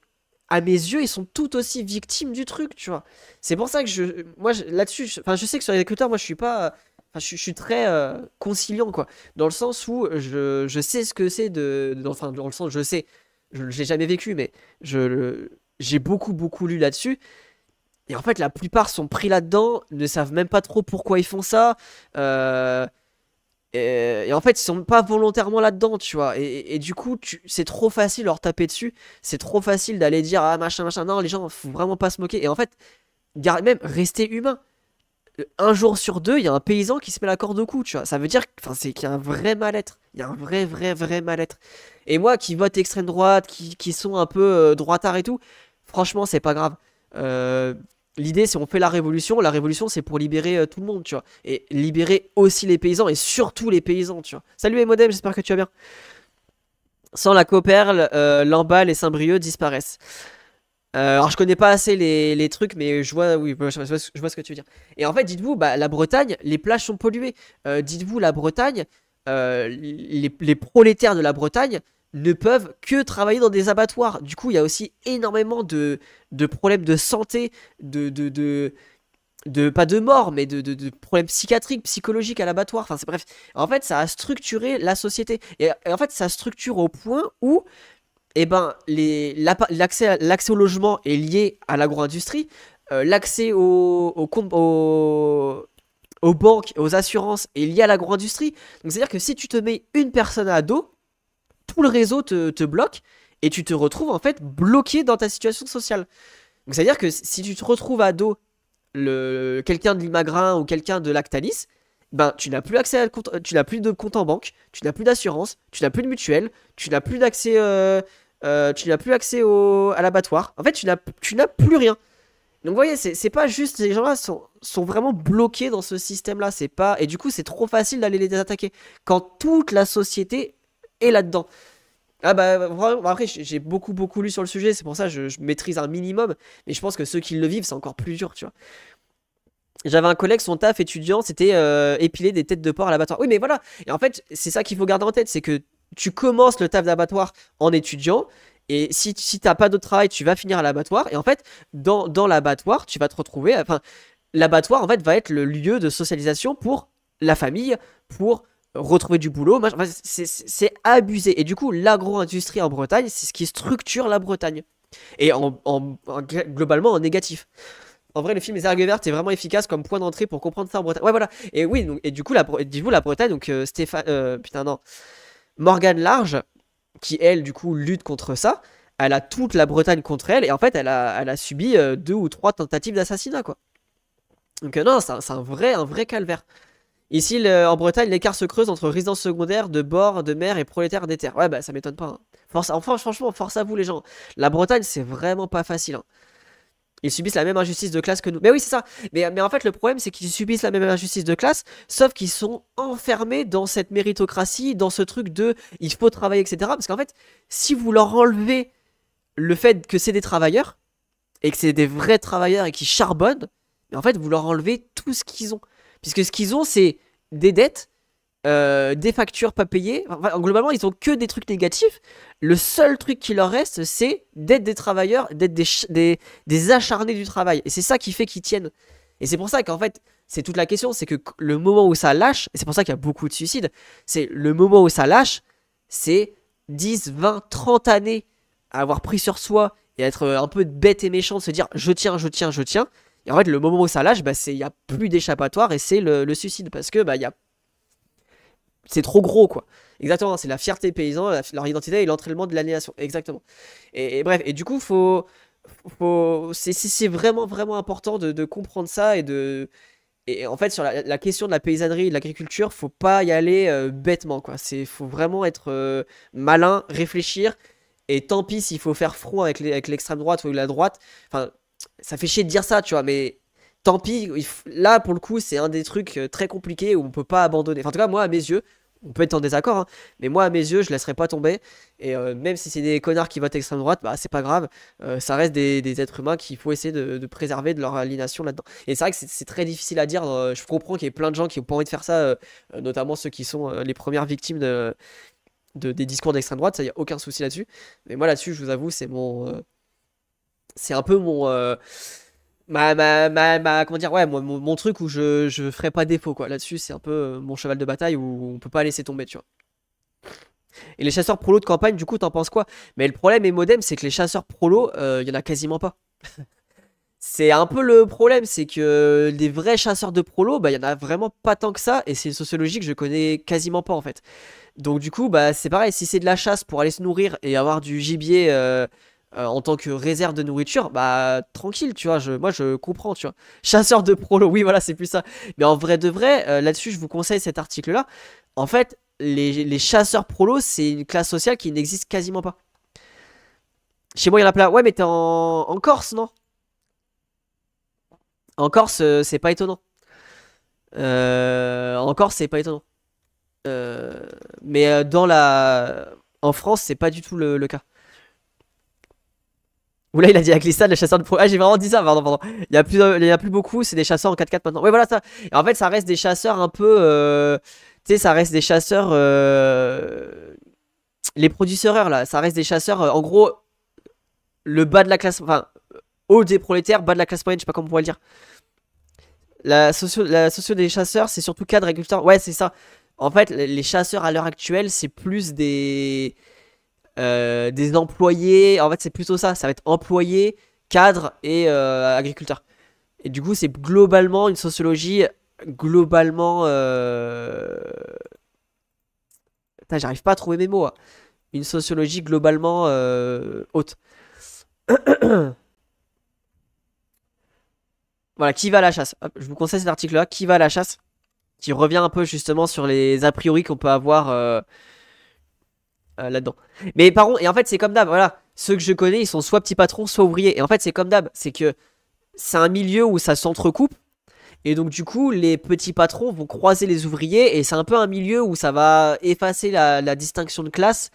à mes yeux, ils sont tout aussi victimes du truc, tu vois. C'est pour ça que je, moi, là-dessus, enfin, je sais que sur les agriculteurs, moi, je suis pas, enfin, je, suis très euh, conciliant, quoi, dans le sens où je, je sais ce que c'est de, enfin, dans le sens, je sais, je, l'ai jamais vécu, mais je, j'ai beaucoup, beaucoup lu là-dessus. Et en fait, la plupart sont pris là-dedans, ne savent même pas trop pourquoi ils font ça. Euh, et, en fait, ils sont pas volontairement là-dedans, tu vois. Et, du coup, c'est trop facile leur taper dessus. C'est trop facile d'aller dire ah machin machin. Non, les gens, faut vraiment pas se moquer. Et en fait, garde même rester humain. Euh, un jour sur deux, il y a un paysan qui se met la corde au cou, tu vois. Ça veut dire, enfin, c'est qu'il y a un vrai mal-être. Il y a un vrai, vrai, vrai mal-être. Et moi, qui vote extrême droite, qui, qui sont un peu euh, droitards et tout, franchement, c'est pas grave. Euh, L'idée, c'est on fait la révolution. La révolution, c'est pour libérer euh, tout le monde, tu vois. Et libérer aussi les paysans et surtout les paysans, tu vois. Salut Emodem, j'espère que tu vas bien. Sans la coperle, euh, et Saint-Brieuc disparaissent. Euh, alors, je connais pas assez les, trucs, mais je vois, oui, je, vois, ce que tu veux dire. Et en fait, dites-vous, bah, la Bretagne, les plages sont polluées. Euh, dites-vous, la Bretagne, les prolétaires de la Bretagne, ne peuvent que travailler dans des abattoirs. Du coup, il y a aussi énormément de, de problèmes de santé, de, de, de, pas de mort, mais de, problèmes psychiatriques, psychologiques à l'abattoir. Enfin, bref. En fait, ça a structuré la société. Et, en fait, ça structure au point où eh ben, l'accès au logement est lié à l'agro-industrie. Euh, l'accès au. aux banques, aux assurances est lié à l'agro-industrie. Donc, c'est-à-dire que si tu te mets une personne à dos, tout le réseau te, bloque et tu te retrouves en fait bloqué dans ta situation sociale. Donc c'est-à-dire que si tu te retrouves à dos le, quelqu'un de l'Imagrin ou quelqu'un de Lactalis, ben tu n'as plus accès à compte, tu n'as plus de compte en banque, tu n'as plus d'assurance, tu n'as plus de mutuelle, tu n'as plus d'accès euh, euh, tu n'as plus accès au, à l'abattoir. En fait, tu n'as, tu n'as plus rien. Donc vous voyez, c'est, c'est pas juste, ces gens-là sont, sont vraiment bloqués dans ce système-là, c'est pas... Et du coup, c'est trop facile d'aller les attaquer. Quand toute la société et là-dedans. Ah bah, après, j'ai beaucoup, beaucoup lu sur le sujet, c'est pour ça que je, maîtrise un minimum, mais je pense que ceux qui le vivent, c'est encore plus dur, tu vois. J'avais un collègue, son taf étudiant, c'était euh, épiler des têtes de porc à l'abattoir. Oui, mais voilà, et en fait, c'est ça qu'il faut garder en tête, c'est que tu commences le taf d'abattoir en étudiant, et si, si t'as pas d'autre travail, tu vas finir à l'abattoir. Et en fait, dans, dans l'abattoir, tu vas te retrouver. Enfin, l'abattoir, en fait, va être le lieu de socialisation pour la famille, pour retrouver du boulot. c'est abusé. Et du coup, l'agro-industrie en Bretagne, c'est ce qui structure la Bretagne. Et en, globalement en négatif. En vrai, le film Les Argues Vertes est vraiment efficace comme point d'entrée pour comprendre ça en Bretagne. Ouais, voilà. Et oui, donc, et du coup, la, dites la Bretagne, donc euh, Stéphane. Euh, putain, Morgane Large, qui elle, du coup, lutte contre ça, elle a toute la Bretagne contre elle. Et en fait, elle a, subi euh, deux ou trois tentatives d'assassinat, quoi. Donc, non, c'est un, vrai, un vrai calvaire. Ici, en Bretagne, l'écart se creuse entre résidence secondaires de bord de mer et prolétaire des terres. Ouais, bah ça m'étonne pas. Hein. Force, enfin, franchement, force à vous les gens. La Bretagne, c'est vraiment pas facile. Hein. Ils subissent la même injustice de classe que nous. Mais oui, c'est ça. Mais, en fait, le problème, c'est qu'ils subissent la même injustice de classe, sauf qu'ils sont enfermés dans cette méritocratie, dans ce truc de il faut travailler, etc. Parce qu'en fait, si vous leur enlevez le fait que c'est des travailleurs, et que c'est des vrais travailleurs et qui charbonnent, mais en fait, vous leur enlevez tout ce qu'ils ont. Puisque ce qu'ils ont, c'est des dettes, euh, des factures pas payées. globalement, ils ont que des trucs négatifs. Le seul truc qui leur reste, c'est d'être des travailleurs, d'être des, des, des, acharnés du travail. Et c'est ça qui fait qu'ils tiennent. Et c'est pour ça qu'en fait, c'est toute la question. C'est que le moment où ça lâche, et c'est pour ça qu'il y a beaucoup de suicides, c'est le moment où ça lâche, c'est 10, 20, 30 années à avoir pris sur soi et à être euh, un peu bête et méchant, de se dire je tiens, je tiens, je tiens. Et en fait, le moment où ça lâche, bah, il n'y a plus d'échappatoire et c'est le, le, suicide parce que bah, a... c'est trop gros, quoi. Exactement, c'est la fierté paysan, paysans, leur identité et l'entraînement de l'annihilation. Exactement. Et, bref, et du coup, faut, faut c'est vraiment, vraiment important de, comprendre ça et de. Et en fait, sur la, question de la paysannerie et de l'agriculture, faut pas y aller euh, bêtement, quoi. C'est, faut vraiment être euh, malin, réfléchir. Et tant pis s'il faut faire front avec, l'extrême droite ou la droite. Enfin, ça fait chier de dire ça, tu vois, mais tant pis. Là, pour le coup, c'est un des trucs euh, très compliqués où on peut pas abandonner. Enfin, en tout cas, moi, à mes yeux, on peut être en désaccord, hein, mais moi, à mes yeux, je laisserai pas tomber. Et euh, même si c'est des connards qui votent extrême droite, bah, c'est pas grave. Euh, ça reste des, êtres humains qu'il faut essayer de, préserver de leur aliénation là-dedans. Et c'est vrai que c'est très difficile à dire. je comprends qu'il y ait plein de gens qui ont pas envie de faire ça, notamment ceux qui sont les premières victimes de, de des discours d'extrême droite. Ça, y a aucun souci là-dessus. Mais moi, là-dessus, je vous avoue, c'est mon c'est un peu mon euh, ma, ma, ma, comment dire ouais mon, mon truc où je je ferai pas défaut quoi là-dessus c'est un peu euh, mon cheval de bataille où on peut pas laisser tomber tu vois et les chasseurs prolo de campagne du coup t'en penses quoi mais le problème et modem c'est que les chasseurs prolo il euh, y en a quasiment pas (laughs) c'est un peu le problème c'est que les vrais chasseurs de prolo bah il y en a vraiment pas tant que ça et c'est une sociologie que je connais quasiment pas en fait donc du coup bah c'est pareil si c'est de la chasse pour aller se nourrir et avoir du gibier euh, en tant que réserve de nourriture, bah tranquille, tu vois, je, moi je comprends, tu vois. (laughs) Chasseur de prolo, oui, voilà, c'est plus ça. Mais en vrai de vrai, euh, là-dessus, je vous conseille cet article-là. En fait, les, chasseurs prolo, c'est une classe sociale qui n'existe quasiment pas. Chez moi, il y en a plein. Ouais, mais t'es en... Corse, non euh, En Corse, c'est pas étonnant. en Corse, c'est pas étonnant. mais dans la. En France, c'est pas du tout le cas. Oula, il a dit la glissade, le chasseur de pro. Ah, j'ai vraiment dit ça, pardon, pardon. Il y, a plus, euh, a plus beaucoup, c'est des chasseurs en 4x4 maintenant. Oui, voilà ça. Et en fait, ça reste des chasseurs un peu. Euh, tu sais, ça reste des chasseurs. Euh, les producteurs, là. Ça reste des chasseurs. en gros, le bas de la classe. Enfin, haut des prolétaires, bas de la classe moyenne, je sais pas comment on pourrait le dire. La socio, des chasseurs, c'est surtout cadre, agriculteur. Ouais, c'est ça. En fait, les chasseurs à l'heure actuelle, c'est plus des. Euh, des employés. En fait, c'est plutôt ça. Ça va être employés, cadres et euh, agriculteurs. Et du coup, c'est globalement une sociologie globalement. Euh, putain, j'arrive pas à trouver mes mots. Hein. Une sociologie globalement haute. (coughs) voilà, qui va à la chasse Je vous conseille cet article-là, qui va à la chasse Qui revient un peu justement sur les a priori qu'on peut avoir euh, là-dedans. Mais par contre, et en fait, c'est comme d'hab, voilà. Ceux que je connais, ils sont soit petits patrons, soit ouvriers. Et en fait, c'est comme d'hab, c'est que c'est un milieu où ça s'entrecoupe. Et donc, du coup, les petits patrons vont croiser les ouvriers. Et c'est un peu un milieu où ça va effacer la, distinction de classe.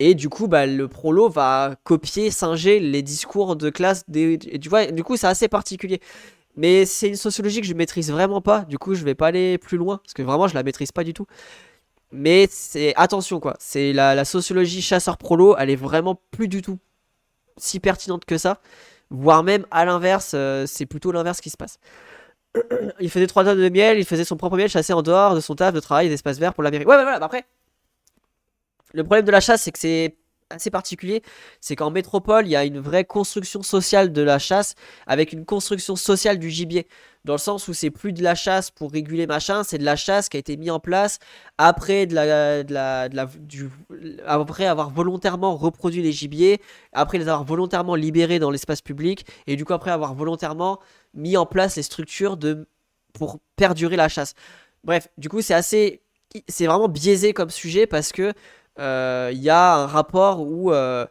Et du coup, bah, le prolo va copier, singer les discours de classe. Des, et tu vois, du coup, c'est assez particulier. Mais c'est une sociologie que je maîtrise vraiment pas. Du coup, je vais pas aller plus loin. Parce que vraiment, je la maîtrise pas du tout. Mais c'est attention quoi, c'est la, sociologie chasseur prolo, elle est vraiment plus du tout si pertinente que ça, voire même à l'inverse, euh, c'est plutôt l'inverse qui se passe. (clears throat) il faisait trois tonnes de miel, il faisait son propre miel chassé en dehors de son taf de travail et d'espace vert pour la mairie. Ouais, ouais voilà, bah, après, le problème de la chasse, c'est que c'est assez particulier, c'est qu'en métropole, il y a une vraie construction sociale de la chasse avec une construction sociale du gibier. Dans le sens où c'est plus de la chasse pour réguler machin, c'est de la chasse qui a été mise en place après, avoir volontairement reproduit les gibiers, après les avoir volontairement libérés dans l'espace public, et du coup après avoir volontairement mis en place les structures pour perdurer la chasse. Bref, du coup c'est assez... C'est vraiment biaisé comme sujet parce que il euh, y a un rapport où, euh,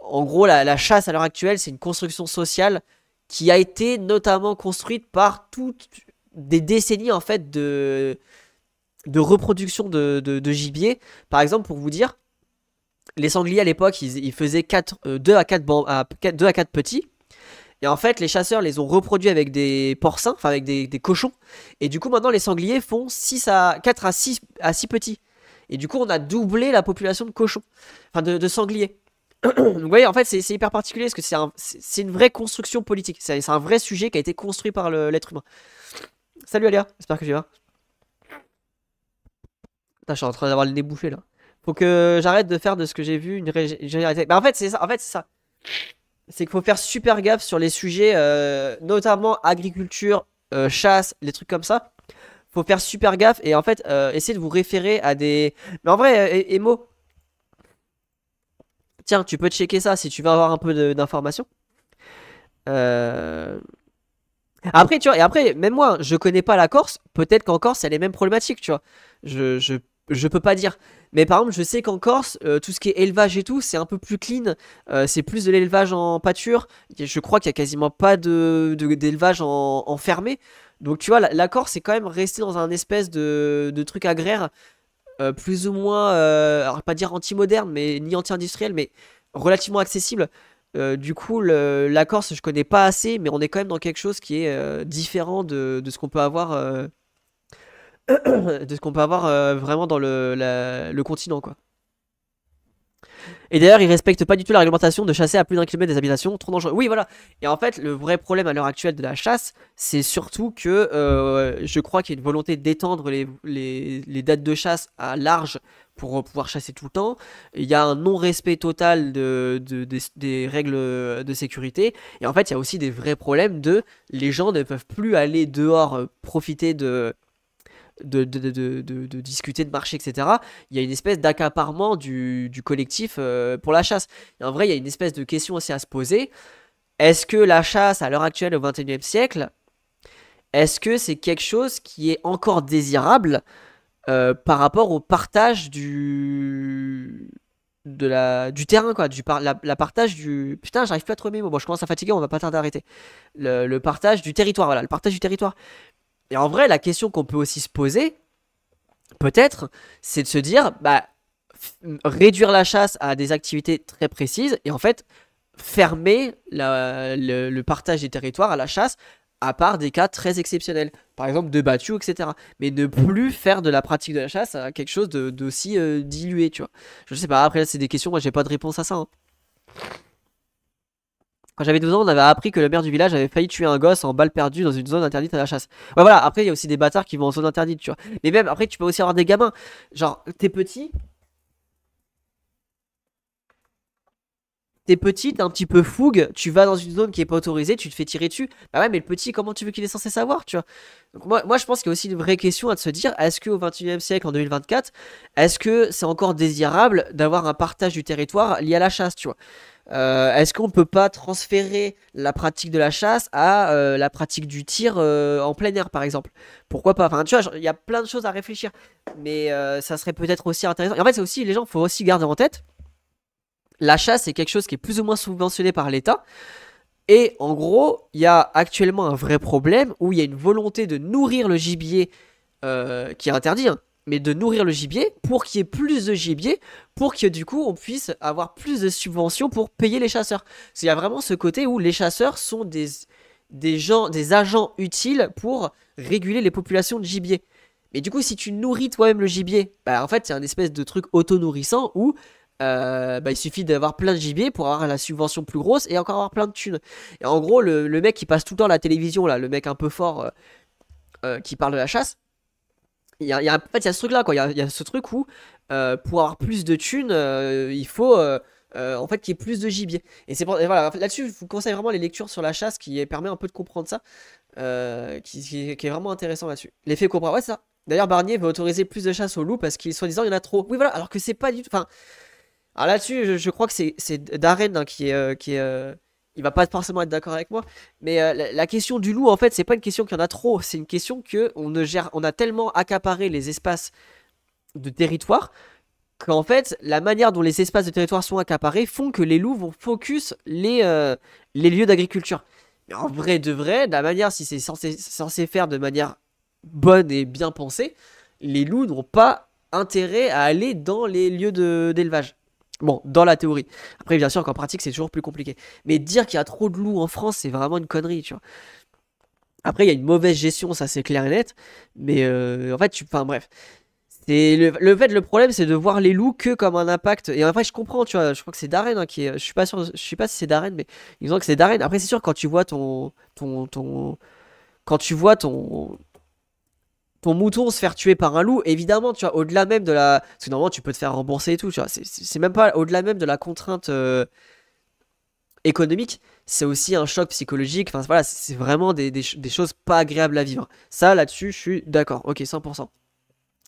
en gros, la, chasse à l'heure actuelle, c'est une construction sociale qui a été notamment construite par toutes des décennies en fait de, de reproduction de, gibier. Par exemple, pour vous dire, les sangliers à l'époque, ils, faisaient 2, euh, à 4 à petits. Et en fait, les chasseurs les ont reproduits avec des porcins, enfin avec des, des cochons. Et du coup, maintenant, les sangliers font 6 à, 4 à 6, à 6 petits. Et du coup, on a doublé la population de cochons, enfin de, sangliers. (clears throat) vous voyez, en fait, c'est hyper particulier parce que c'est une vraie construction politique. C'est un vrai sujet qui a été construit par l'être humain. Salut Alia, j'espère que tu vas. Putain, je suis en train d'avoir le nez là. Faut que j'arrête de faire de ce que j'ai vu une généralité. Mais bah, en fait, c'est ça. En c'est ça. C'est qu'il faut faire super gaffe sur les sujets, euh, notamment agriculture, euh, chasse, les trucs comme ça faut faire super gaffe et en fait, euh, essayer de vous référer à des. Mais en vrai, Emo, euh, tiens, tu peux checker ça si tu veux avoir un peu d'informations. Euh, après, tu vois, et après, même moi, je connais pas la Corse. Peut-être qu'en Corse, elle est même problématique, tu vois. je je peux pas dire. Mais par exemple, je sais qu'en Corse, euh, tout ce qui est élevage et tout, c'est un peu plus clean. Euh, c'est plus de l'élevage en pâture. Je crois qu'il y a quasiment pas de d'élevage en, fermé. Donc tu vois, la, Corse est quand même restée dans un espèce de, truc agraire euh, plus ou moins, alors pas dire anti-moderne, mais ni anti-industriel, mais relativement accessible. du coup, la Corse, je connais pas assez, mais on est quand même dans quelque chose qui est différent de, de ce qu'on peut avoir (coughs) de ce qu'on peut avoir euh, vraiment dans le, le, continent, quoi. Et d'ailleurs, ils respectent pas du tout la réglementation de chasser à plus d'un kilomètre des habitations, trop dangereux. Oui, voilà. Et en fait, le vrai problème à l'heure actuelle de la chasse, c'est surtout que euh, je crois qu'il y a une volonté d'étendre les, les, les dates de chasse à large pour euh, pouvoir chasser tout le temps. Il y a un non-respect total de, de, des, règles de sécurité. Et en fait, il y a aussi des vrais problèmes de les gens ne peuvent plus aller dehors profiter de, de, discuter de marché, etc., il y a une espèce d'accaparement du, collectif euh, pour la chasse. en vrai, il y a une espèce de question aussi à se poser. Est-ce que la chasse, à l'heure actuelle, au XXIe siècle, est-ce que c'est quelque chose qui est encore désirable euh, par rapport au partage du, de la, du terrain, quoi, du la, partage du. Putain, j'arrive plus à trouver mes mots. je commence à fatiguer, on va pas tarder à arrêter. Le, le, partage du territoire, voilà, le partage du territoire. Et en vrai, la question qu'on peut aussi se poser, peut-être, c'est de se dire, bah, réduire la chasse à des activités très précises et en fait fermer le, partage des territoires à la chasse à part des cas très exceptionnels, par exemple de battu, etc. Mais ne plus faire de la pratique de la chasse à quelque chose d'aussi euh, dilué, tu vois. Je sais pas, après c'est des questions, moi j'ai pas de réponse à ça. Hein. Quand j'avais deux ans, on avait appris que le maire du village avait failli tuer un gosse en balle perdue dans une zone interdite à la chasse. voilà, après, il y a aussi des bâtards qui vont en zone interdite, tu vois. Mais même, après, tu peux aussi avoir des gamins. Genre, t'es petit. T'es petit, t'es un petit peu fougue, tu vas dans une zone qui est pas autorisée, tu te fais tirer dessus. Bah ouais, mais le petit, comment tu veux qu'il est censé savoir, tu vois moi, moi, je pense qu'il y a aussi une vraie question à se dire, est-ce qu'au 21e siècle, en 2024, est-ce que c'est encore désirable d'avoir un partage du territoire lié à la chasse, tu vois euh, est-ce qu'on ne peut pas transférer la pratique de la chasse à euh, la pratique du tir euh, en plein air, par exemple Pourquoi pas Enfin, tu vois, il y a plein de choses à réfléchir, mais ça serait peut-être aussi intéressant. Et en fait, c'est aussi les gens, il faut aussi garder en tête. La chasse, c'est quelque chose qui est plus ou moins subventionné par l'État. Et en gros, il y a actuellement un vrai problème où il y a une volonté de nourrir le gibier qui est interdit. Hein mais de nourrir le gibier pour qu'il y ait plus de gibier, pour que du coup on puisse avoir plus de subventions pour payer les chasseurs. Il y a vraiment ce côté où les chasseurs sont des, des, gens, des agents utiles pour réguler les populations de gibier. Mais du coup, si tu nourris toi-même le gibier, bah en fait, c'est un espèce de truc auto-nourrissant où euh, bah, il suffit d'avoir plein de gibier pour avoir la subvention plus grosse et encore avoir plein de thunes. Et en gros, le, mec qui passe tout le temps la télévision, là, le mec un peu fort euh, euh, qui parle de la chasse, il y, a, en fait, ce truc-là, quoi. Il y, a, y a, ce truc où, euh, pour avoir plus de thunes, euh, il faut euh, en fait qu'il y ait plus de gibier. Et c'est voilà, là-dessus, je vous conseille vraiment les lectures sur la chasse qui permet un peu de comprendre ça, qui, est vraiment intéressant là-dessus. L'effet cobra, ouais, ça. D'ailleurs, Barnier veut autoriser plus de chasse aux loups parce qu'il, soi-disant, il y en a trop. Oui, voilà, alors que c'est pas du tout. Enfin, alors là-dessus, je, crois que c'est Darren hein, qui est. qui est il va pas forcément être d'accord avec moi, mais euh, la, question du loup, en fait, c'est pas une question qu'il y en a trop, c'est une question que on ne gère, on a tellement accaparé les espaces de territoire qu'en fait, la manière dont les espaces de territoire sont accaparés font que les loups vont focus les, euh, les lieux d'agriculture. Mais en vrai de vrai, la manière, si c'est censé, censé faire de manière bonne et bien pensée, les loups n'ont pas intérêt à aller dans les lieux d'élevage. Bon, dans la théorie. Après, bien sûr qu'en pratique, c'est toujours plus compliqué. Mais dire qu'il y a trop de loups en France, c'est vraiment une connerie, tu vois. Après, il y a une mauvaise gestion, ça c'est clair et net. Mais euh, en fait, tu. Enfin, bref. C'est le, le, le problème, c'est de voir les loups que comme un impact. Et après, je comprends, tu vois. Je crois que c'est Darren hein, qui est. Je suis pas sûr. Je sais pas si c'est Darren, mais ils ont que c'est Darren. Après, c'est sûr, quand tu vois ton, ton quand tu vois ton ton mouton se faire tuer par un loup, évidemment, tu vois, au-delà même de la. Parce normalement, tu peux te faire rembourser et tout, tu vois. C'est même pas au-delà même de la contrainte euh, économique, c'est aussi un choc psychologique. Enfin, voilà, c'est vraiment des, des, choses pas agréables à vivre. Ça, là-dessus, je suis d'accord, ok, 100%.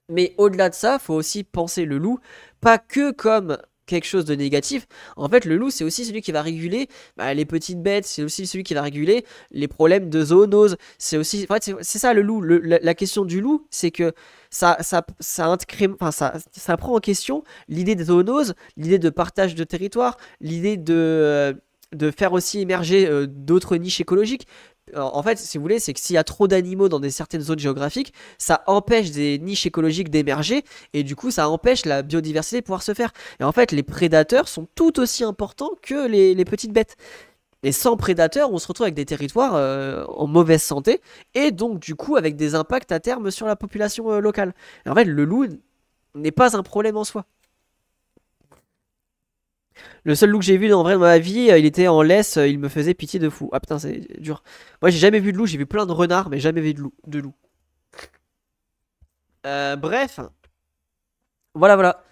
Mais au-delà de ça, faut aussi penser le loup, pas que comme quelque chose de négatif, en fait le loup c'est aussi celui qui va réguler bah, les petites bêtes, c'est aussi celui qui va réguler les problèmes de zoonoses, c'est aussi, en fait, c'est ça le loup, la, question du loup c'est que ça, ça, ça, enfin, ça, ça prend en question l'idée de zoonoses, l'idée de partage de territoire, l'idée de, euh, de faire aussi émerger euh, d'autres niches écologiques, en fait, si vous voulez, c'est que s'il y a trop d'animaux dans des certaines zones géographiques, ça empêche des niches écologiques d'émerger et du coup, ça empêche la biodiversité de pouvoir se faire. Et en fait, les prédateurs sont tout aussi importants que les, petites bêtes. Et sans prédateurs, on se retrouve avec des territoires euh, en mauvaise santé et donc du coup avec des impacts à terme sur la population euh, locale. Et en fait, le loup n'est pas un problème en soi. Le seul loup que j'ai vu dans vrai ma vie, euh, il était en laisse, euh, il me faisait pitié de fou. Ah putain, c'est dur. Moi, j'ai jamais vu de loup, j'ai vu plein de renards, mais jamais vu de loup. De loup. Euh, bref. Voilà, voilà.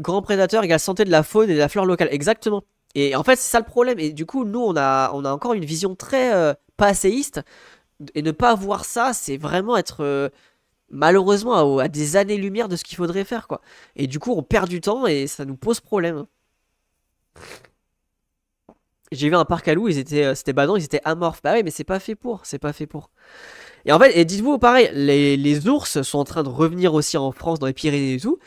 Grand prédateur égale santé de la faune et de la flore locale. Exactement. Et en fait, c'est ça le problème. Et du coup, nous, on a, on a encore une vision très pas passéiste. Et ne pas voir ça, c'est vraiment être malheureusement à, des années-lumière de ce qu'il faudrait faire quoi. Et du coup on perd du temps et ça nous pose problème. J'ai vu un parc à loups, ils étaient, euh, c'était badant, ils étaient amorphes. Bah oui, mais c'est pas fait pour, c'est pas fait pour. Et en fait, et dites-vous pareil, les, ours sont en train de revenir aussi en France, dans les Pyrénées et tout.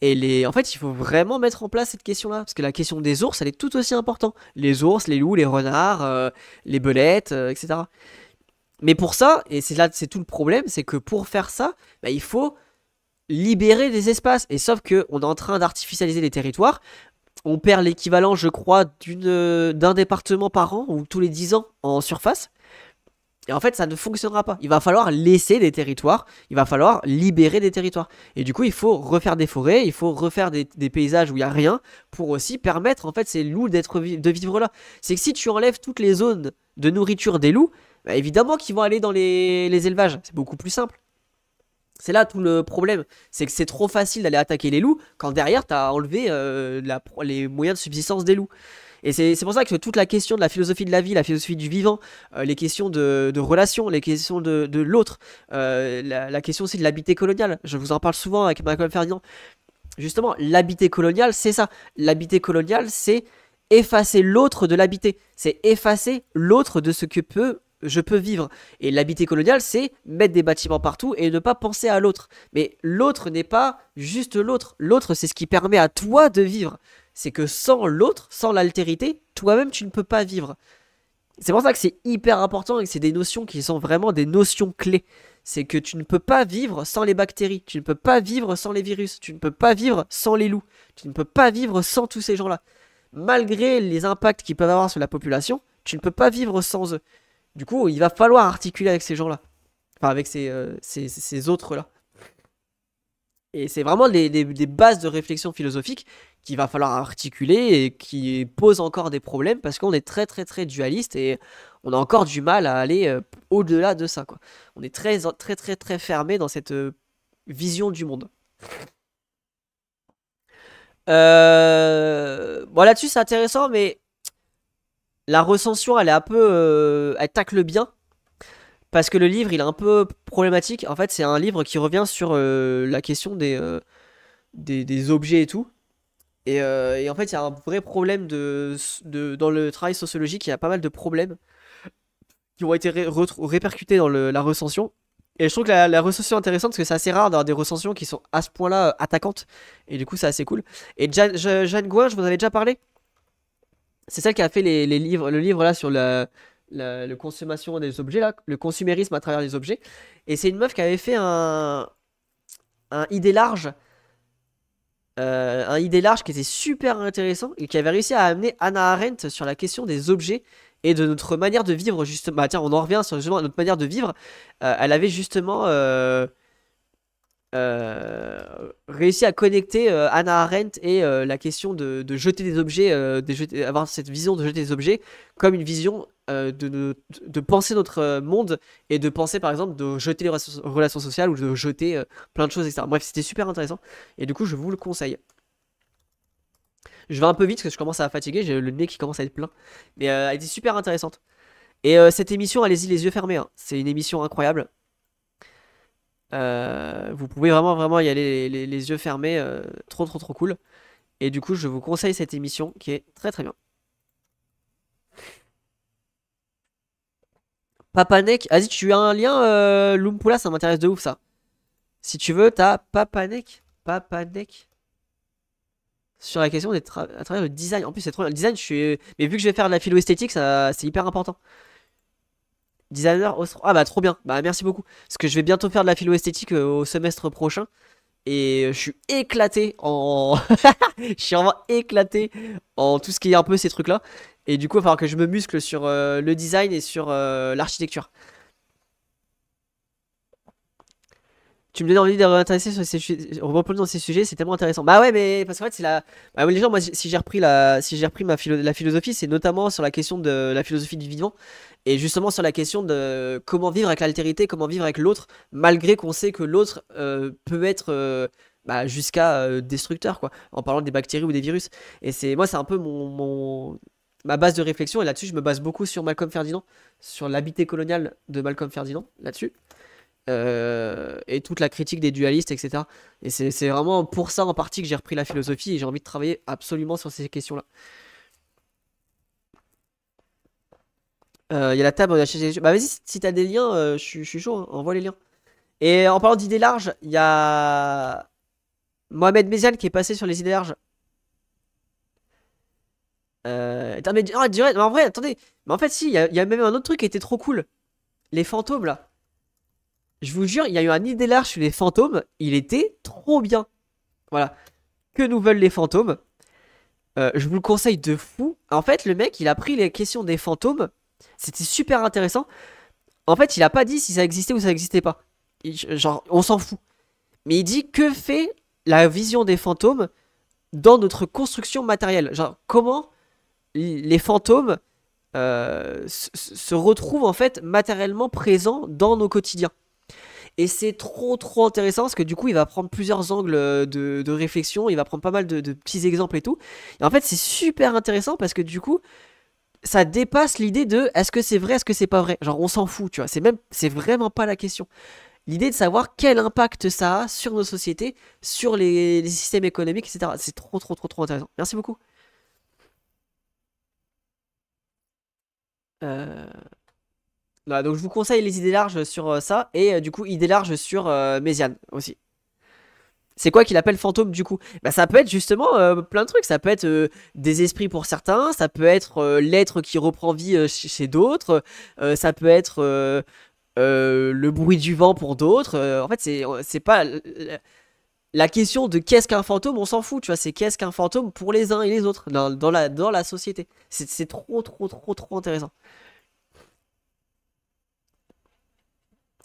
Et les, en fait, il faut vraiment mettre en place cette question-là, parce que la question des ours, elle est tout aussi importante. Les ours, les loups, les renards, euh, les belettes, euh, etc. Mais pour ça, et c'est là c'est tout le problème, c'est que pour faire ça, bah, il faut libérer des espaces. Et sauf que on est en train d'artificialiser les territoires. On perd l'équivalent, je crois, euh, d'un département par an ou tous les 10 ans en surface. Et en fait, ça ne fonctionnera pas. Il va falloir laisser des territoires, il va falloir libérer des territoires. Et du coup, il faut refaire des forêts, il faut refaire des, paysages où il n'y a rien pour aussi permettre en fait ces loups de vivre là. C'est que si tu enlèves toutes les zones de nourriture des loups, bah, évidemment qu'ils vont aller dans les, élevages. C'est beaucoup plus simple. C'est là tout le problème. C'est que c'est trop facile d'aller attaquer les loups quand derrière, t'as enlevé euh, la, les moyens de subsistance des loups. Et c'est pour ça que toute la question de la philosophie de la vie, la philosophie du vivant, euh, les questions de, relations, les questions de, l'autre, euh, la, question aussi de l'habité coloniale, je vous en parle souvent avec Malcolm Ferdinand. Justement, l'habité coloniale, c'est ça. L'habité coloniale, c'est effacer l'autre de l'habité. C'est effacer l'autre de ce que peut je peux vivre. Et l'habiter colonial c'est mettre des bâtiments partout et ne pas penser à l'autre. Mais l'autre n'est pas juste l'autre. L'autre, c'est ce qui permet à toi de vivre. C'est que sans l'autre, sans l'altérité, toi-même, tu ne peux pas vivre. C'est pour ça que c'est hyper important et que c'est des notions qui sont vraiment des notions clés. C'est que tu ne peux pas vivre sans les bactéries, tu ne peux pas vivre sans les virus, tu ne peux pas vivre sans les loups, tu ne peux pas vivre sans tous ces gens-là. Malgré les impacts qu'ils peuvent avoir sur la population, tu ne peux pas vivre sans eux. Du coup, il va falloir articuler avec ces gens-là. Enfin, avec ces, euh, autres-là. Et c'est vraiment des, bases de réflexion philosophique qu'il va falloir articuler et qui posent encore des problèmes parce qu'on est très très très dualiste et on a encore du mal à aller euh, au-delà de ça. On est très très très très fermé dans cette euh, vision du monde. Bon là-dessus c'est intéressant mais la recension, elle est un peu. Euh, elle tacle bien. Parce que le livre, il est un peu problématique. En fait, c'est un livre qui revient sur euh, la question euh, des, des, objets et tout. Et, en fait, il y a un vrai problème de, dans le travail sociologique. Il y a pas mal de problèmes qui ont été répercutés dans la recension. Et je trouve que la, la recension est intéressante parce que c'est assez rare d'avoir des recensions qui sont à ce point-là attaquantes. Et du coup, c'est assez cool. Et Jeanne Gouin, je vous en avais déjà parlé. C'est celle qui a fait les, livres, le livre là sur la, le consommation des objets, là, le consumérisme à travers les objets. Et c'est une meuf qui avait fait un, un idée large. Euh, un idée large qui était super intéressant et qui avait réussi à amener Anna Arendt sur la question des objets et de notre manière de vivre justement. Bah, tiens, on en revient sur notre manière de vivre. Euh, elle avait justement euh, euh, réussi à connecter euh, Anna Arendt et euh, la question de, jeter des objets, jeter, avoir cette vision de jeter des objets comme une vision de, de, penser notre monde et de penser par exemple de jeter les relations, sociales ou de jeter plein de choses, etc. Bref, c'était super intéressant et du coup, je vous le conseille. Je vais un peu vite parce que je commence à fatiguer, j'ai le nez qui commence à être plein, mais elle était super intéressante. Et cette émission, allez-y les yeux fermés, hein. c'est une émission incroyable. Euh, vous pouvez vraiment, vraiment y aller les, yeux fermés. Euh, trop, trop, trop cool. Et du coup, je vous conseille cette émission qui est très, très bien. Papanek. Vas-y, ah, tu as un lien, euh, Loompula ça m'intéresse de ouf, ça. Si tu veux, t'as Papanek. Papanek. Sur la question des à travers le design. En plus, c'est trop bien. Le design, je suis... Mais vu que je vais faire de la philo esthétique, ça... c'est hyper important. Designer Ah bah trop bien, bah merci beaucoup. Parce que je vais bientôt faire de la philo esthétique euh, au semestre prochain. Et euh, je suis éclaté en. (laughs) je suis vraiment éclaté en tout ce qui est un peu ces trucs-là. Et du coup, il va falloir que je me muscle sur euh, le design et sur l'architecture. tu me donnes envie de réintéresser sur ces dans ces sujets, c'est tellement intéressant. Bah ouais, mais parce qu'en fait, c'est la bah, les gens moi si j'ai repris la si j'ai repris ma la philosophie, c'est notamment sur la question de la philosophie du vivant et justement sur la question de comment vivre avec l'altérité, comment vivre avec l'autre malgré qu'on sait que l'autre euh, peut être euh, bah, jusqu'à euh, destructeur quoi en parlant des bactéries ou des virus et c'est moi c'est un peu mon, mon, ma base de réflexion et là-dessus je me base beaucoup sur Malcolm Ferdinand sur l'habité colonial de Malcolm Ferdinand là-dessus euh, et toute la critique des dualistes, etc. Et c'est vraiment pour ça en partie que j'ai repris la philosophie et j'ai envie de travailler absolument sur ces questions-là. Euh, il y a la table, on a Bah vas-y, si t'as des liens, euh, je suis chaud, hein, envoie les liens. Et en parlant d'idées larges, il y a Mohamed Mézian qui est passé sur les idées larges. Oh, mais... en vrai, attendez. Mais en fait, si, il y, a même un autre truc qui était trop cool. Les fantômes, là je vous jure, il y a eu un idée large sur les fantômes. Il était trop bien. Voilà. Que nous veulent les fantômes euh, Je vous le conseille de fou. En fait, le mec, il a pris les questions des fantômes. C'était super intéressant. En fait, il a pas dit si ça existait ou ça n'existait pas. genre, on s'en fout. Mais il dit que fait la vision des fantômes dans notre construction matérielle. Genre, comment les fantômes euh, se retrouvent en fait matériellement présents dans nos quotidiens. Et c'est trop trop intéressant parce que du coup il va prendre plusieurs angles euh, de, réflexion, il va prendre pas mal de, petits exemples et tout. Et en fait c'est super intéressant parce que du coup ça dépasse l'idée de est-ce que c'est vrai, est-ce que c'est pas vrai. Genre on s'en fout, tu vois. C'est même c'est vraiment pas la question. L'idée de savoir quel impact ça a sur nos sociétés, sur les, systèmes économiques, etc. C'est trop trop trop trop intéressant. Merci beaucoup. Euh donc je vous conseille les idées larges sur euh, ça et euh, du coup idées larges sur euh, Méziane aussi. C'est quoi qu'il appelle fantôme du coup bah, ça peut être justement plein de trucs, ça peut être des esprits pour certains, ça peut être l'être qui reprend vie chez, d'autres, ça peut être le bruit du vent pour d'autres. en fait c'est pas la question de qu'est-ce qu'un fantôme, on s'en fout, tu vois, c'est qu'est-ce qu'un fantôme pour les uns et les autres dans, dans, la, dans la société. C'est trop trop trop trop intéressant.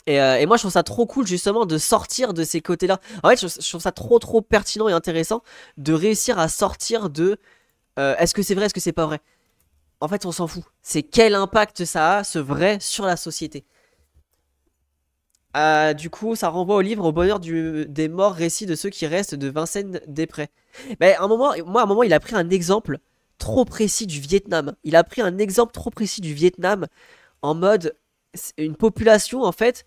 Euh, et, moi, je trouve ça trop cool, justement, de sortir de ces côtés-là. En fait, je, trouve ça trop, trop pertinent et intéressant de réussir à sortir de euh, est-ce que c'est vrai, est-ce que c'est pas vrai. En fait, on s'en fout. C'est quel impact ça a, ce vrai, sur la société. Euh, du coup, ça renvoie au livre Au bonheur du, des morts, récits de ceux qui restent de Vincennes Després. Mais à un moment, moi, à un moment, il a pris un exemple trop précis du Vietnam. Il a pris un exemple trop précis du Vietnam en mode une population en fait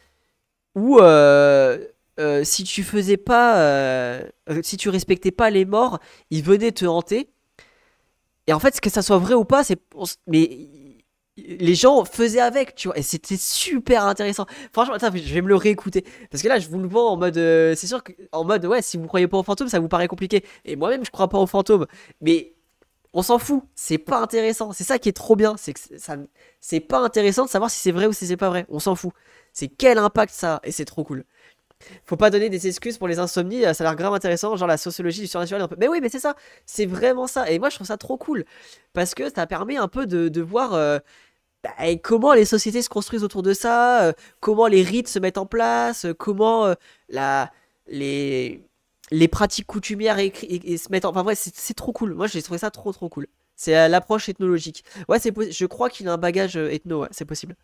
où euh, euh, si tu faisais pas, euh, si tu respectais pas les morts, ils venaient te hanter. Et en fait, que ça soit vrai ou pas, c'est mais les gens faisaient avec, tu vois, et c'était super intéressant. Franchement, attends, je vais me le réécouter parce que là, je vous le vends en mode, c'est sûr que en mode, ouais, si vous croyez pas aux fantômes, ça vous paraît compliqué. Et moi-même, je crois pas aux fantômes, mais on s'en fout, c'est pas intéressant. C'est ça qui est trop bien, c'est que ça, c'est pas intéressant de savoir si c'est vrai ou si c'est pas vrai. On s'en fout c'est quel impact ça et c'est trop cool. Faut pas donner des excuses pour les insomnies, euh, ça a l'air grave intéressant, genre la sociologie du surnaturel. Mais oui, mais c'est ça, c'est vraiment ça. Et moi, je trouve ça trop cool, parce que ça permet un peu de, voir euh, bah, comment les sociétés se construisent autour de ça, euh, comment les rites se mettent en place, comment la, les, les pratiques coutumières se mettent en... Enfin, ouais, c'est trop cool. Moi, j'ai trouvé ça trop, trop cool. C'est l'approche ethnologique. Ouais, c'est je crois qu'il a un bagage ethno, c'est possible.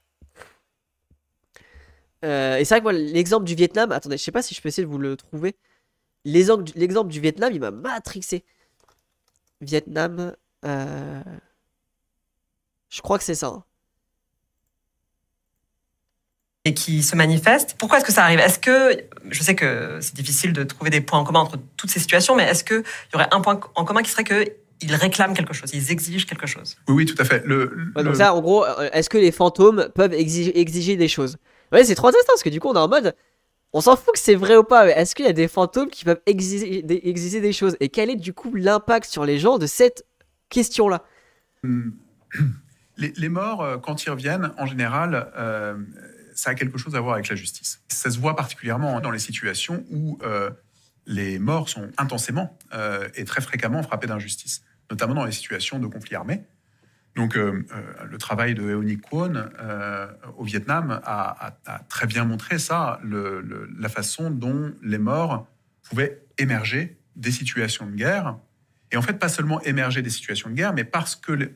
Euh, et c'est vrai que moi, l'exemple du Vietnam, attendez, je sais pas si je peux essayer de vous le trouver. L'exemple du, Vietnam, il m'a matrixé. Vietnam, euh, je crois que c'est ça. Hein. Et qui se manifeste. Pourquoi est-ce que ça arrive Est-ce que, je sais que c'est difficile de trouver des points en commun entre toutes ces situations, mais est-ce qu'il y aurait un point en commun qui serait que ils réclament quelque chose, ils exigent quelque chose. Oui, oui, tout à fait. donc ça, en gros, euh, est-ce que les fantômes peuvent exiger des choses Ouais, c'est trop intéressant parce que du coup, on est en mode. On s'en fout que c'est vrai ou pas, mais est-ce qu'il y a des fantômes qui peuvent exiger des, choses Et quel est du coup l'impact sur les gens de cette question-là hmm. (clears throat) les, morts, euh, quand ils reviennent, en général, euh, ça a quelque chose à voir avec la justice. Ça se voit particulièrement dans les situations où euh, les morts sont intensément et très fréquemment frappés d'injustice, notamment dans les situations de conflits armés. Donc, euh, euh, le travail de Eoni Kwon euh, au Vietnam a, très bien montré ça, la façon dont les morts pouvaient émerger des situations de guerre. Et en fait, pas seulement émerger des situations de guerre, mais parce que,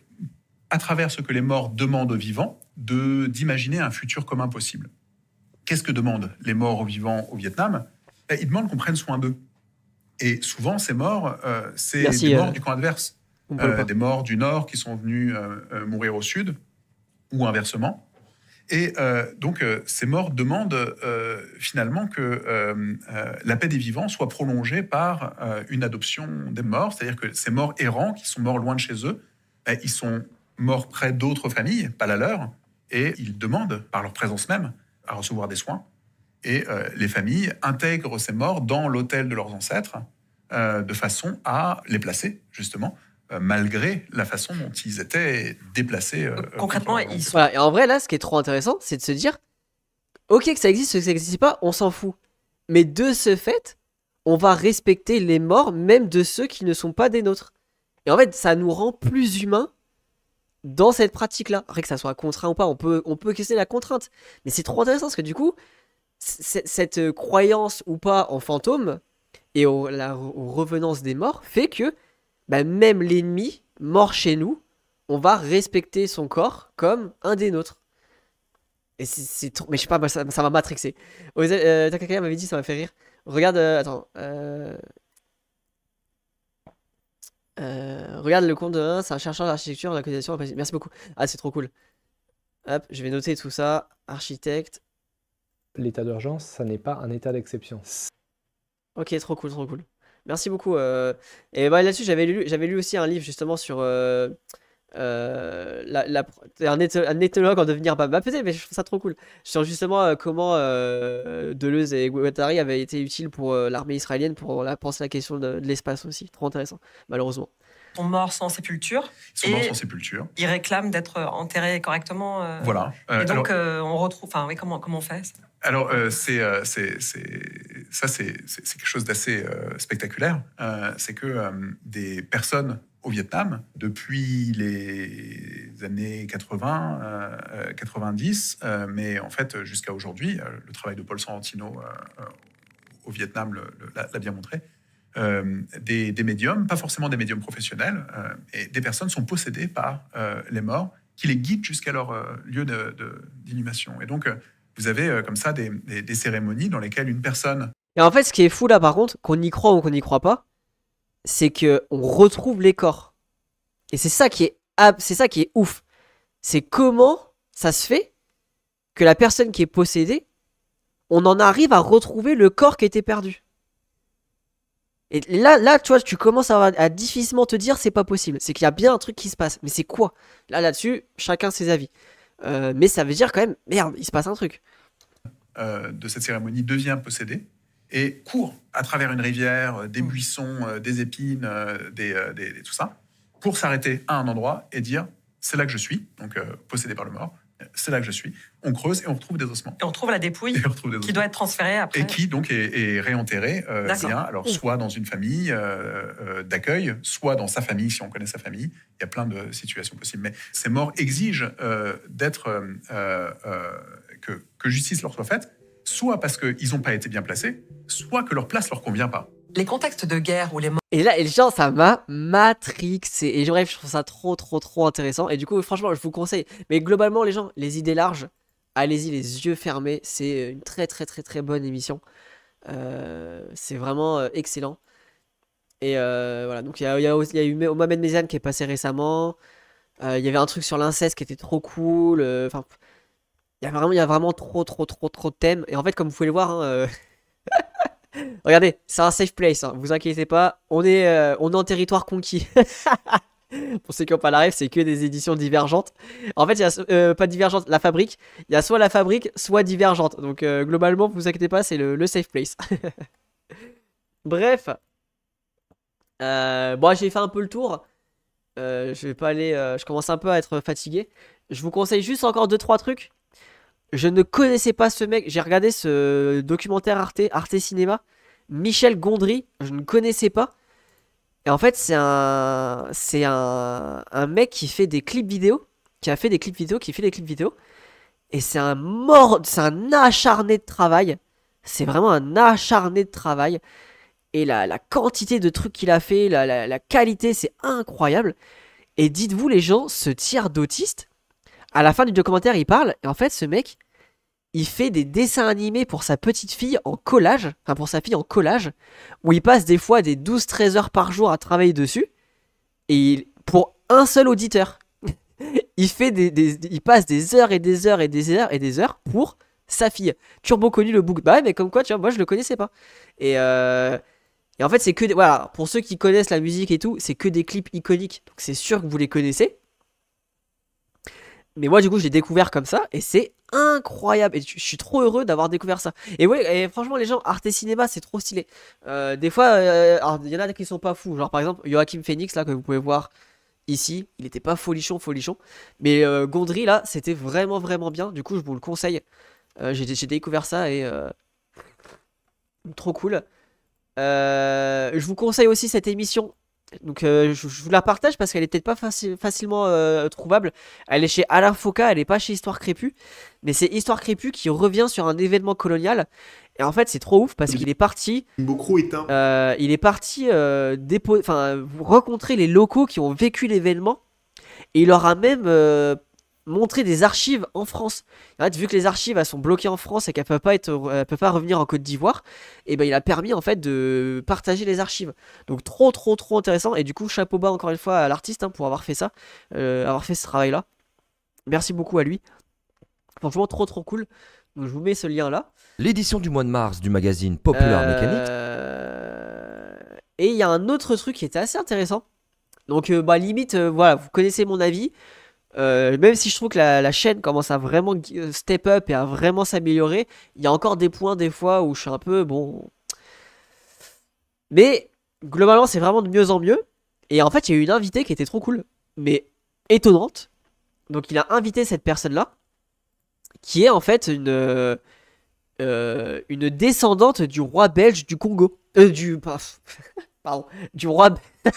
à travers ce que les morts demandent aux vivants, d'imaginer un futur commun possible. Qu'est-ce que demandent les morts aux vivants au Vietnam ben, Ils demandent qu'on prenne soin d'eux. Et souvent, ces morts, c'est des morts du camp adverse. Euh, des morts du Nord qui sont venus euh, euh, mourir au Sud, ou inversement. Et donc, ces morts demandent finalement que la paix des vivants soit prolongée par une adoption des morts, c'est-à-dire que ces morts errants qui sont morts loin de chez eux, ben, ils sont morts près d'autres familles, pas la leur, et ils demandent, par leur présence même, à recevoir des soins. Et les familles intègrent ces morts dans l'hôtel de leurs ancêtres de façon à les placer, justement, euh, malgré la façon dont ils étaient déplacés. Euh, concrètement, ils sont... Et en vrai, là, ce qui est trop intéressant, c'est de se dire, ok, que ça existe, que ça n'existe pas, on s'en fout. Mais de ce fait, on va respecter les morts, même de ceux qui ne sont pas des nôtres. Et en fait, ça nous rend plus humains dans cette pratique-là. Après que ça soit contraint ou pas, on peut, on peut questionner la contrainte. Mais c'est trop intéressant parce que du coup, cette croyance ou pas en fantômes et en la, aux des morts fait que bah, même l'ennemi mort chez nous, on va respecter son corps comme un des nôtres. Et c'est trop. Mais je sais pas, ça m'a matrixé. Euh, Takakaya m'avait dit, ça m'a fait rire. Regarde, euh, attends. Euh, euh, regarde le compte de 1, c'est un chercheur d'architecture, d'acquisition... Merci beaucoup. Ah, c'est trop cool. Hop, je vais noter tout ça. Architecte. L'état d'urgence, ça n'est pas un état d'exception. Ok, trop cool, trop cool. Merci beaucoup. Euh. Et bah, là-dessus, j'avais lu, lu aussi un livre justement sur euh, euh, la, un, ethnologue en devenir bah, peut-être, mais je trouve ça trop cool. Sur justement comment Deleuze et Guattari avaient été utiles pour l'armée israélienne pour la, penser la question de, l'espace aussi. Trop intéressant, malheureusement. Ils sont morts sans sépulture. Ils sont morts sans sépulture. Ils réclament d'être enterrés correctement. voilà. et donc, on retrouve. Enfin, oui, comment, comment on fait ça alors, euh, euh, c'est, ça, c'est, quelque chose d'assez euh, spectaculaire. c'est que des personnes au Vietnam, depuis les années 80, 90, mais en fait jusqu'à aujourd'hui, le travail de Paul Sorrentino au Vietnam l'a, bien montré, des, médiums, pas forcément des médiums professionnels, et des personnes sont possédées par les morts qui les guident jusqu'à leur lieu d'inhumation. De, et donc, vous avez euh, comme ça des, cérémonies dans lesquelles une personne. Et en fait, ce qui est fou là, par contre, qu'on y croit ou qu'on n'y croit pas, c'est que on retrouve les corps. Et c'est ça qui est c'est ça qui est ouf. C'est comment ça se fait que la personne qui est possédée, on en arrive à retrouver le corps qui était perdu. Et là, là, tu vois, tu commences à, à difficilement te dire c'est pas possible. C'est qu'il y a bien un truc qui se passe. Mais c'est quoi Là, là-dessus, chacun ses avis. Euh, mais ça veut dire quand même, merde, il se passe un truc. Euh, de cette cérémonie devient possédé et court à travers une rivière, euh, des mm. buissons, des épines, des, tout ça, pour s'arrêter à un endroit et dire c'est là que je suis, donc possédé par le mort, c'est là que je suis. On creuse et on retrouve des ossements. Et on trouve la dépouille qui doit être transférée après. Et qui donc est, réenterrée bien, euh, alors mmh. soit dans une famille euh, euh, d'accueil, soit dans sa famille, si on connaît sa famille. Il y a plein de situations possibles. Mais ces morts exigent d'être que, justice leur soit faite, soit parce qu'ils n'ont pas été bien placés, soit que leur place leur convient pas les contextes de guerre ou les et là, les gens, ça m'a matrixé. Et bref, je trouve ça trop, trop, trop intéressant. Et du coup, franchement, je vous conseille. Mais globalement, les gens, les idées larges, allez-y, les yeux fermés. C'est une très, très, très, très bonne émission. Euh, c'est vraiment euh, excellent. Et euh, voilà, donc il y a, y, a, a, eu Mohamed Mézian qui est passé récemment. Il y avait un truc sur l'inceste qui était trop cool. Enfin, il y a vraiment trop, trop, trop, trop de thèmes. Et en fait, comme vous pouvez le voir, hein, Regardez, c'est un safe place, hein. vous inquiétez pas, on est, euh, on est en territoire conquis. (laughs) Pour ceux qui n'ont pas la rêve, c'est que des éditions divergentes. En fait, il y a euh, pas divergente, la fabrique. Il y a soit la fabrique, soit divergente. Donc euh, globalement, vous inquiétez pas, c'est le, safe place. (laughs) Bref, moi j'ai fait un peu le tour. je vais pas aller, je commence un peu à être fatigué. Je vous conseille juste encore 2-3 trucs. Je ne connaissais pas ce mec. J'ai regardé ce documentaire Arte, Arte Cinéma. Michel Gondry, je ne connaissais pas. Et en fait, c'est un, c'est un, mec qui fait des clips vidéo, qui a fait des clips vidéo, qui fait des clips vidéo. Et c'est un mort, c'est un acharné de travail. C'est vraiment un acharné de travail. Et la, la quantité de trucs qu'il a fait, la, la, la qualité, c'est incroyable. Et dites-vous, les gens, ce tiers d'autistes, à la fin du documentaire, il parle, et en fait, ce mec, il fait des dessins animés pour sa petite fille en collage, enfin pour sa fille en collage, où il passe des fois des 12-13 heures par jour à travailler dessus, et pour un seul auditeur. (laughs) il, fait des, il passe des heures et des heures et des heures et des heures pour sa fille. Turbo connu le book. Bah mais comme quoi, tu vois, moi je le connaissais pas. Et, euh, et en fait, c'est que. voilà, pour ceux qui connaissent la musique et tout, c'est que des clips iconiques. Donc c'est sûr que vous les connaissez. Mais moi, du coup, j'ai découvert comme ça et c'est incroyable. Et je suis trop heureux d'avoir découvert ça. Et oui, franchement, les gens, et Cinéma, c'est trop stylé. Euh, des fois, euh, il y en a qui sont pas fous. Genre, par exemple, Joachim Phoenix, là, que vous pouvez voir ici, il n'était pas folichon, folichon. Mais euh, Gondry, là, c'était vraiment, vraiment bien. Du coup, je vous le conseille. J'ai découvert ça et. (laughs) trop cool. je vous conseille aussi cette émission donc euh, je, vous la partage parce qu'elle est peut-être pas facilement euh, trouvable. Elle est chez Alain elle est pas chez Histoire Crépue. Mais c'est Histoire Crépue qui revient sur un événement colonial. Et en fait c'est trop ouf parce qu'il est parti... Beaucoup éteint. Euh, il est parti euh, rencontrer les locaux qui ont vécu l'événement. Et il leur a même montrer des archives en France. En fait, vu que les archives elles sont bloquées en France et qu'elles peuvent pas être, peuvent pas revenir en Côte d'Ivoire, et eh ben il a permis en fait de partager les archives. Donc trop trop trop intéressant et du coup chapeau bas encore une fois à l'artiste hein, pour avoir fait ça, euh, avoir fait ce travail là. Merci beaucoup à lui. Franchement trop trop cool. Donc je vous mets ce lien là. L'édition du mois de mars du magazine Popular euh, Mécanique. Et il y a un autre truc qui était assez intéressant. Donc euh, bah limite voilà vous connaissez mon avis. Euh, même si je trouve que la, chaîne commence à vraiment euh, step up et à vraiment s'améliorer, il y a encore des points des fois où je suis un peu bon. Mais globalement, c'est vraiment de mieux en mieux. Et en fait, il y a eu une invitée qui était trop cool, mais étonnante. Donc, il a invité cette personne-là, qui est en fait une, euh, une descendante du roi belge du Congo. Euh, du. (laughs) Pardon, du roi. (laughs)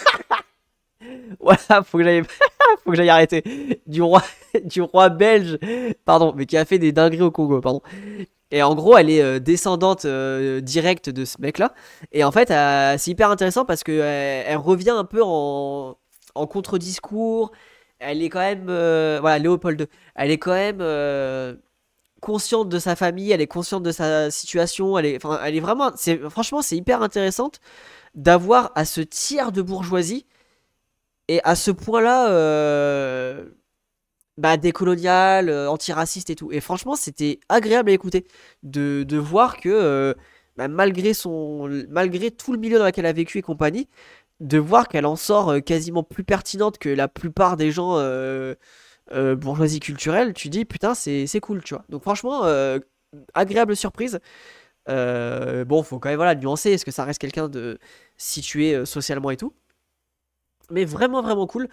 (laughs) Voilà, faut que j'aille, (laughs) faut que j'aille arrêter. Du roi, (laughs) du roi belge, pardon, mais qui a fait des dingueries au Congo, pardon. Et en gros, elle est euh, descendante euh, directe de ce mec-là. Et en fait, euh, c'est hyper intéressant parce que elle revient un peu en, en contre-discours. Elle est quand même, voilà, Léopold Elle est quand même consciente de sa famille. Elle est consciente de sa situation. Elle est, elle est vraiment, c'est, franchement, c'est hyper intéressante d'avoir à ce tiers de bourgeoisie et à ce point-là, euh, bah, décolonial, euh, antiraciste et tout. Et franchement, c'était agréable à écouter de, voir que euh, bah, malgré, son, malgré tout le milieu dans lequel elle a vécu et compagnie, de voir qu'elle en sort quasiment plus pertinente que la plupart des gens bourgeoisie culturelle, tu dis putain, c'est cool, tu vois. Donc franchement, agréable surprise. bon, faut quand même voilà, nuancer, est-ce que ça reste quelqu'un de situé socialement et tout mais vraiment, vraiment cool.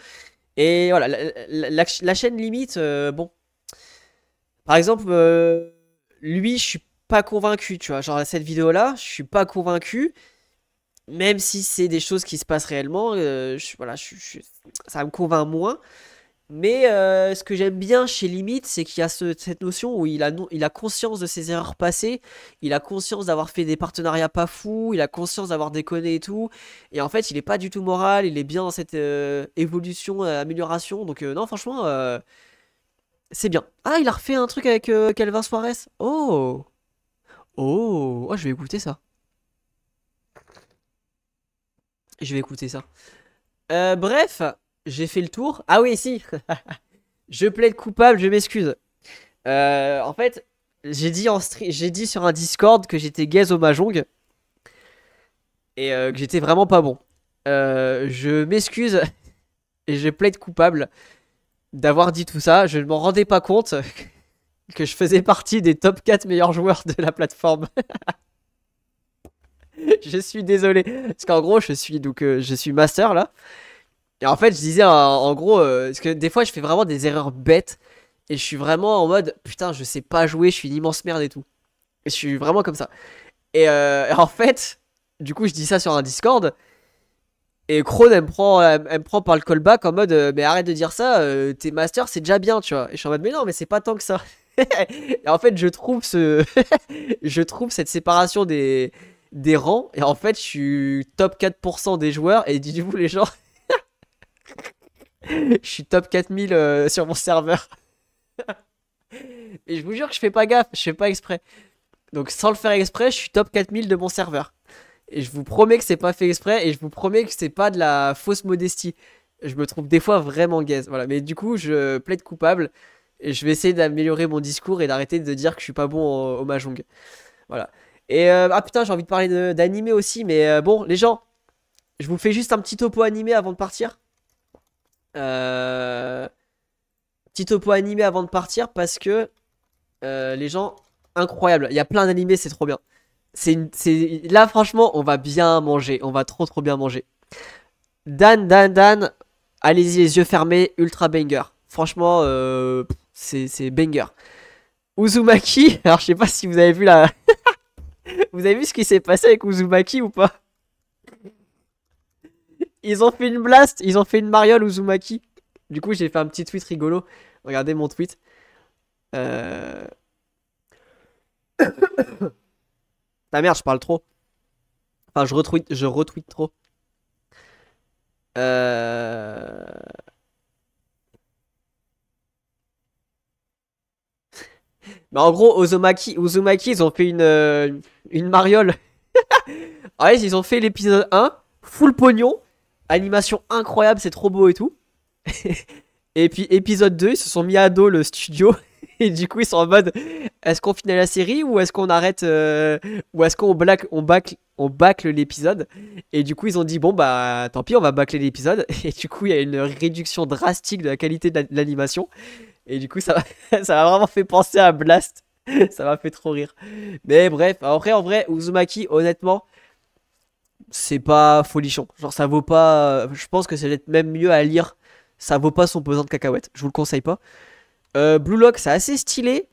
Et voilà, la, chaîne limite, euh, bon. Par exemple, euh, lui, je suis pas convaincu, tu vois. Genre, cette vidéo-là, je suis pas convaincu. Même si c'est des choses qui se passent réellement, euh, voilà, ça me convainc moins. Mais euh, ce que j'aime bien chez Limite, c'est qu'il y a cette notion où il a, il a conscience de ses erreurs passées, il a conscience d'avoir fait des partenariats pas fous, il a conscience d'avoir déconné et tout. Et en fait, il est pas du tout moral, il est bien dans cette euh, évolution, euh, amélioration. Donc non, franchement, c'est bien. Ah, il a refait un truc avec Calvin Suarez. Oh Oh Oh, je vais écouter ça. Je vais écouter ça. bref, j'ai fait le tour. Ah oui, si. (laughs) je plaide coupable, je m'excuse. Euh, en fait, j'ai dit, en j'ai dit sur un Discord que j'étais gaze au Mahjong. Et euh, que j'étais vraiment pas bon. Euh, je m'excuse (laughs) et je plaide coupable d'avoir dit tout ça. Je ne m'en rendais pas compte (laughs) que je faisais partie des top 4 meilleurs joueurs de la plateforme. je suis désolé. Parce qu'en gros, je suis, donc, je suis master là. Et en fait, je disais en, gros, euh, parce que des fois, je fais vraiment des erreurs bêtes. Et je suis vraiment en mode, putain, je sais pas jouer, je suis une immense merde et tout. Et je suis vraiment comme ça. Et euh, (laughs) en fait, du coup, je dis ça sur un Discord. Et Krone, elle me prend, me prend par le callback en mode, euh, mais arrête de dire ça, tes master c'est déjà bien, tu vois. Et je suis en mode, mais non, mais c'est pas tant que ça. (laughs) et en fait, je trouve ce, (laughs) je trouve cette séparation des, des rangs. Et en fait, je suis top 4% des joueurs. Et du coup, les gens. (laughs) je suis top 4000 euh, sur mon serveur. (laughs) Et je vous jure que je fais pas gaffe, je fais pas exprès. Donc sans le faire exprès, je suis top 4000 de mon serveur. Et je vous promets que c'est pas fait exprès et je vous promets que c'est pas de la fausse modestie. Je me trompe des fois vraiment gaze. Voilà, mais du coup, je plaide coupable et je vais essayer d'améliorer mon discours et d'arrêter de dire que je suis pas bon au, mahjong. Voilà. Et euh, ah putain, j'ai envie de parler d'animé aussi, mais euh, bon, les gens, je vous fais juste un petit topo animé avant de partir. Euh, petit topo animé avant de partir parce que euh, les gens, incroyables Il y a plein d'animés, c'est trop bien. C'est une... Là, franchement, on va bien manger. On va trop, trop bien manger. Dan, Dan, Dan, allez-y, les yeux fermés, ultra banger. Franchement, euh, c'est banger. Uzumaki, (laughs) alors je sais pas si vous avez vu la. (laughs) vous avez vu ce qui s'est passé avec Uzumaki ou pas ils ont fait une blast, ils ont fait une mariole Uzumaki. Du coup, j'ai fait un petit tweet rigolo. Regardez mon tweet. Euh... (coughs) Ta mère, je parle trop. Enfin, je retweet, je retweet trop. Euh... Mais en gros, Uzumaki ils ont fait une, euh, une mariole. (laughs) ils ont fait l'épisode 1, full pognon animation incroyable, c'est trop beau et tout. (laughs) et puis épisode 2, ils se sont mis à dos le studio. (laughs) Et du coup, ils sont en mode est-ce qu'on finit la série ou est-ce qu'on arrête euh, ou est-ce qu'on black on bacle on bâcle l'épisode Et du coup, ils ont dit bon bah tant pis, on va bâcler l'épisode. (laughs) Et du coup, il y a une réduction drastique de la qualité de l'animation. Et du coup, ça ça m'a vraiment fait penser à Blast. ça m'a fait trop rire. Mais bref, en vrai en vrai, Uzumaki honnêtement, c'est pas folichon. Genre, ça vaut pas. Euh, je pense que ça va être même mieux à lire. Ça vaut pas son pesant de cacahuètes. Je vous le conseille pas. Euh, Blue Lock, c'est assez stylé.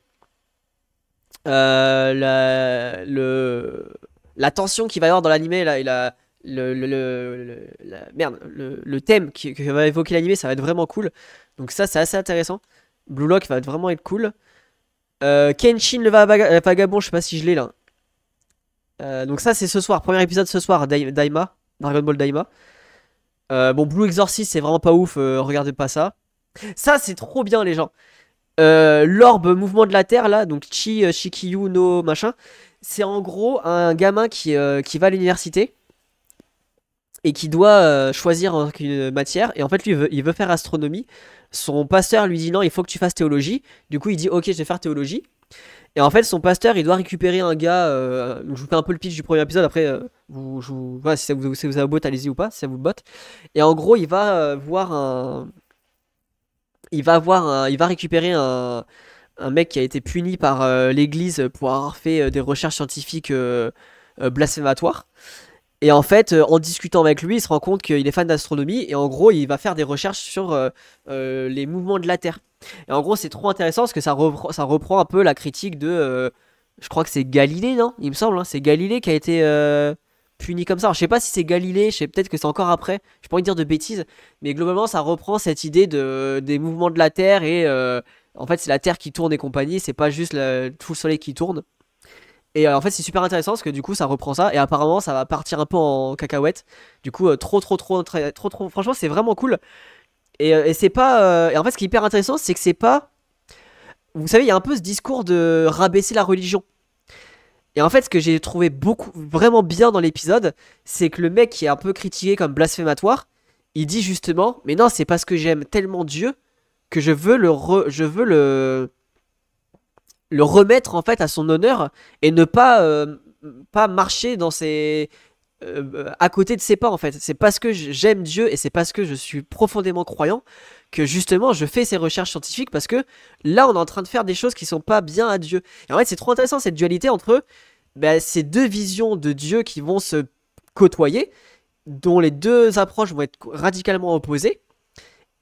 Euh, la, le, la tension qu'il va y avoir dans l'animé là, et le, le, merde, le, thème qui, va évoquer l'animé, ça va être vraiment cool. Donc, ça, c'est assez intéressant. Blue Lock va vraiment être cool. Euh, Kenshin le vagabond, je sais pas si je l'ai là. Euh, donc ça c'est ce soir, premier épisode ce soir, Daima, Dragon Ball Daima. Euh, bon, Blue Exorcist c'est vraiment pas ouf, euh, regardez pas ça. Ça c'est trop bien les gens. L'orbe mouvement de la terre là, donc Chi, Shikiyu, no machin, c'est en gros un gamin qui, qui va à l'université et qui doit choisir une matière. Et en fait, lui, il veut faire astronomie. Son pasteur lui dit non, il faut que tu fasses théologie. Du coup, il dit ok, je vais faire théologie. Et en fait, son pasteur, il doit récupérer un gars. Euh, je vous fais un peu le pitch du premier épisode. Après, euh, vous, si ça vous, si vous botte, allez-y ou pas, si ça vous botte. Et en gros, il va euh, voir Il va Il va récupérer un mec qui a été puni par l'Église pour avoir fait des recherches scientifiques blasphématoires. Et en fait, en discutant avec lui, il se rend compte qu'il est fan d'astronomie et en gros, il va faire des recherches sur les mouvements de la Terre. Et en gros, c'est trop intéressant parce que ça, ça reprend un peu la critique de. Euh, je crois que c'est Galilée, non Il me semble, hein. c'est Galilée qui a été euh, puni comme ça. je sais pas si c'est Galilée, je peut-être que c'est encore après. Je pas envie dire de bêtises, mais globalement, ça reprend cette idée de, des mouvements de la Terre et euh, en fait, c'est la Terre qui tourne et compagnie, c'est pas juste le, tout le Soleil qui tourne. Et en fait, c'est super intéressant parce que du coup, ça reprend ça et apparemment, ça va partir un peu en cacahuète. Du coup, trop, trop, trop, trop, trop. Franchement, c'est vraiment cool. Euh, et, c'est pas. Euh, en fait, ce qui est hyper intéressant, c'est que c'est pas. Vous savez, il y a un peu ce discours de rabaisser la religion. Et en fait, ce que j'ai trouvé beaucoup, vraiment bien dans l'épisode, c'est que le mec qui est un peu critiqué comme blasphématoire, il dit justement, mais non, c'est parce que j'aime tellement Dieu que je veux le, je veux le, le remettre en fait à son honneur et ne pas, euh, pas marcher dans ses, euh, à côté de ses pas en fait. C'est parce que j'aime Dieu et c'est parce que je suis profondément croyant que justement je fais ces recherches scientifiques parce que là on est en train de faire des choses qui sont pas bien à Dieu. Et en fait c'est trop intéressant cette dualité entre ben ces deux visions de Dieu qui vont se côtoyer, dont les deux approches vont être radicalement opposées.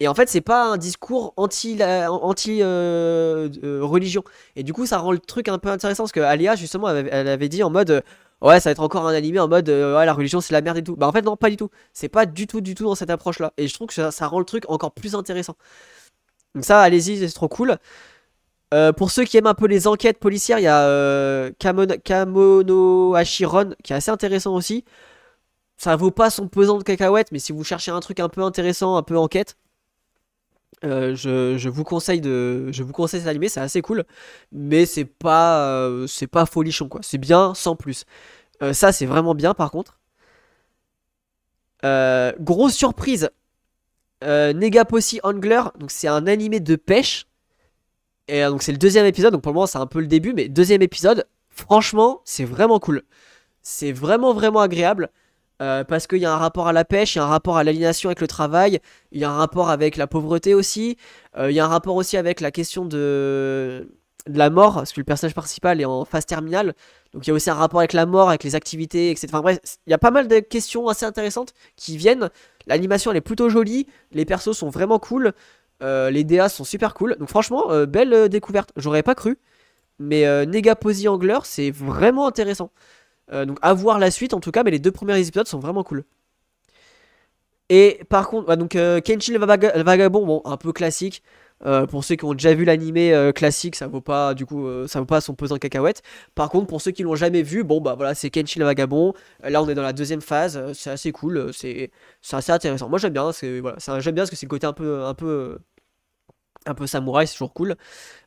Et en fait, c'est pas un discours anti-religion. Anti, euh, euh, et du coup, ça rend le truc un peu intéressant parce que Alia, justement, elle avait dit en mode ouais, ça va être encore un animé en mode euh, ouais, la religion c'est la merde et tout. Bah en fait non, pas du tout. C'est pas du tout du tout dans cette approche là et je trouve que ça, rend le truc encore plus intéressant. Donc ça allez-y, c'est trop cool. Euh, pour ceux qui aiment un peu les enquêtes policières, il y a euh, Kamono, Hachiron qui est assez intéressant aussi. Ça vaut pas son pesant de cacahuètes, mais si vous cherchez un truc un peu intéressant, un peu enquête, euh, je, vous conseille de, je vous conseille cet animé, c'est assez cool, mais c'est pas, euh, c'est pas folichon quoi. C'est bien sans plus. Euh, ça c'est vraiment bien par contre. grosse surprise, Negapossi Angler, donc c'est un animé de pêche. Et donc c'est le deuxième épisode, donc pour le moment c'est un peu le début, mais deuxième épisode, franchement c'est vraiment cool. C'est vraiment vraiment agréable. Euh, parce qu'il y a un rapport à la pêche, il y a un rapport à l'aliénation avec le travail, il y a un rapport avec la pauvreté aussi, euh, il y a un rapport aussi avec la question de... la mort, parce que le personnage principal est en phase terminale, donc il y a aussi un rapport avec la mort, avec les activités, etc. Enfin bref, il y a pas mal de questions assez intéressantes qui viennent, l'animation elle est plutôt jolie, les persos sont vraiment cool, euh, les DA sont super cool, donc franchement, belle découverte, j'aurais pas cru, mais Negaposi Angler c'est vraiment intéressant. Euh, donc à voir la suite en tout cas, mais les deux premiers épisodes sont vraiment cool. Et par contre, donc euh, Kenshi le, vagabond, bon, un peu classique. Euh, pour ceux qui ont déjà vu l'animé classique, ça vaut pas du coup, ça vaut pas son pesant cacahuète. Par contre, pour ceux qui l'ont jamais vu, bon bah voilà, c'est Kenshi le vagabond. Là, on est dans la deuxième phase, c'est assez cool, c'est assez intéressant. Moi, j'aime bien, hein, j'aime bien parce que c'est le côté un peu, un peu, un peu samouraï, c'est toujours cool.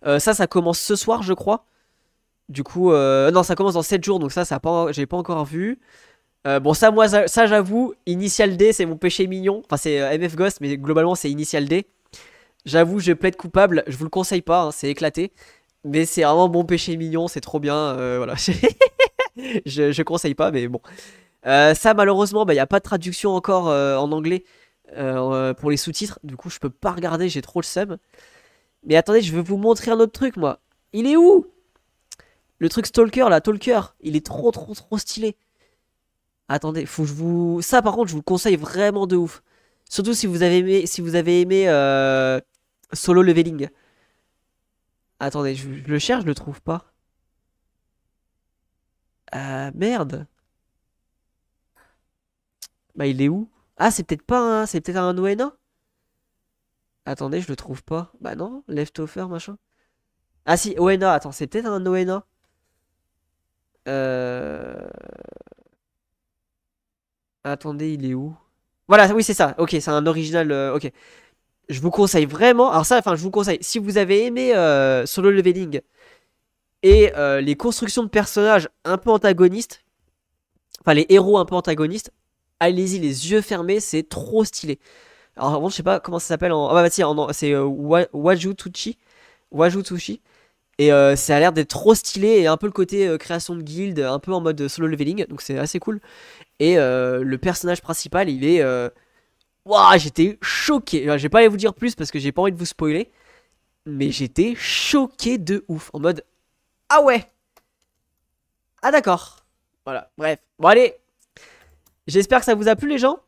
ça, ça commence ce soir, je crois. Du coup, euh, non, ça commence dans 7 jours, donc ça, ça pas, j'ai pas encore vu. Euh, bon, ça, moi, ça, j'avoue, Initial D, c'est mon péché mignon. Enfin, c'est euh, MF Ghost, mais globalement, c'est Initial D. J'avoue, je plaide coupable. Je vous le conseille pas, hein, c'est éclaté. Mais c'est vraiment mon péché mignon, c'est trop bien. voilà, (laughs) je, je, conseille pas, mais bon. ça, malheureusement, il bah, y a pas de traduction encore en anglais pour les sous-titres. Du coup, je peux pas regarder, j'ai trop le seum. Mais attendez, je veux vous montrer un autre truc, moi. Il est où le truc Stalker, là, Stalker, il est trop, trop, trop stylé. Attendez, faut que je vous... Ça, par contre, je vous le conseille vraiment de ouf. Surtout si vous avez aimé, si vous avez aimé euh, Solo Leveling. Attendez, je, le cherche, je le trouve pas. Euh, merde. Bah, il est où Ah, c'est peut-être pas un... C'est peut-être un ONA Attendez, je le trouve pas. Bah non, Offer, machin. Ah si, ONA, attends, c'est peut-être un ONA. Euh, attendez, il est où Voilà, oui, c'est ça. Ok, c'est un original. Euh, ok. Je vous conseille vraiment. Alors, ça, enfin, je vous conseille. Si vous avez aimé sur euh, Solo Leveling et les constructions de personnages un peu antagonistes, enfin, les héros un peu antagonistes, allez-y, les yeux fermés, c'est trop stylé. Alors, je sais pas comment ça s'appelle en. Ah, bah, c'est Wajutuchi Wajutuchi et euh, ça a l'air d'être trop stylé et un peu le côté euh, création de guild, un peu en mode solo leveling, donc c'est assez cool. Et euh, le personnage principal, il est. Waouh, j'étais choqué. Enfin, je vais pas aller vous dire plus parce que j'ai pas envie de vous spoiler, mais j'étais choqué de ouf. En mode Ah ouais Ah d'accord Voilà, bref. Bon, allez J'espère que ça vous a plu, les gens.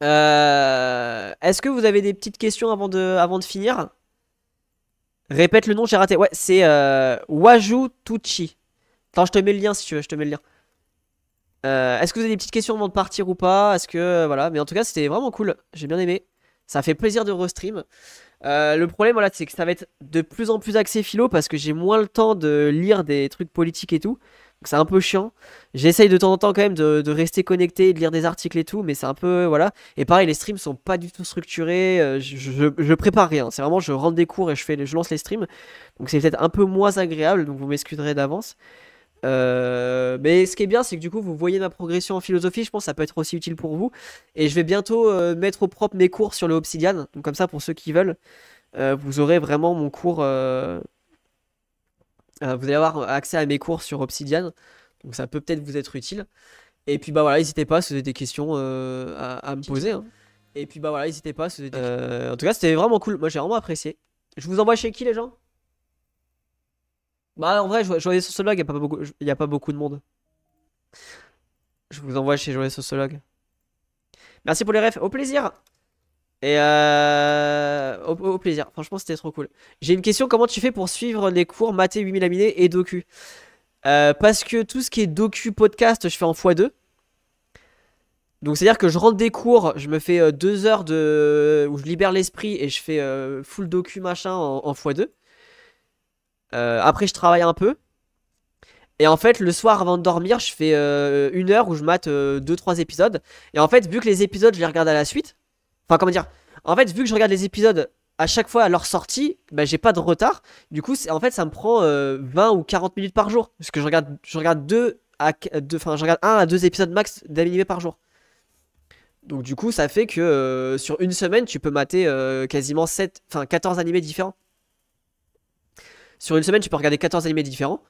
Est-ce que vous avez des petites questions avant de, avant de finir Répète le nom, j'ai raté. Ouais, c'est euh, Attends, je te mets le lien si tu veux, je te mets le lien. Euh, est-ce que vous avez des petites questions avant de partir ou pas Est-ce que. Euh, voilà, mais en tout cas, c'était vraiment cool. J'ai bien aimé. Ça fait plaisir de restream. Euh, le problème, voilà, c'est que ça va être de plus en plus axé philo parce que j'ai moins le temps de lire des trucs politiques et tout c'est un peu chiant. J'essaye de temps en temps quand même de, rester connecté, de lire des articles et tout, mais c'est un peu voilà. Et pareil, les streams sont pas du tout structurés. Euh, je, prépare rien. C'est vraiment je rentre des cours et je fais, je lance les streams. Donc c'est peut-être un peu moins agréable. Donc vous m'excuserez d'avance. Euh, mais ce qui est bien, c'est que du coup, vous voyez ma progression en philosophie. Je pense que ça peut être aussi utile pour vous. Et je vais bientôt euh, mettre au propre mes cours sur le Obsidian. Donc comme ça, pour ceux qui veulent, vous aurez vraiment mon cours euh, vous allez avoir euh, accès à mes cours sur Obsidian, donc ça peut peut-être vous être utile. Et puis bah voilà, n'hésitez pas si vous avez des questions euh, à, me poser. Hein. Et puis bah voilà, n'hésitez pas En tout cas, c'était vraiment cool, moi j'ai vraiment apprécié. Je vous envoie chez qui les gens Bah en vrai, je Joyeux Sociologue, il n'y a, pas beaucoup de monde. Je vous envoie chez Joyeux Sociologue. Merci pour les refs, au plaisir et euh, au, plaisir, franchement c'était trop cool. J'ai une question, comment tu fais pour suivre les cours maté 8000 laminés et docu euh, Parce que tout ce qui est docu podcast, je fais en x2. Donc c'est-à-dire que je rentre des cours, je me fais euh, deux heures de... où je libère l'esprit et je fais full docu machin en, en x2. après je travaille un peu. Et en fait, le soir avant de dormir, je fais une heure où je mate 2-3 épisodes. Et en fait, vu que les épisodes, je les regarde à la suite, Enfin, comment dire En fait, vu que je regarde les épisodes à chaque fois à leur sortie, ben j'ai pas de retard. Du coup, en fait, ça me prend 20 euh, ou 40 minutes par jour. Parce que je regarde, je regarde deux à 2 enfin, je regarde un à deux épisodes max d'animés par jour. Donc, du coup, ça fait que euh, sur une semaine, tu peux mater euh, quasiment 7, enfin, 14 animés différents. Sur une semaine, tu peux regarder 14 animés différents.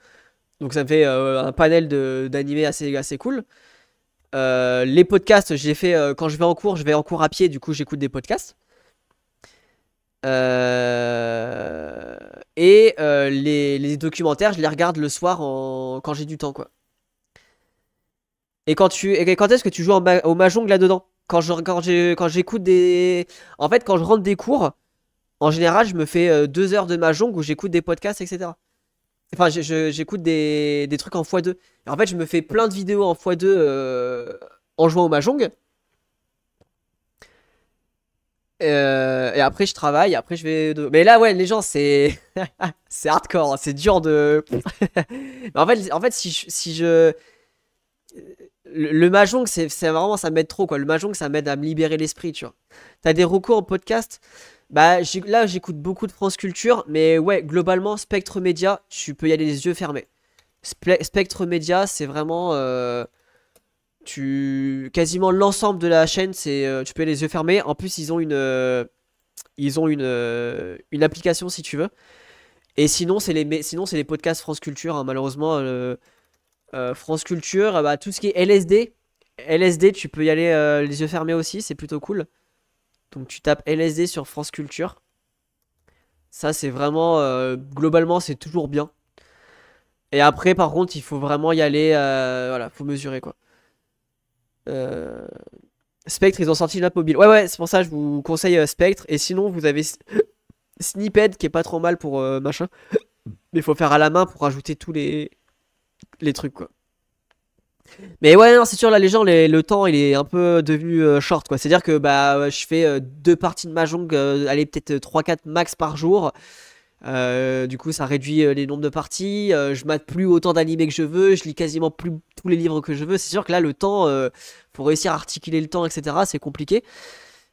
Donc, ça me fait un panel d'animés assez, assez cool. Euh, les podcasts, j'ai fait euh, quand je vais en cours, je vais en cours à pied, du coup j'écoute des podcasts. Euh, et les, documentaires, je les regarde le soir quand j'ai du temps, quoi. Et quand tu, quand est-ce que tu joues au Majong là-dedans Quand je, quand j'ai, quand j'écoute des, en fait, quand je rentre des cours, en général, je me fais deux heures de Majong où j'écoute des podcasts, etc. Enfin, j'écoute des, trucs en x2. en fait, je me fais plein de vidéos en x2 euh, en jouant au Mahjong. Euh, et après, je travaille. Après, je vais. Mais là, ouais, les gens, c'est. (laughs) c'est hardcore. Hein, c'est dur de. (laughs) en fait, en fait si, je, si je. Le, Mahjong, c'est vraiment. Ça m'aide trop, quoi. Le Mahjong, ça m'aide à me libérer l'esprit, tu vois. T'as des recours au podcast bah là j'écoute beaucoup de France Culture, mais ouais, globalement, Spectre Média, tu peux y aller les yeux fermés. Spectre Média, c'est vraiment... Euh, tu... Quasiment l'ensemble de la chaîne, c'est euh, tu peux y aller les yeux fermés. En plus, ils ont une... Euh, ils ont une, une application si tu veux. Et sinon, c'est les, les podcasts France Culture, hein. malheureusement. France Culture, bah, tout ce qui est LSD. LSD, tu peux y aller les yeux fermés aussi, c'est plutôt cool. Donc tu tapes LSD sur France Culture. Ça c'est vraiment euh, globalement c'est toujours bien. Et après par contre il faut vraiment y aller, euh, voilà, faut mesurer quoi. Euh, Spectre ils ont sorti l'App mobile. Ouais ouais c'est pour ça que je vous conseille euh, Spectre. Et sinon vous avez (laughs) Sniped qui est pas trop mal pour machin. Mais il faut faire à la main pour rajouter tous les les trucs quoi. Mais ouais, c'est sûr, là, les gens, le temps, il est un peu devenu euh, short, quoi. C'est-à-dire que bah, je fais euh, deux parties de ma jungle euh, allez, peut-être 3-4 max par jour. du coup, ça réduit les nombres de parties. je mate plus autant d'animés que je veux. Je lis quasiment plus tous les livres que je veux. C'est sûr que là, le temps, pour réussir à articuler le temps, etc., c'est compliqué.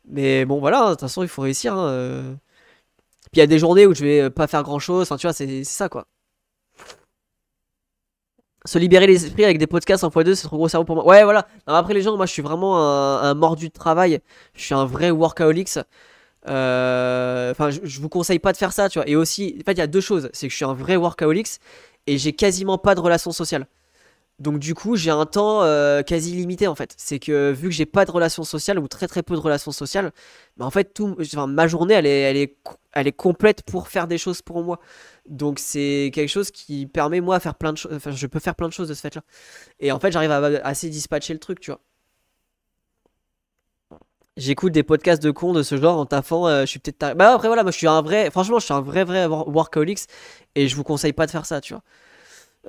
Mais bon, voilà, de toute façon, il faut réussir. Hein, Puis il y a des journées où je vais pas faire grand chose. tu vois, c'est ça, quoi se libérer les esprits avec des podcasts en x2, c'est trop gros cerveau pour moi. Ouais, voilà. après, les gens, moi, je suis vraiment un, mordu de travail. Je suis un vrai workaholic. Euh, enfin, je, vous conseille pas de faire ça, tu vois. Et aussi, en fait, il y a deux choses. C'est que je suis un vrai workaholic et j'ai quasiment pas de relations sociales. Donc du coup, j'ai un temps euh, quasi limité en fait. C'est que vu que j'ai pas de relations sociales ou très très peu de relations sociales, bah, en fait tout, ma journée elle est, elle est, elle est complète pour faire des choses pour moi. Donc c'est quelque chose qui permet moi à faire plein de choses. Enfin, je peux faire plein de choses de ce fait-là. Et en fait, j'arrive à assez dispatcher le truc, tu vois. J'écoute des podcasts de cons de ce genre en taffant. Euh, je suis peut-être. Bah après voilà, moi je suis un vrai. Franchement, je suis un vrai vrai workaholic et je vous conseille pas de faire ça, tu vois.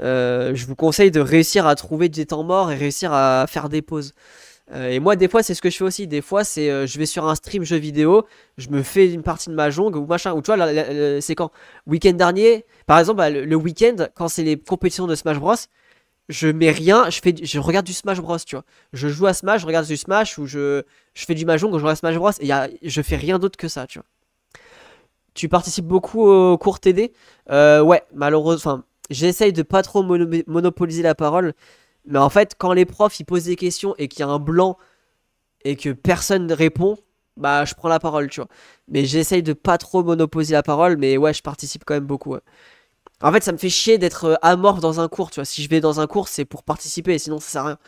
Euh, je vous conseille de réussir à trouver des temps morts et réussir à faire des pauses. Euh, et moi, des fois, c'est ce que je fais aussi. Des fois, c'est euh, je vais sur un stream jeu vidéo, je me fais une partie de ma jongle ou machin. Ou tu vois, c'est quand Week-end dernier, par exemple, bah, le, week-end, quand c'est les compétitions de Smash Bros, je mets rien, je, fais, je regarde du Smash Bros, tu vois. Je joue à Smash, je regarde du Smash ou je, je fais du Mahjong, je joue à Smash Bros et y a, je fais rien d'autre que ça, tu vois. Tu participes beaucoup aux cours TD Ouais, malheureusement, j'essaye de pas trop monopoliser la parole, mais en fait, quand les profs ils posent des questions et qu'il y a un blanc et que personne ne répond, bah je prends la parole, tu vois. Mais j'essaye de pas trop monopoliser la parole, mais ouais, je participe quand même beaucoup. En fait, ça me fait chier d'être euh, amorphe dans un cours, tu vois. Si je vais dans un cours, c'est pour participer, sinon ça sert à rien.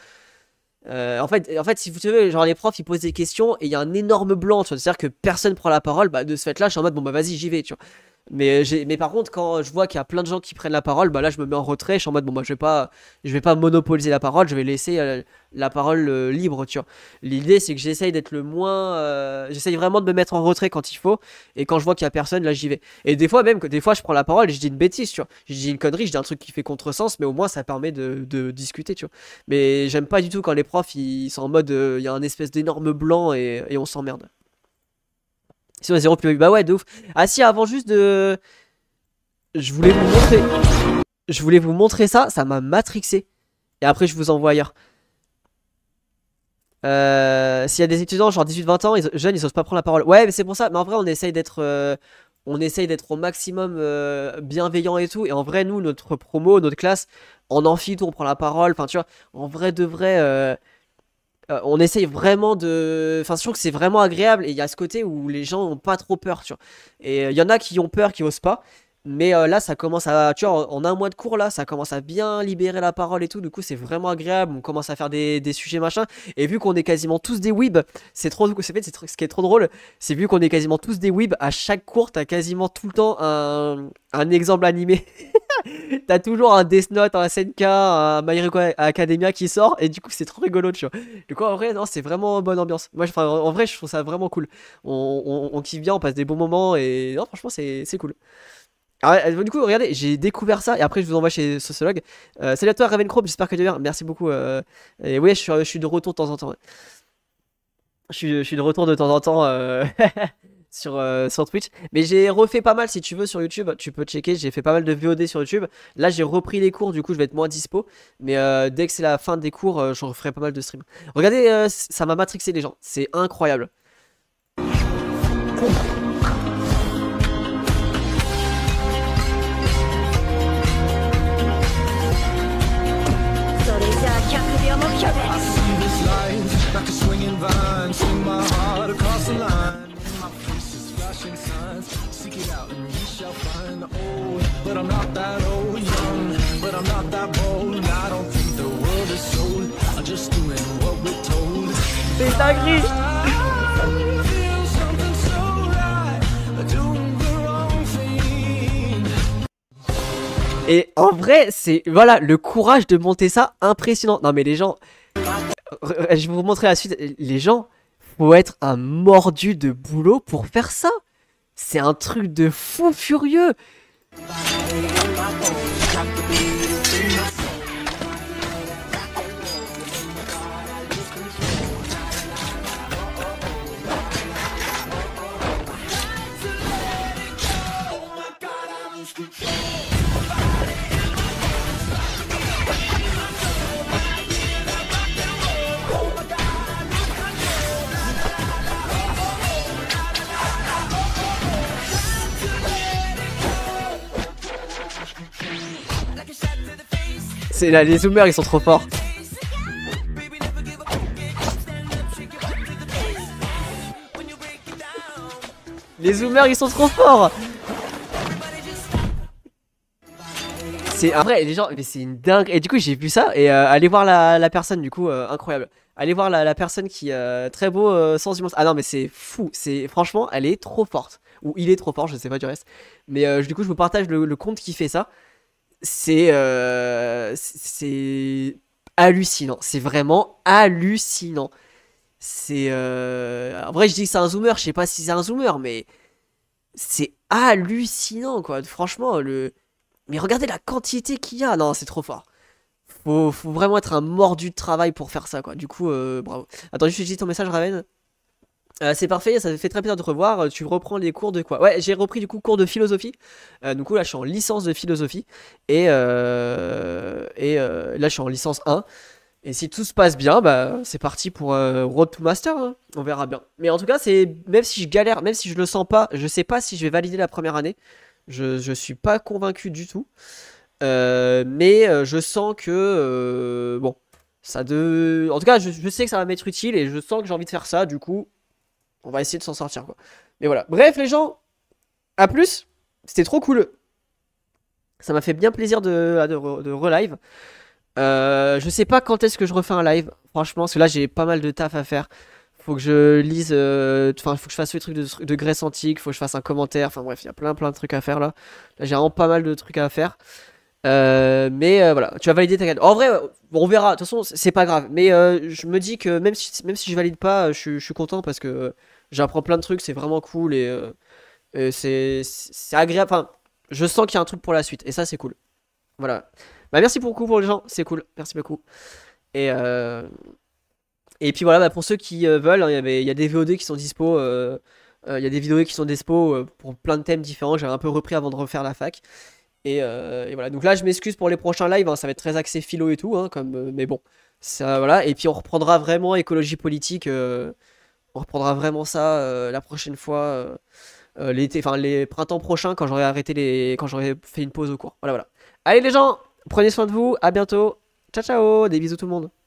Euh, en fait, en fait, si vous savez, genre les profs ils posent des questions et il y a un énorme blanc, tu vois. C'est-à-dire que personne prend la parole, bah de ce fait-là, je suis en mode bon bah vas-y, j'y vais, tu vois. Mais, euh, mais par contre, quand je vois qu'il y a plein de gens qui prennent la parole, bah là, je me mets en retrait. Je suis en mode, bon, bah, je vais pas, je vais pas monopoliser la parole, je vais laisser euh, la parole euh, libre, tu vois. L'idée, c'est que j'essaye d'être le moins. j'essaye vraiment de me mettre en retrait quand il faut. Et quand je vois qu'il y a personne, là, j'y vais. Et des fois, même, que des fois, je prends la parole et je dis une bêtise, tu vois. Je dis une connerie, je dis un truc qui fait contre sens mais au moins, ça permet de, discuter, tu vois. Mais j'aime pas du tout quand les profs, ils sont en mode, il y a un espèce d'énorme blanc et, et on s'emmerde. Si 0 plus bah ouais, de ouf. Ah si, avant juste de... Je voulais vous montrer... Je voulais vous montrer ça, ça m'a matrixé. Et après, je vous envoie ailleurs. Euh, S'il y a des étudiants, genre 18-20 ans, jeunes, ils osent pas prendre la parole. Ouais, mais c'est pour ça. Mais en vrai, on essaye d'être... Euh, on essaye d'être au maximum euh, bienveillant et tout. Et en vrai, nous, notre promo, notre classe, en amphi, tout, on prend la parole. Enfin, tu vois, en vrai de vrai euh, euh, on essaye vraiment de. Enfin, je trouve que c'est vraiment agréable et il y a ce côté où les gens n'ont pas trop peur, tu vois. Et euh, il y en a qui ont peur, qui osent pas. Mais euh, là, ça commence à. Tu vois, a un mois de cours, là, ça commence à bien libérer la parole et tout. Du coup, c'est vraiment agréable. On commence à faire des, sujets machin. Et vu qu'on est quasiment tous des weebs, c'est trop. C'est ce qui est trop drôle, c'est vu qu'on est quasiment tous des weebs, à chaque cours, t'as quasiment tout le temps un, un exemple animé. (laughs) (laughs) T'as toujours un Death Note, un SNK, un My Academia qui sort, et du coup, c'est trop rigolo, tu vois. Du coup, en vrai, non, c'est vraiment bonne ambiance. Moi, en vrai, je trouve ça vraiment cool. On, kiffe bien, on passe des bons moments, et non, franchement, c'est cool. Ah euh, du coup, regardez, j'ai découvert ça et après je vous envoie chez Sociologue. Euh, salut à toi Ravencrobe j'espère que tu vas bien. Merci beaucoup. Euh, et oui, je suis, de retour de temps en temps. Je suis, je suis de retour de temps en temps. (laughs) sur, euh, sur Twitch. Mais j'ai refait pas mal si tu veux sur YouTube. Tu peux checker, j'ai fait pas mal de VOD sur YouTube. Là, j'ai repris les cours, du coup, je vais être moins dispo. Mais euh, dès que c'est la fin des cours, euh, j'en referai pas mal de streams. Regardez, ça m'a matrixé les gens. C'est incroyable. Et en vrai, c'est voilà le courage de monter ça impressionnant. Non mais les gens, euh, je vais vous montrer la suite. Les gens, faut être un mordu de boulot pour faire ça. C'est un truc de fou furieux. c'est là, les zoomers ils sont trop forts. Les zoomers ils sont trop forts C'est un vrai, les gens, mais c'est une dingue. Et du coup j'ai vu ça et aller euh, allez voir la, personne du coup, euh, incroyable. Allez voir la, personne qui euh, très beau sans immense. Ah non mais c'est fou, c'est franchement elle est trop forte. Ou il est trop fort, je sais pas du reste. Mais du coup je vous partage le compte qui fait ça c'est euh, c'est hallucinant. C'est vraiment hallucinant. C'est euh, en vrai, je dis que c'est un zoomer. Je sais pas si c'est un zoomer, mais c'est hallucinant quoi. Franchement, le mais regardez la quantité qu'il y a. Non, c'est trop fort. Faut, vraiment être un mordu de travail pour faire ça quoi. Du coup, euh, bravo. Attends, juste je dis ton message, Raven. Euh, c'est parfait, ça fait très plaisir de te revoir. Euh, tu reprends les cours de quoi Ouais, j'ai repris du coup cours de philosophie. Euh, du coup, là, je suis en licence de philosophie. Et, et là, je suis en licence 1. Et si tout se passe bien, bah, c'est parti pour Road to Master. Hein. On verra bien. Mais en tout cas, c'est même si je galère, même si je le sens pas, je sais pas si je vais valider la première année. Je, je suis pas convaincu du tout. mais je sens que. bon. Ça de... En tout cas, je, je sais que ça va m'être utile et je sens que j'ai envie de faire ça. Du coup, on va essayer de s'en sortir, quoi. Mais voilà. Bref, les gens, à plus. C'était trop cool. Ça m'a fait bien plaisir de, ah, de, relive. Euh, je sais pas quand est-ce que je refais un live, franchement, parce que là j'ai pas mal de taf à faire. Faut que je lise, euh, enfin, il faut que je fasse le truc de, de, Grèce antique, faut que je fasse un commentaire, enfin bref, il y a plein plein de trucs à faire là. Là j'ai vraiment pas mal de trucs à faire. Euh, mais euh, voilà, tu as valider ta carte. En vrai, on verra. De toute façon, c'est pas grave. Mais euh, je me dis que même si, même si je valide pas, je, suis content parce que j'apprends plein de trucs. C'est vraiment cool et, c'est agréable. Enfin, je sens qu'il y a un truc pour la suite et ça, c'est cool. Voilà. Bah, merci beaucoup pour les gens. C'est cool. Merci beaucoup. Et, et puis voilà, bah, pour ceux qui veulent, hein, il y, y, a des VOD qui sont dispo. Il y a des vidéos qui sont dispo pour plein de thèmes différents. J'avais un peu repris avant de refaire la fac. Euh, et, voilà. Donc là, je m'excuse pour les prochains lives. Hein. ça va être très axé philo et tout. Hein, comme, euh, mais bon, ça, voilà. Et puis on reprendra vraiment écologie politique. Euh, on reprendra vraiment ça la prochaine fois. l'été, enfin les printemps prochains quand j'aurai arrêté les, quand j'aurai fait une pause au cours. Voilà, voilà. Allez les gens, prenez soin de vous. À bientôt. Ciao, ciao. Des bisous tout le monde.